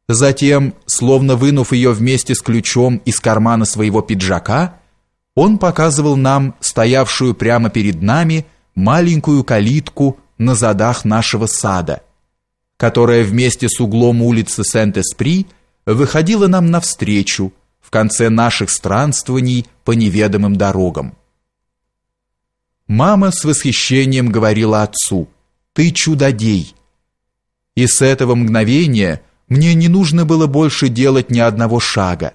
Затем, словно вынув ее вместе с ключом из кармана своего пиджака, он показывал нам стоявшую прямо перед нами маленькую калитку на задах нашего сада, которая вместе с углом улицы Сент-Эспри выходила нам навстречу в конце наших странствий по неведомым дорогам. Мама с восхищением говорила отцу – ты чудодей. И с этого мгновения мне не нужно было больше делать ни одного шага.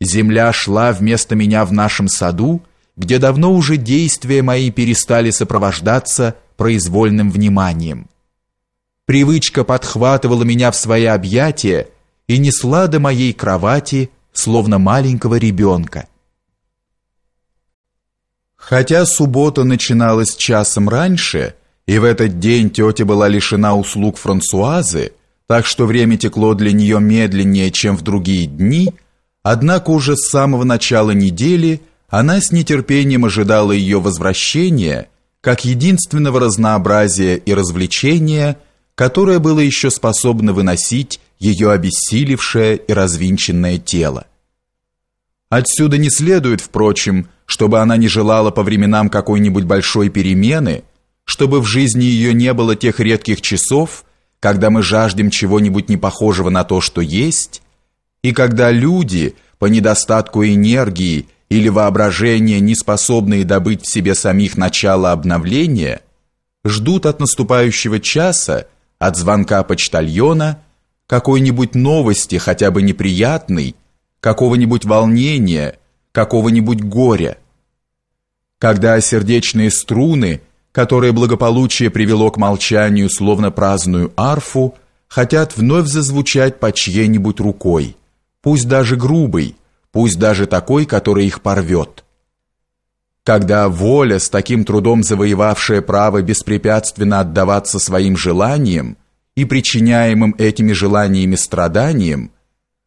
Земля шла вместо меня в нашем саду, где давно уже действия мои перестали сопровождаться произвольным вниманием. Привычка подхватывала меня в свои объятия и несла до моей кровати, словно маленького ребенка. Хотя суббота начиналась часом раньше, и в этот день тетя была лишена услуг Франсуазы, так что время текло для нее медленнее, чем в другие дни, однако уже с самого начала недели она с нетерпением ожидала ее возвращения как единственного разнообразия и развлечения, которое было еще способно выносить ее обессилевшее и развинченное тело. Отсюда не следует, впрочем, чтобы она не желала по временам какой-нибудь большой перемены – чтобы в жизни ее не было тех редких часов, когда мы жаждем чего-нибудь непохожего на то, что есть, и когда люди, по недостатку энергии или воображения, не способные добыть в себе самих начало обновления, ждут от наступающего часа, от звонка почтальона, какой-нибудь новости, хотя бы неприятной, какого-нибудь волнения, какого-нибудь горя. Когда сердечные струны – которое благополучие привело к молчанию, словно праздную арфу, хотят вновь зазвучать по чьей-нибудь рукой, пусть даже грубой, пусть даже такой, который их порвет. Когда воля, с таким трудом завоевавшая право беспрепятственно отдаваться своим желаниям и причиняемым этими желаниями страданиям,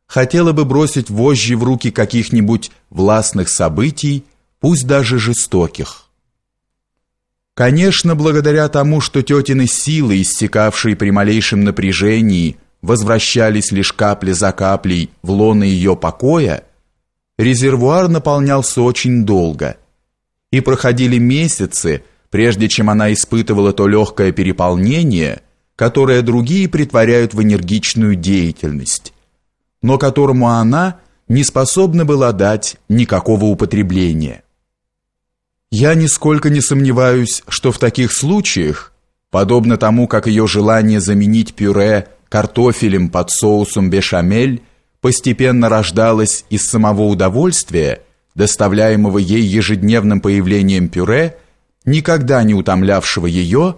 хотела бы бросить вожжи в руки каких-нибудь властных событий, пусть даже жестоких. Конечно, благодаря тому, что тетины силы, иссякавшие при малейшем напряжении, возвращались лишь капли за каплей в лоно ее покоя, резервуар наполнялся очень долго. И проходили месяцы, прежде чем она испытывала то легкое переполнение, которое другие притворяют в энергичную деятельность, но которому она не способна была дать никакого употребления. Я нисколько не сомневаюсь, что в таких случаях, подобно тому, как ее желание заменить пюре картофелем под соусом бешамель постепенно рождалось из самого удовольствия, доставляемого ей ежедневным появлением пюре, никогда не утомлявшего ее,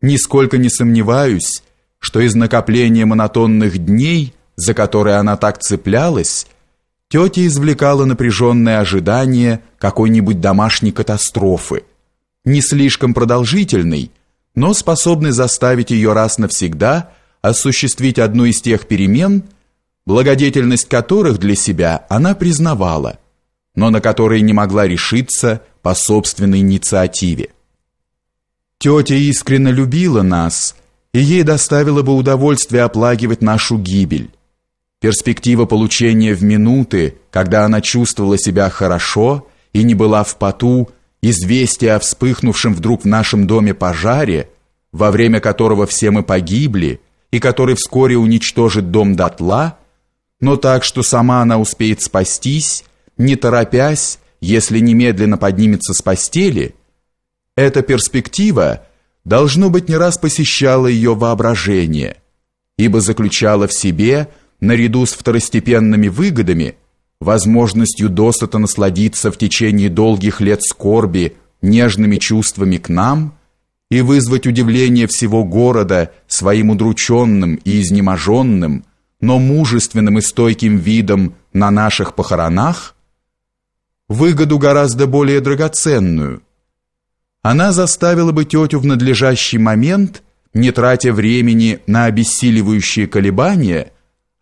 нисколько не сомневаюсь, что из накопления монотонных дней, за которые она так цеплялась, Тетя извлекала напряженное ожидание какой-нибудь домашней катастрофы, не слишком продолжительной, но способной заставить ее раз навсегда осуществить одну из тех перемен, благодетельность которых для себя она признавала, но на которые не могла решиться по собственной инициативе. Тетя искренне любила нас, и ей доставило бы удовольствие оплагивать нашу гибель, Перспектива получения в минуты, когда она чувствовала себя хорошо и не была в поту, известие о вспыхнувшем вдруг в нашем доме пожаре, во время которого все мы погибли, и который вскоре уничтожит дом дотла, но так, что сама она успеет спастись, не торопясь, если немедленно поднимется с постели, эта перспектива, должно быть, не раз посещала ее воображение, ибо заключала в себе – наряду с второстепенными выгодами, возможностью досыта насладиться в течение долгих лет скорби нежными чувствами к нам и вызвать удивление всего города своим удрученным и изнеможенным, но мужественным и стойким видом на наших похоронах, выгоду гораздо более драгоценную. Она заставила бы тетю в надлежащий момент, не тратя времени на обессиливающие колебания,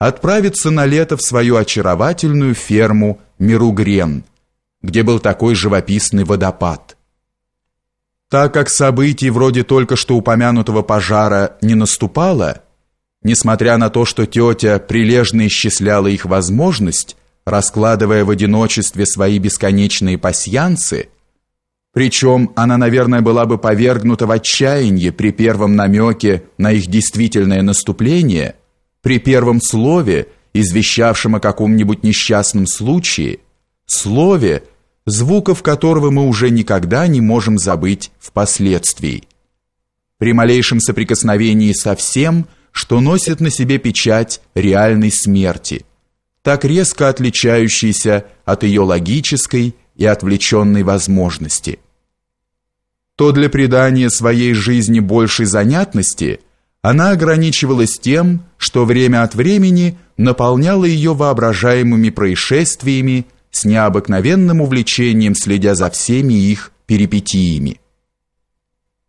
отправиться на лето в свою очаровательную ферму Миругрен, где был такой живописный водопад. Так как событий вроде только что упомянутого пожара не наступало, несмотря на то, что тетя прилежно исчисляла их возможность, раскладывая в одиночестве свои бесконечные пасьянцы, причем она, наверное, была бы повергнута в отчаяние при первом намеке на их действительное наступление – при первом слове, извещавшем о каком-нибудь несчастном случае, слове, звуков которого мы уже никогда не можем забыть впоследствии. При малейшем соприкосновении со всем, что носит на себе печать реальной смерти, так резко отличающейся от ее логической и отвлеченной возможности. То для придания своей жизни большей занятности – она ограничивалась тем, что время от времени наполняла ее воображаемыми происшествиями, с необыкновенным увлечением следя за всеми их перипетиями.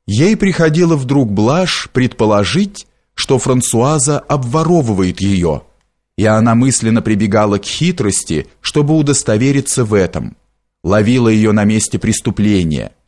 Ей приходило вдруг блажь предположить, что Франсуаза обворовывает ее, и она мысленно прибегала к хитрости, чтобы удостовериться в этом, ловила ее на месте преступления –